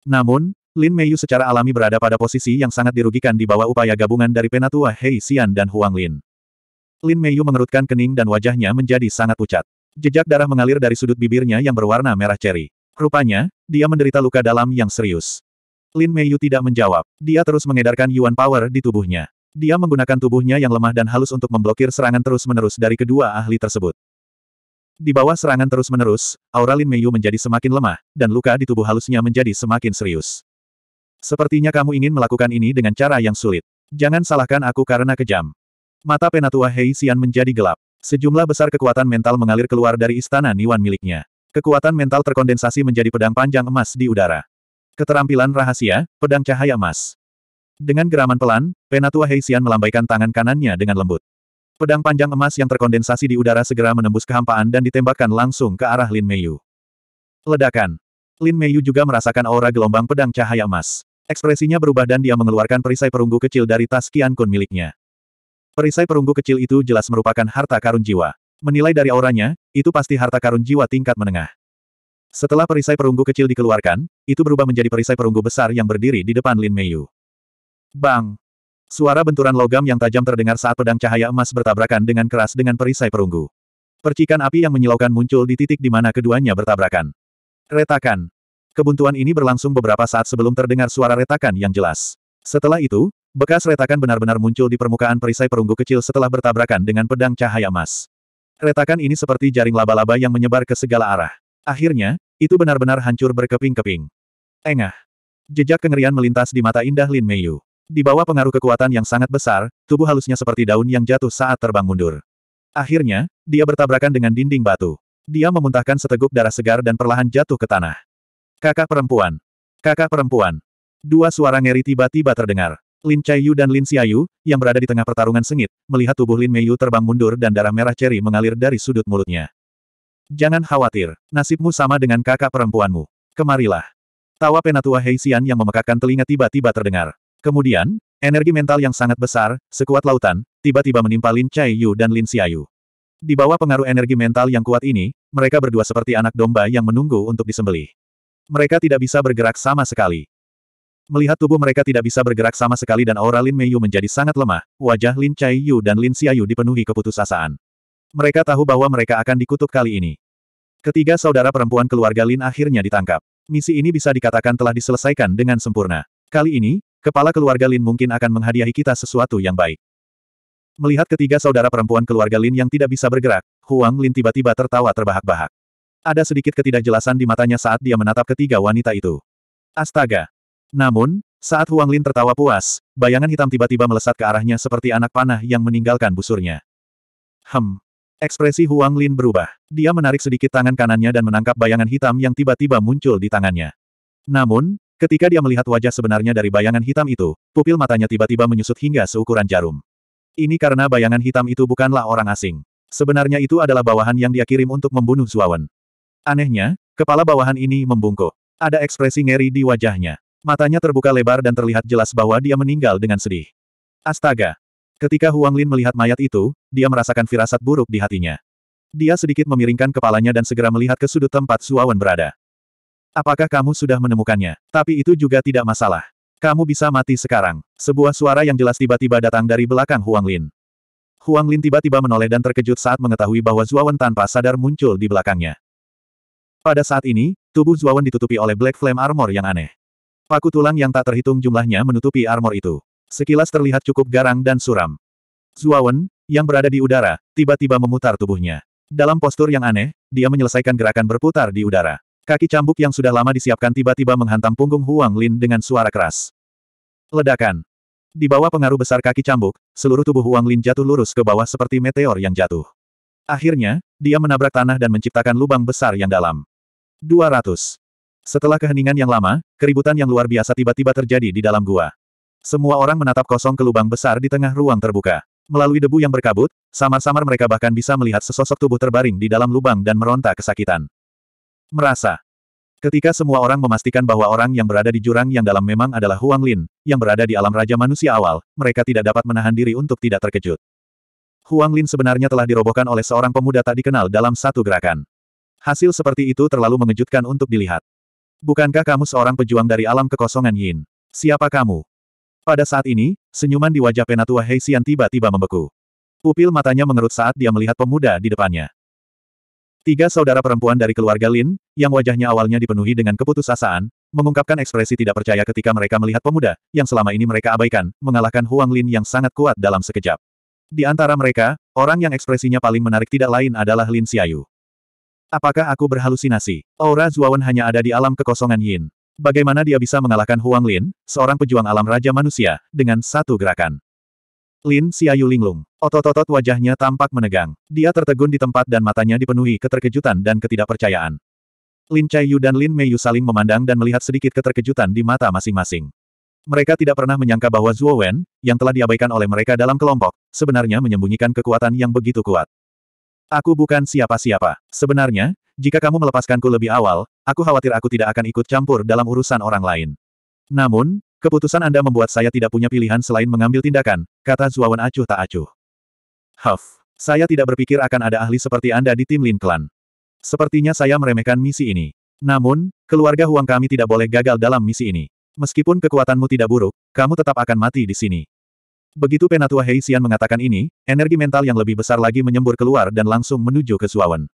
Namun, Lin Meiyu secara alami berada pada posisi yang sangat dirugikan di bawah upaya gabungan dari Penatua Heixian dan Huang Lin. Lin Meiyu mengerutkan kening dan wajahnya menjadi sangat pucat. Jejak darah mengalir dari sudut bibirnya yang berwarna merah ceri. Rupanya, dia menderita luka dalam yang serius. Lin Meiyu tidak menjawab. Dia terus mengedarkan Yuan Power di tubuhnya. Dia menggunakan tubuhnya yang lemah dan halus untuk memblokir serangan terus-menerus dari kedua ahli tersebut. Di bawah serangan terus-menerus, aura Lin Meiyu menjadi semakin lemah, dan luka di tubuh halusnya menjadi semakin serius. Sepertinya kamu ingin melakukan ini dengan cara yang sulit. Jangan salahkan aku karena kejam. Mata penatua Hei Xian menjadi gelap. Sejumlah besar kekuatan mental mengalir keluar dari istana Niwan miliknya. Kekuatan mental terkondensasi menjadi pedang panjang emas di udara. Keterampilan rahasia, pedang cahaya emas. Dengan geraman pelan, Penatua Heisian melambaikan tangan kanannya dengan lembut. Pedang panjang emas yang terkondensasi di udara segera menembus kehampaan dan ditembakkan langsung ke arah Lin Meiyu. Ledakan. Lin Meiyu juga merasakan aura gelombang pedang cahaya emas. Ekspresinya berubah dan dia mengeluarkan perisai perunggu kecil dari tas Kian Kun miliknya. Perisai perunggu kecil itu jelas merupakan harta karun jiwa. Menilai dari auranya, itu pasti harta karun jiwa tingkat menengah. Setelah perisai perunggu kecil dikeluarkan, itu berubah menjadi perisai perunggu besar yang berdiri di depan Lin Meiyu. Bang! Suara benturan logam yang tajam terdengar saat pedang cahaya emas bertabrakan dengan keras dengan perisai perunggu. Percikan api yang menyilaukan muncul di titik di mana keduanya bertabrakan. Retakan. Kebuntuan ini berlangsung beberapa saat sebelum terdengar suara retakan yang jelas. Setelah itu, Bekas retakan benar-benar muncul di permukaan perisai perunggu kecil setelah bertabrakan dengan pedang cahaya emas. Retakan ini seperti jaring laba-laba yang menyebar ke segala arah. Akhirnya, itu benar-benar hancur berkeping-keping. Engah. Jejak kengerian melintas di mata indah Lin Meiyu. Di bawah pengaruh kekuatan yang sangat besar, tubuh halusnya seperti daun yang jatuh saat terbang mundur. Akhirnya, dia bertabrakan dengan dinding batu. Dia memuntahkan seteguk darah segar dan perlahan jatuh ke tanah. Kakak perempuan. Kakak perempuan. Dua suara ngeri tiba-tiba terdengar. Lin Chaiyu dan Lin Xiaoyu, yang berada di tengah pertarungan sengit, melihat tubuh Lin Meiyu terbang mundur dan darah merah ceri mengalir dari sudut mulutnya. Jangan khawatir, nasibmu sama dengan kakak perempuanmu. Kemarilah. Tawa penatua Hei Xian yang memekakkan telinga tiba-tiba terdengar. Kemudian, energi mental yang sangat besar, sekuat lautan, tiba-tiba menimpa Lin Chaiyu dan Lin Xiaoyu. Di bawah pengaruh energi mental yang kuat ini, mereka berdua seperti anak domba yang menunggu untuk disembelih. Mereka tidak bisa bergerak sama sekali. Melihat tubuh mereka tidak bisa bergerak sama sekali dan aura Lin Meiyu menjadi sangat lemah, wajah Lin Chai Yu dan Lin Xiaoyu dipenuhi keputusasaan. Mereka tahu bahwa mereka akan dikutuk kali ini. Ketiga saudara perempuan keluarga Lin akhirnya ditangkap. Misi ini bisa dikatakan telah diselesaikan dengan sempurna. Kali ini, kepala keluarga Lin mungkin akan menghadiahi kita sesuatu yang baik. Melihat ketiga saudara perempuan keluarga Lin yang tidak bisa bergerak, Huang Lin tiba-tiba tertawa terbahak-bahak. Ada sedikit ketidakjelasan di matanya saat dia menatap ketiga wanita itu. Astaga, namun, saat Huang Lin tertawa puas, bayangan hitam tiba-tiba melesat ke arahnya seperti anak panah yang meninggalkan busurnya. Hem. Ekspresi Huang Lin berubah. Dia menarik sedikit tangan kanannya dan menangkap bayangan hitam yang tiba-tiba muncul di tangannya. Namun, ketika dia melihat wajah sebenarnya dari bayangan hitam itu, pupil matanya tiba-tiba menyusut hingga seukuran jarum. Ini karena bayangan hitam itu bukanlah orang asing. Sebenarnya itu adalah bawahan yang dia kirim untuk membunuh Zuawan. Anehnya, kepala bawahan ini membungkuk. Ada ekspresi ngeri di wajahnya. Matanya terbuka lebar dan terlihat jelas bahwa dia meninggal dengan sedih. Astaga! Ketika Huang Lin melihat mayat itu, dia merasakan firasat buruk di hatinya. Dia sedikit memiringkan kepalanya dan segera melihat ke sudut tempat Suawan berada. Apakah kamu sudah menemukannya? Tapi itu juga tidak masalah. Kamu bisa mati sekarang. Sebuah suara yang jelas tiba-tiba datang dari belakang Huang Lin. Huang Lin tiba-tiba menoleh dan terkejut saat mengetahui bahwa Zuawan tanpa sadar muncul di belakangnya. Pada saat ini, tubuh Zuawan ditutupi oleh Black Flame Armor yang aneh. Paku tulang yang tak terhitung jumlahnya menutupi armor itu. Sekilas terlihat cukup garang dan suram. Zuawan, yang berada di udara, tiba-tiba memutar tubuhnya. Dalam postur yang aneh, dia menyelesaikan gerakan berputar di udara. Kaki cambuk yang sudah lama disiapkan tiba-tiba menghantam punggung Huang Lin dengan suara keras. Ledakan. Di bawah pengaruh besar kaki cambuk, seluruh tubuh Huang Lin jatuh lurus ke bawah seperti meteor yang jatuh. Akhirnya, dia menabrak tanah dan menciptakan lubang besar yang dalam. 200. Setelah keheningan yang lama, keributan yang luar biasa tiba-tiba terjadi di dalam gua. Semua orang menatap kosong ke lubang besar di tengah ruang terbuka. Melalui debu yang berkabut, samar-samar mereka bahkan bisa melihat sesosok tubuh terbaring di dalam lubang dan meronta kesakitan. Merasa. Ketika semua orang memastikan bahwa orang yang berada di jurang yang dalam memang adalah Huang Lin, yang berada di alam Raja Manusia awal, mereka tidak dapat menahan diri untuk tidak terkejut. Huang Lin sebenarnya telah dirobohkan oleh seorang pemuda tak dikenal dalam satu gerakan. Hasil seperti itu terlalu mengejutkan untuk dilihat. Bukankah kamu seorang pejuang dari alam kekosongan Yin? Siapa kamu? Pada saat ini, senyuman di wajah penatua Hei tiba-tiba membeku. Pupil matanya mengerut saat dia melihat pemuda di depannya. Tiga saudara perempuan dari keluarga Lin, yang wajahnya awalnya dipenuhi dengan keputusasaan, mengungkapkan ekspresi tidak percaya ketika mereka melihat pemuda, yang selama ini mereka abaikan, mengalahkan Huang Lin yang sangat kuat dalam sekejap. Di antara mereka, orang yang ekspresinya paling menarik tidak lain adalah Lin Xiaoyu. Apakah aku berhalusinasi? Aura Zuawan hanya ada di alam kekosongan Yin. Bagaimana dia bisa mengalahkan Huang Lin, seorang pejuang alam raja manusia, dengan satu gerakan? Lin Xiaoyu linglung. Otot-otot wajahnya tampak menegang. Dia tertegun di tempat dan matanya dipenuhi keterkejutan dan ketidakpercayaan. Lin Chaiyu dan Lin Meiyu saling memandang dan melihat sedikit keterkejutan di mata masing-masing. Mereka tidak pernah menyangka bahwa Zuo Wen, yang telah diabaikan oleh mereka dalam kelompok, sebenarnya menyembunyikan kekuatan yang begitu kuat. Aku bukan siapa-siapa. Sebenarnya, jika kamu melepaskanku lebih awal, aku khawatir aku tidak akan ikut campur dalam urusan orang lain. Namun, keputusan Anda membuat saya tidak punya pilihan selain mengambil tindakan, kata Zuawan acuh tak acuh. Huff, saya tidak berpikir akan ada ahli seperti Anda di tim Lin Clan. Sepertinya saya meremehkan misi ini. Namun, keluarga Huang kami tidak boleh gagal dalam misi ini. Meskipun kekuatanmu tidak buruk, kamu tetap akan mati di sini. Begitu Penatua heisian mengatakan ini, energi mental yang lebih besar lagi menyembur keluar dan langsung menuju ke Suawan.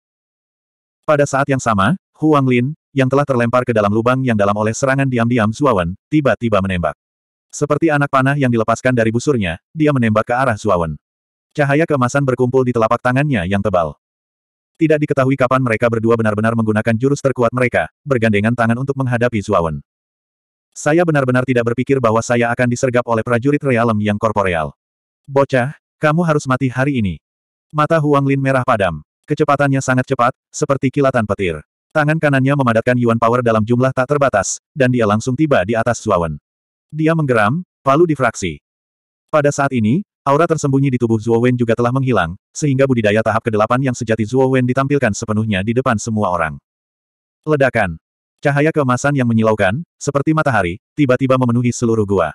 Pada saat yang sama, Huang Lin, yang telah terlempar ke dalam lubang yang dalam oleh serangan diam-diam Suawan, tiba-tiba menembak. Seperti anak panah yang dilepaskan dari busurnya, dia menembak ke arah Suawan. Cahaya keemasan berkumpul di telapak tangannya yang tebal. Tidak diketahui kapan mereka berdua benar-benar menggunakan jurus terkuat mereka, bergandengan tangan untuk menghadapi Suawan. Saya benar-benar tidak berpikir bahwa saya akan disergap oleh prajurit realem yang korporeal. Bocah, kamu harus mati hari ini. Mata Huang Lin merah padam. Kecepatannya sangat cepat, seperti kilatan petir. Tangan kanannya memadatkan Yuan Power dalam jumlah tak terbatas, dan dia langsung tiba di atas Zuowen. Dia menggeram, palu difraksi. Pada saat ini, aura tersembunyi di tubuh Zuowen juga telah menghilang, sehingga budidaya tahap ke-8 yang sejati Zuowen ditampilkan sepenuhnya di depan semua orang. Ledakan. Cahaya keemasan yang menyilaukan, seperti matahari, tiba-tiba memenuhi seluruh gua.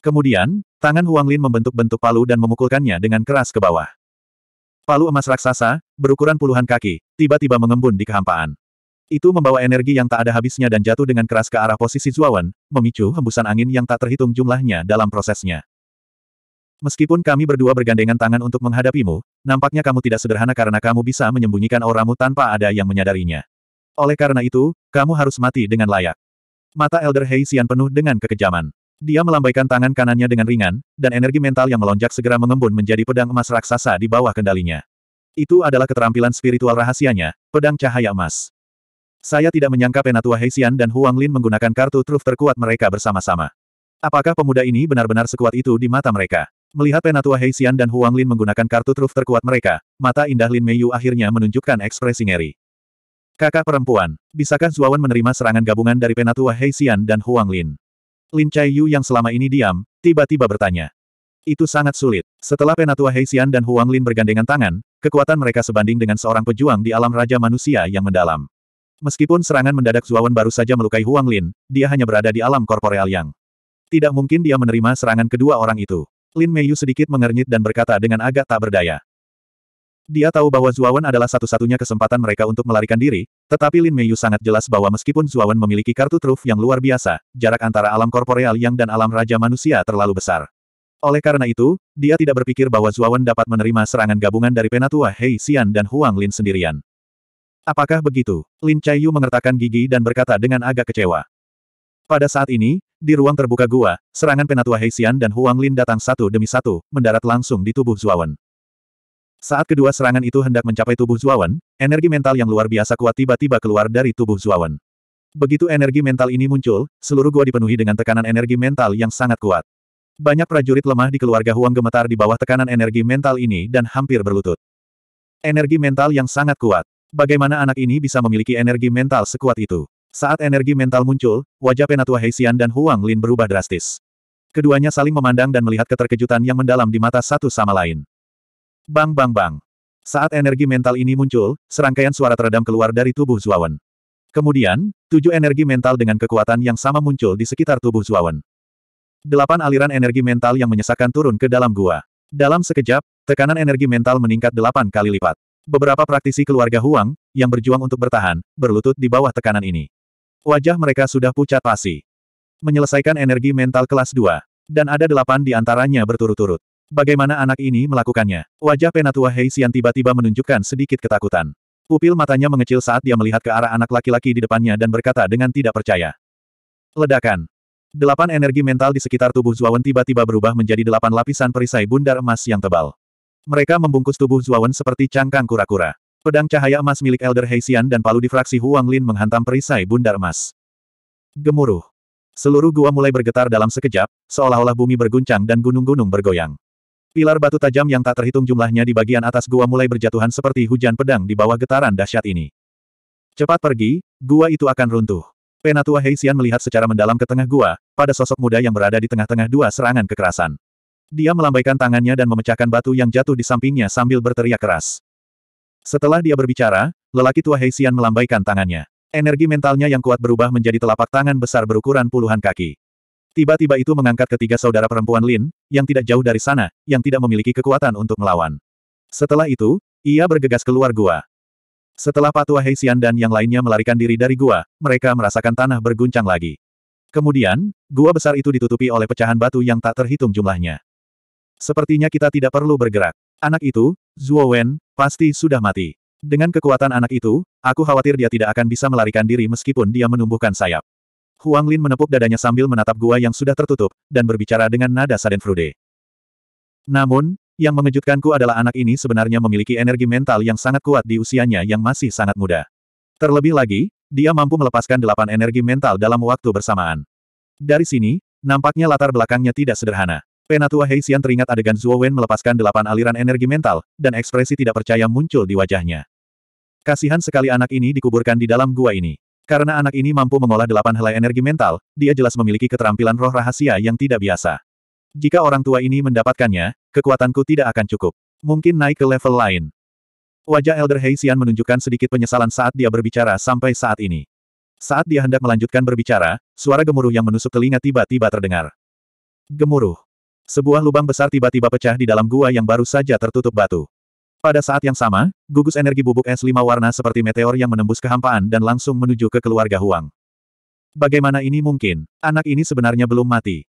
Kemudian, tangan Huang Lin membentuk bentuk palu dan memukulkannya dengan keras ke bawah. Palu emas raksasa, berukuran puluhan kaki, tiba-tiba mengembun di kehampaan. Itu membawa energi yang tak ada habisnya dan jatuh dengan keras ke arah posisi Zuawan, memicu hembusan angin yang tak terhitung jumlahnya dalam prosesnya. Meskipun kami berdua bergandengan tangan untuk menghadapimu, nampaknya kamu tidak sederhana karena kamu bisa menyembunyikan auramu tanpa ada yang menyadarinya. Oleh karena itu, kamu harus mati dengan layak. Mata Elder Heisian penuh dengan kekejaman. Dia melambaikan tangan kanannya dengan ringan, dan energi mental yang melonjak segera mengembun menjadi pedang emas raksasa di bawah kendalinya. Itu adalah keterampilan spiritual rahasianya, pedang cahaya emas. Saya tidak menyangka Penatua Heisian dan Huang Lin menggunakan kartu truf terkuat mereka bersama-sama. Apakah pemuda ini benar-benar sekuat itu di mata mereka? Melihat Penatua Heisian dan Huang Lin menggunakan kartu truf terkuat mereka, mata indah Lin Meiyu akhirnya menunjukkan ekspresi ngeri. Kakak perempuan, bisakah Zuawan menerima serangan gabungan dari Penatua Heixian dan Huang Lin? Lin Chai Yu yang selama ini diam, tiba-tiba bertanya. Itu sangat sulit. Setelah Penatua Heixian dan Huang Lin bergandengan tangan, kekuatan mereka sebanding dengan seorang pejuang di alam raja manusia yang mendalam. Meskipun serangan mendadak Zuawan baru saja melukai Huang Lin, dia hanya berada di alam korporeal yang. Tidak mungkin dia menerima serangan kedua orang itu. Lin Meiyu sedikit mengernyit dan berkata dengan agak tak berdaya. Dia tahu bahwa Zuawan adalah satu-satunya kesempatan mereka untuk melarikan diri, tetapi Lin Meiyu sangat jelas bahwa meskipun Zuawan memiliki kartu truf yang luar biasa, jarak antara alam korporeal yang dan alam raja manusia terlalu besar. Oleh karena itu, dia tidak berpikir bahwa Zuawan dapat menerima serangan gabungan dari Penatua Hei Xian dan Huang Lin sendirian. Apakah begitu? Lin Chaiyu mengertakkan gigi dan berkata dengan agak kecewa. Pada saat ini, di ruang terbuka gua, serangan Penatua Hei Xian dan Huang Lin datang satu demi satu, mendarat langsung di tubuh Zuawan. Saat kedua serangan itu hendak mencapai tubuh Zuawan, energi mental yang luar biasa kuat tiba-tiba keluar dari tubuh Zuawan. Begitu energi mental ini muncul, seluruh gua dipenuhi dengan tekanan energi mental yang sangat kuat. Banyak prajurit lemah di keluarga Huang gemetar di bawah tekanan energi mental ini dan hampir berlutut. Energi mental yang sangat kuat. Bagaimana anak ini bisa memiliki energi mental sekuat itu? Saat energi mental muncul, wajah Penatua Heisian dan Huang Lin berubah drastis. Keduanya saling memandang dan melihat keterkejutan yang mendalam di mata satu sama lain. Bang bang bang. Saat energi mental ini muncul, serangkaian suara teredam keluar dari tubuh Zuawan. Kemudian, tujuh energi mental dengan kekuatan yang sama muncul di sekitar tubuh Zuawan. Delapan aliran energi mental yang menyesakkan turun ke dalam gua. Dalam sekejap, tekanan energi mental meningkat delapan kali lipat. Beberapa praktisi keluarga Huang, yang berjuang untuk bertahan, berlutut di bawah tekanan ini. Wajah mereka sudah pucat pasi. Menyelesaikan energi mental kelas 2. Dan ada delapan di antaranya berturut-turut. Bagaimana anak ini melakukannya? Wajah penatua Hei tiba-tiba menunjukkan sedikit ketakutan. Pupil matanya mengecil saat dia melihat ke arah anak laki-laki di depannya dan berkata dengan tidak percaya. Ledakan. Delapan energi mental di sekitar tubuh Zuawan tiba-tiba berubah menjadi delapan lapisan perisai bundar emas yang tebal. Mereka membungkus tubuh Zuawan seperti cangkang kura-kura. Pedang cahaya emas milik Elder Heisian dan palu difraksi Huang Lin menghantam perisai bundar emas. Gemuruh. Seluruh gua mulai bergetar dalam sekejap, seolah-olah bumi berguncang dan gunung-gunung bergoyang. Pilar batu tajam yang tak terhitung jumlahnya di bagian atas gua mulai berjatuhan seperti hujan pedang di bawah getaran dahsyat ini. Cepat pergi, gua itu akan runtuh. Penatua Heisian melihat secara mendalam ke tengah gua, pada sosok muda yang berada di tengah-tengah dua serangan kekerasan. Dia melambaikan tangannya dan memecahkan batu yang jatuh di sampingnya sambil berteriak keras. Setelah dia berbicara, lelaki tua Heisian melambaikan tangannya. Energi mentalnya yang kuat berubah menjadi telapak tangan besar berukuran puluhan kaki. Tiba-tiba itu mengangkat ketiga saudara perempuan Lin, yang tidak jauh dari sana, yang tidak memiliki kekuatan untuk melawan. Setelah itu, ia bergegas keluar gua. Setelah Patua Heisian dan yang lainnya melarikan diri dari gua, mereka merasakan tanah berguncang lagi. Kemudian, gua besar itu ditutupi oleh pecahan batu yang tak terhitung jumlahnya. Sepertinya kita tidak perlu bergerak. Anak itu, Zhuo Wen, pasti sudah mati. Dengan kekuatan anak itu, aku khawatir dia tidak akan bisa melarikan diri meskipun dia menumbuhkan sayap. Huang Lin menepuk dadanya sambil menatap gua yang sudah tertutup, dan berbicara dengan nada Frude. Namun, yang mengejutkanku adalah anak ini sebenarnya memiliki energi mental yang sangat kuat di usianya yang masih sangat muda. Terlebih lagi, dia mampu melepaskan delapan energi mental dalam waktu bersamaan. Dari sini, nampaknya latar belakangnya tidak sederhana. Penatua Heisian teringat adegan Zhuo Wen melepaskan delapan aliran energi mental, dan ekspresi tidak percaya muncul di wajahnya. Kasihan sekali anak ini dikuburkan di dalam gua ini. Karena anak ini mampu mengolah delapan helai energi mental, dia jelas memiliki keterampilan roh rahasia yang tidak biasa. Jika orang tua ini mendapatkannya, kekuatanku tidak akan cukup. Mungkin naik ke level lain. Wajah Elder Heisian menunjukkan sedikit penyesalan saat dia berbicara sampai saat ini. Saat dia hendak melanjutkan berbicara, suara gemuruh yang menusuk telinga tiba-tiba terdengar. Gemuruh. Sebuah lubang besar tiba-tiba pecah di dalam gua yang baru saja tertutup batu. Pada saat yang sama, gugus energi bubuk es lima warna seperti meteor yang menembus kehampaan dan langsung menuju ke keluarga Huang. Bagaimana ini mungkin? Anak ini sebenarnya belum mati.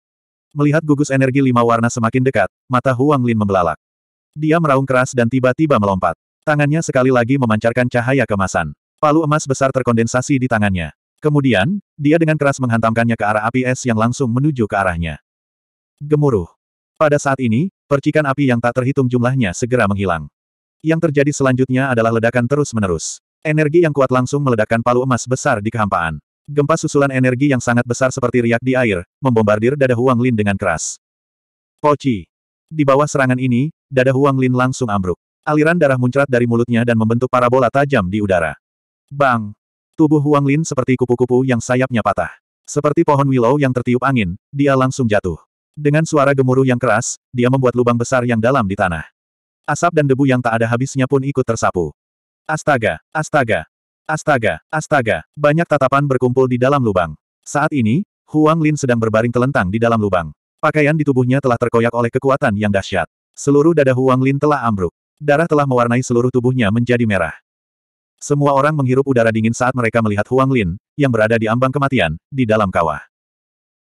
Melihat gugus energi lima warna semakin dekat, mata Huang Lin membelalak. Dia meraung keras dan tiba-tiba melompat. Tangannya sekali lagi memancarkan cahaya kemasan. Palu emas besar terkondensasi di tangannya. Kemudian, dia dengan keras menghantamkannya ke arah api es yang langsung menuju ke arahnya. Gemuruh. Pada saat ini, percikan api yang tak terhitung jumlahnya segera menghilang. Yang terjadi selanjutnya adalah ledakan terus-menerus. Energi yang kuat langsung meledakkan palu emas besar di kehampaan. Gempa susulan energi yang sangat besar seperti riak di air, membombardir dada Huang Lin dengan keras. Poci. Di bawah serangan ini, dada Huang Lin langsung ambruk. Aliran darah muncrat dari mulutnya dan membentuk parabola tajam di udara. Bang! Tubuh Huang Lin seperti kupu-kupu yang sayapnya patah. Seperti pohon willow yang tertiup angin, dia langsung jatuh. Dengan suara gemuruh yang keras, dia membuat lubang besar yang dalam di tanah. Asap dan debu yang tak ada habisnya pun ikut tersapu. Astaga, astaga, astaga, astaga, banyak tatapan berkumpul di dalam lubang. Saat ini, Huang Lin sedang berbaring telentang di dalam lubang. Pakaian di tubuhnya telah terkoyak oleh kekuatan yang dahsyat. Seluruh dada Huang Lin telah ambruk. Darah telah mewarnai seluruh tubuhnya menjadi merah. Semua orang menghirup udara dingin saat mereka melihat Huang Lin, yang berada di ambang kematian, di dalam kawah.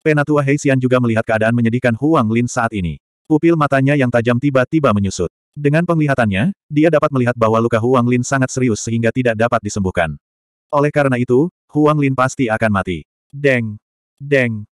Penatua Heisian juga melihat keadaan menyedihkan Huang Lin saat ini. Pupil matanya yang tajam tiba-tiba menyusut. Dengan penglihatannya, dia dapat melihat bahwa luka Huang Lin sangat serius sehingga tidak dapat disembuhkan. Oleh karena itu, Huang Lin pasti akan mati. Deng! Deng!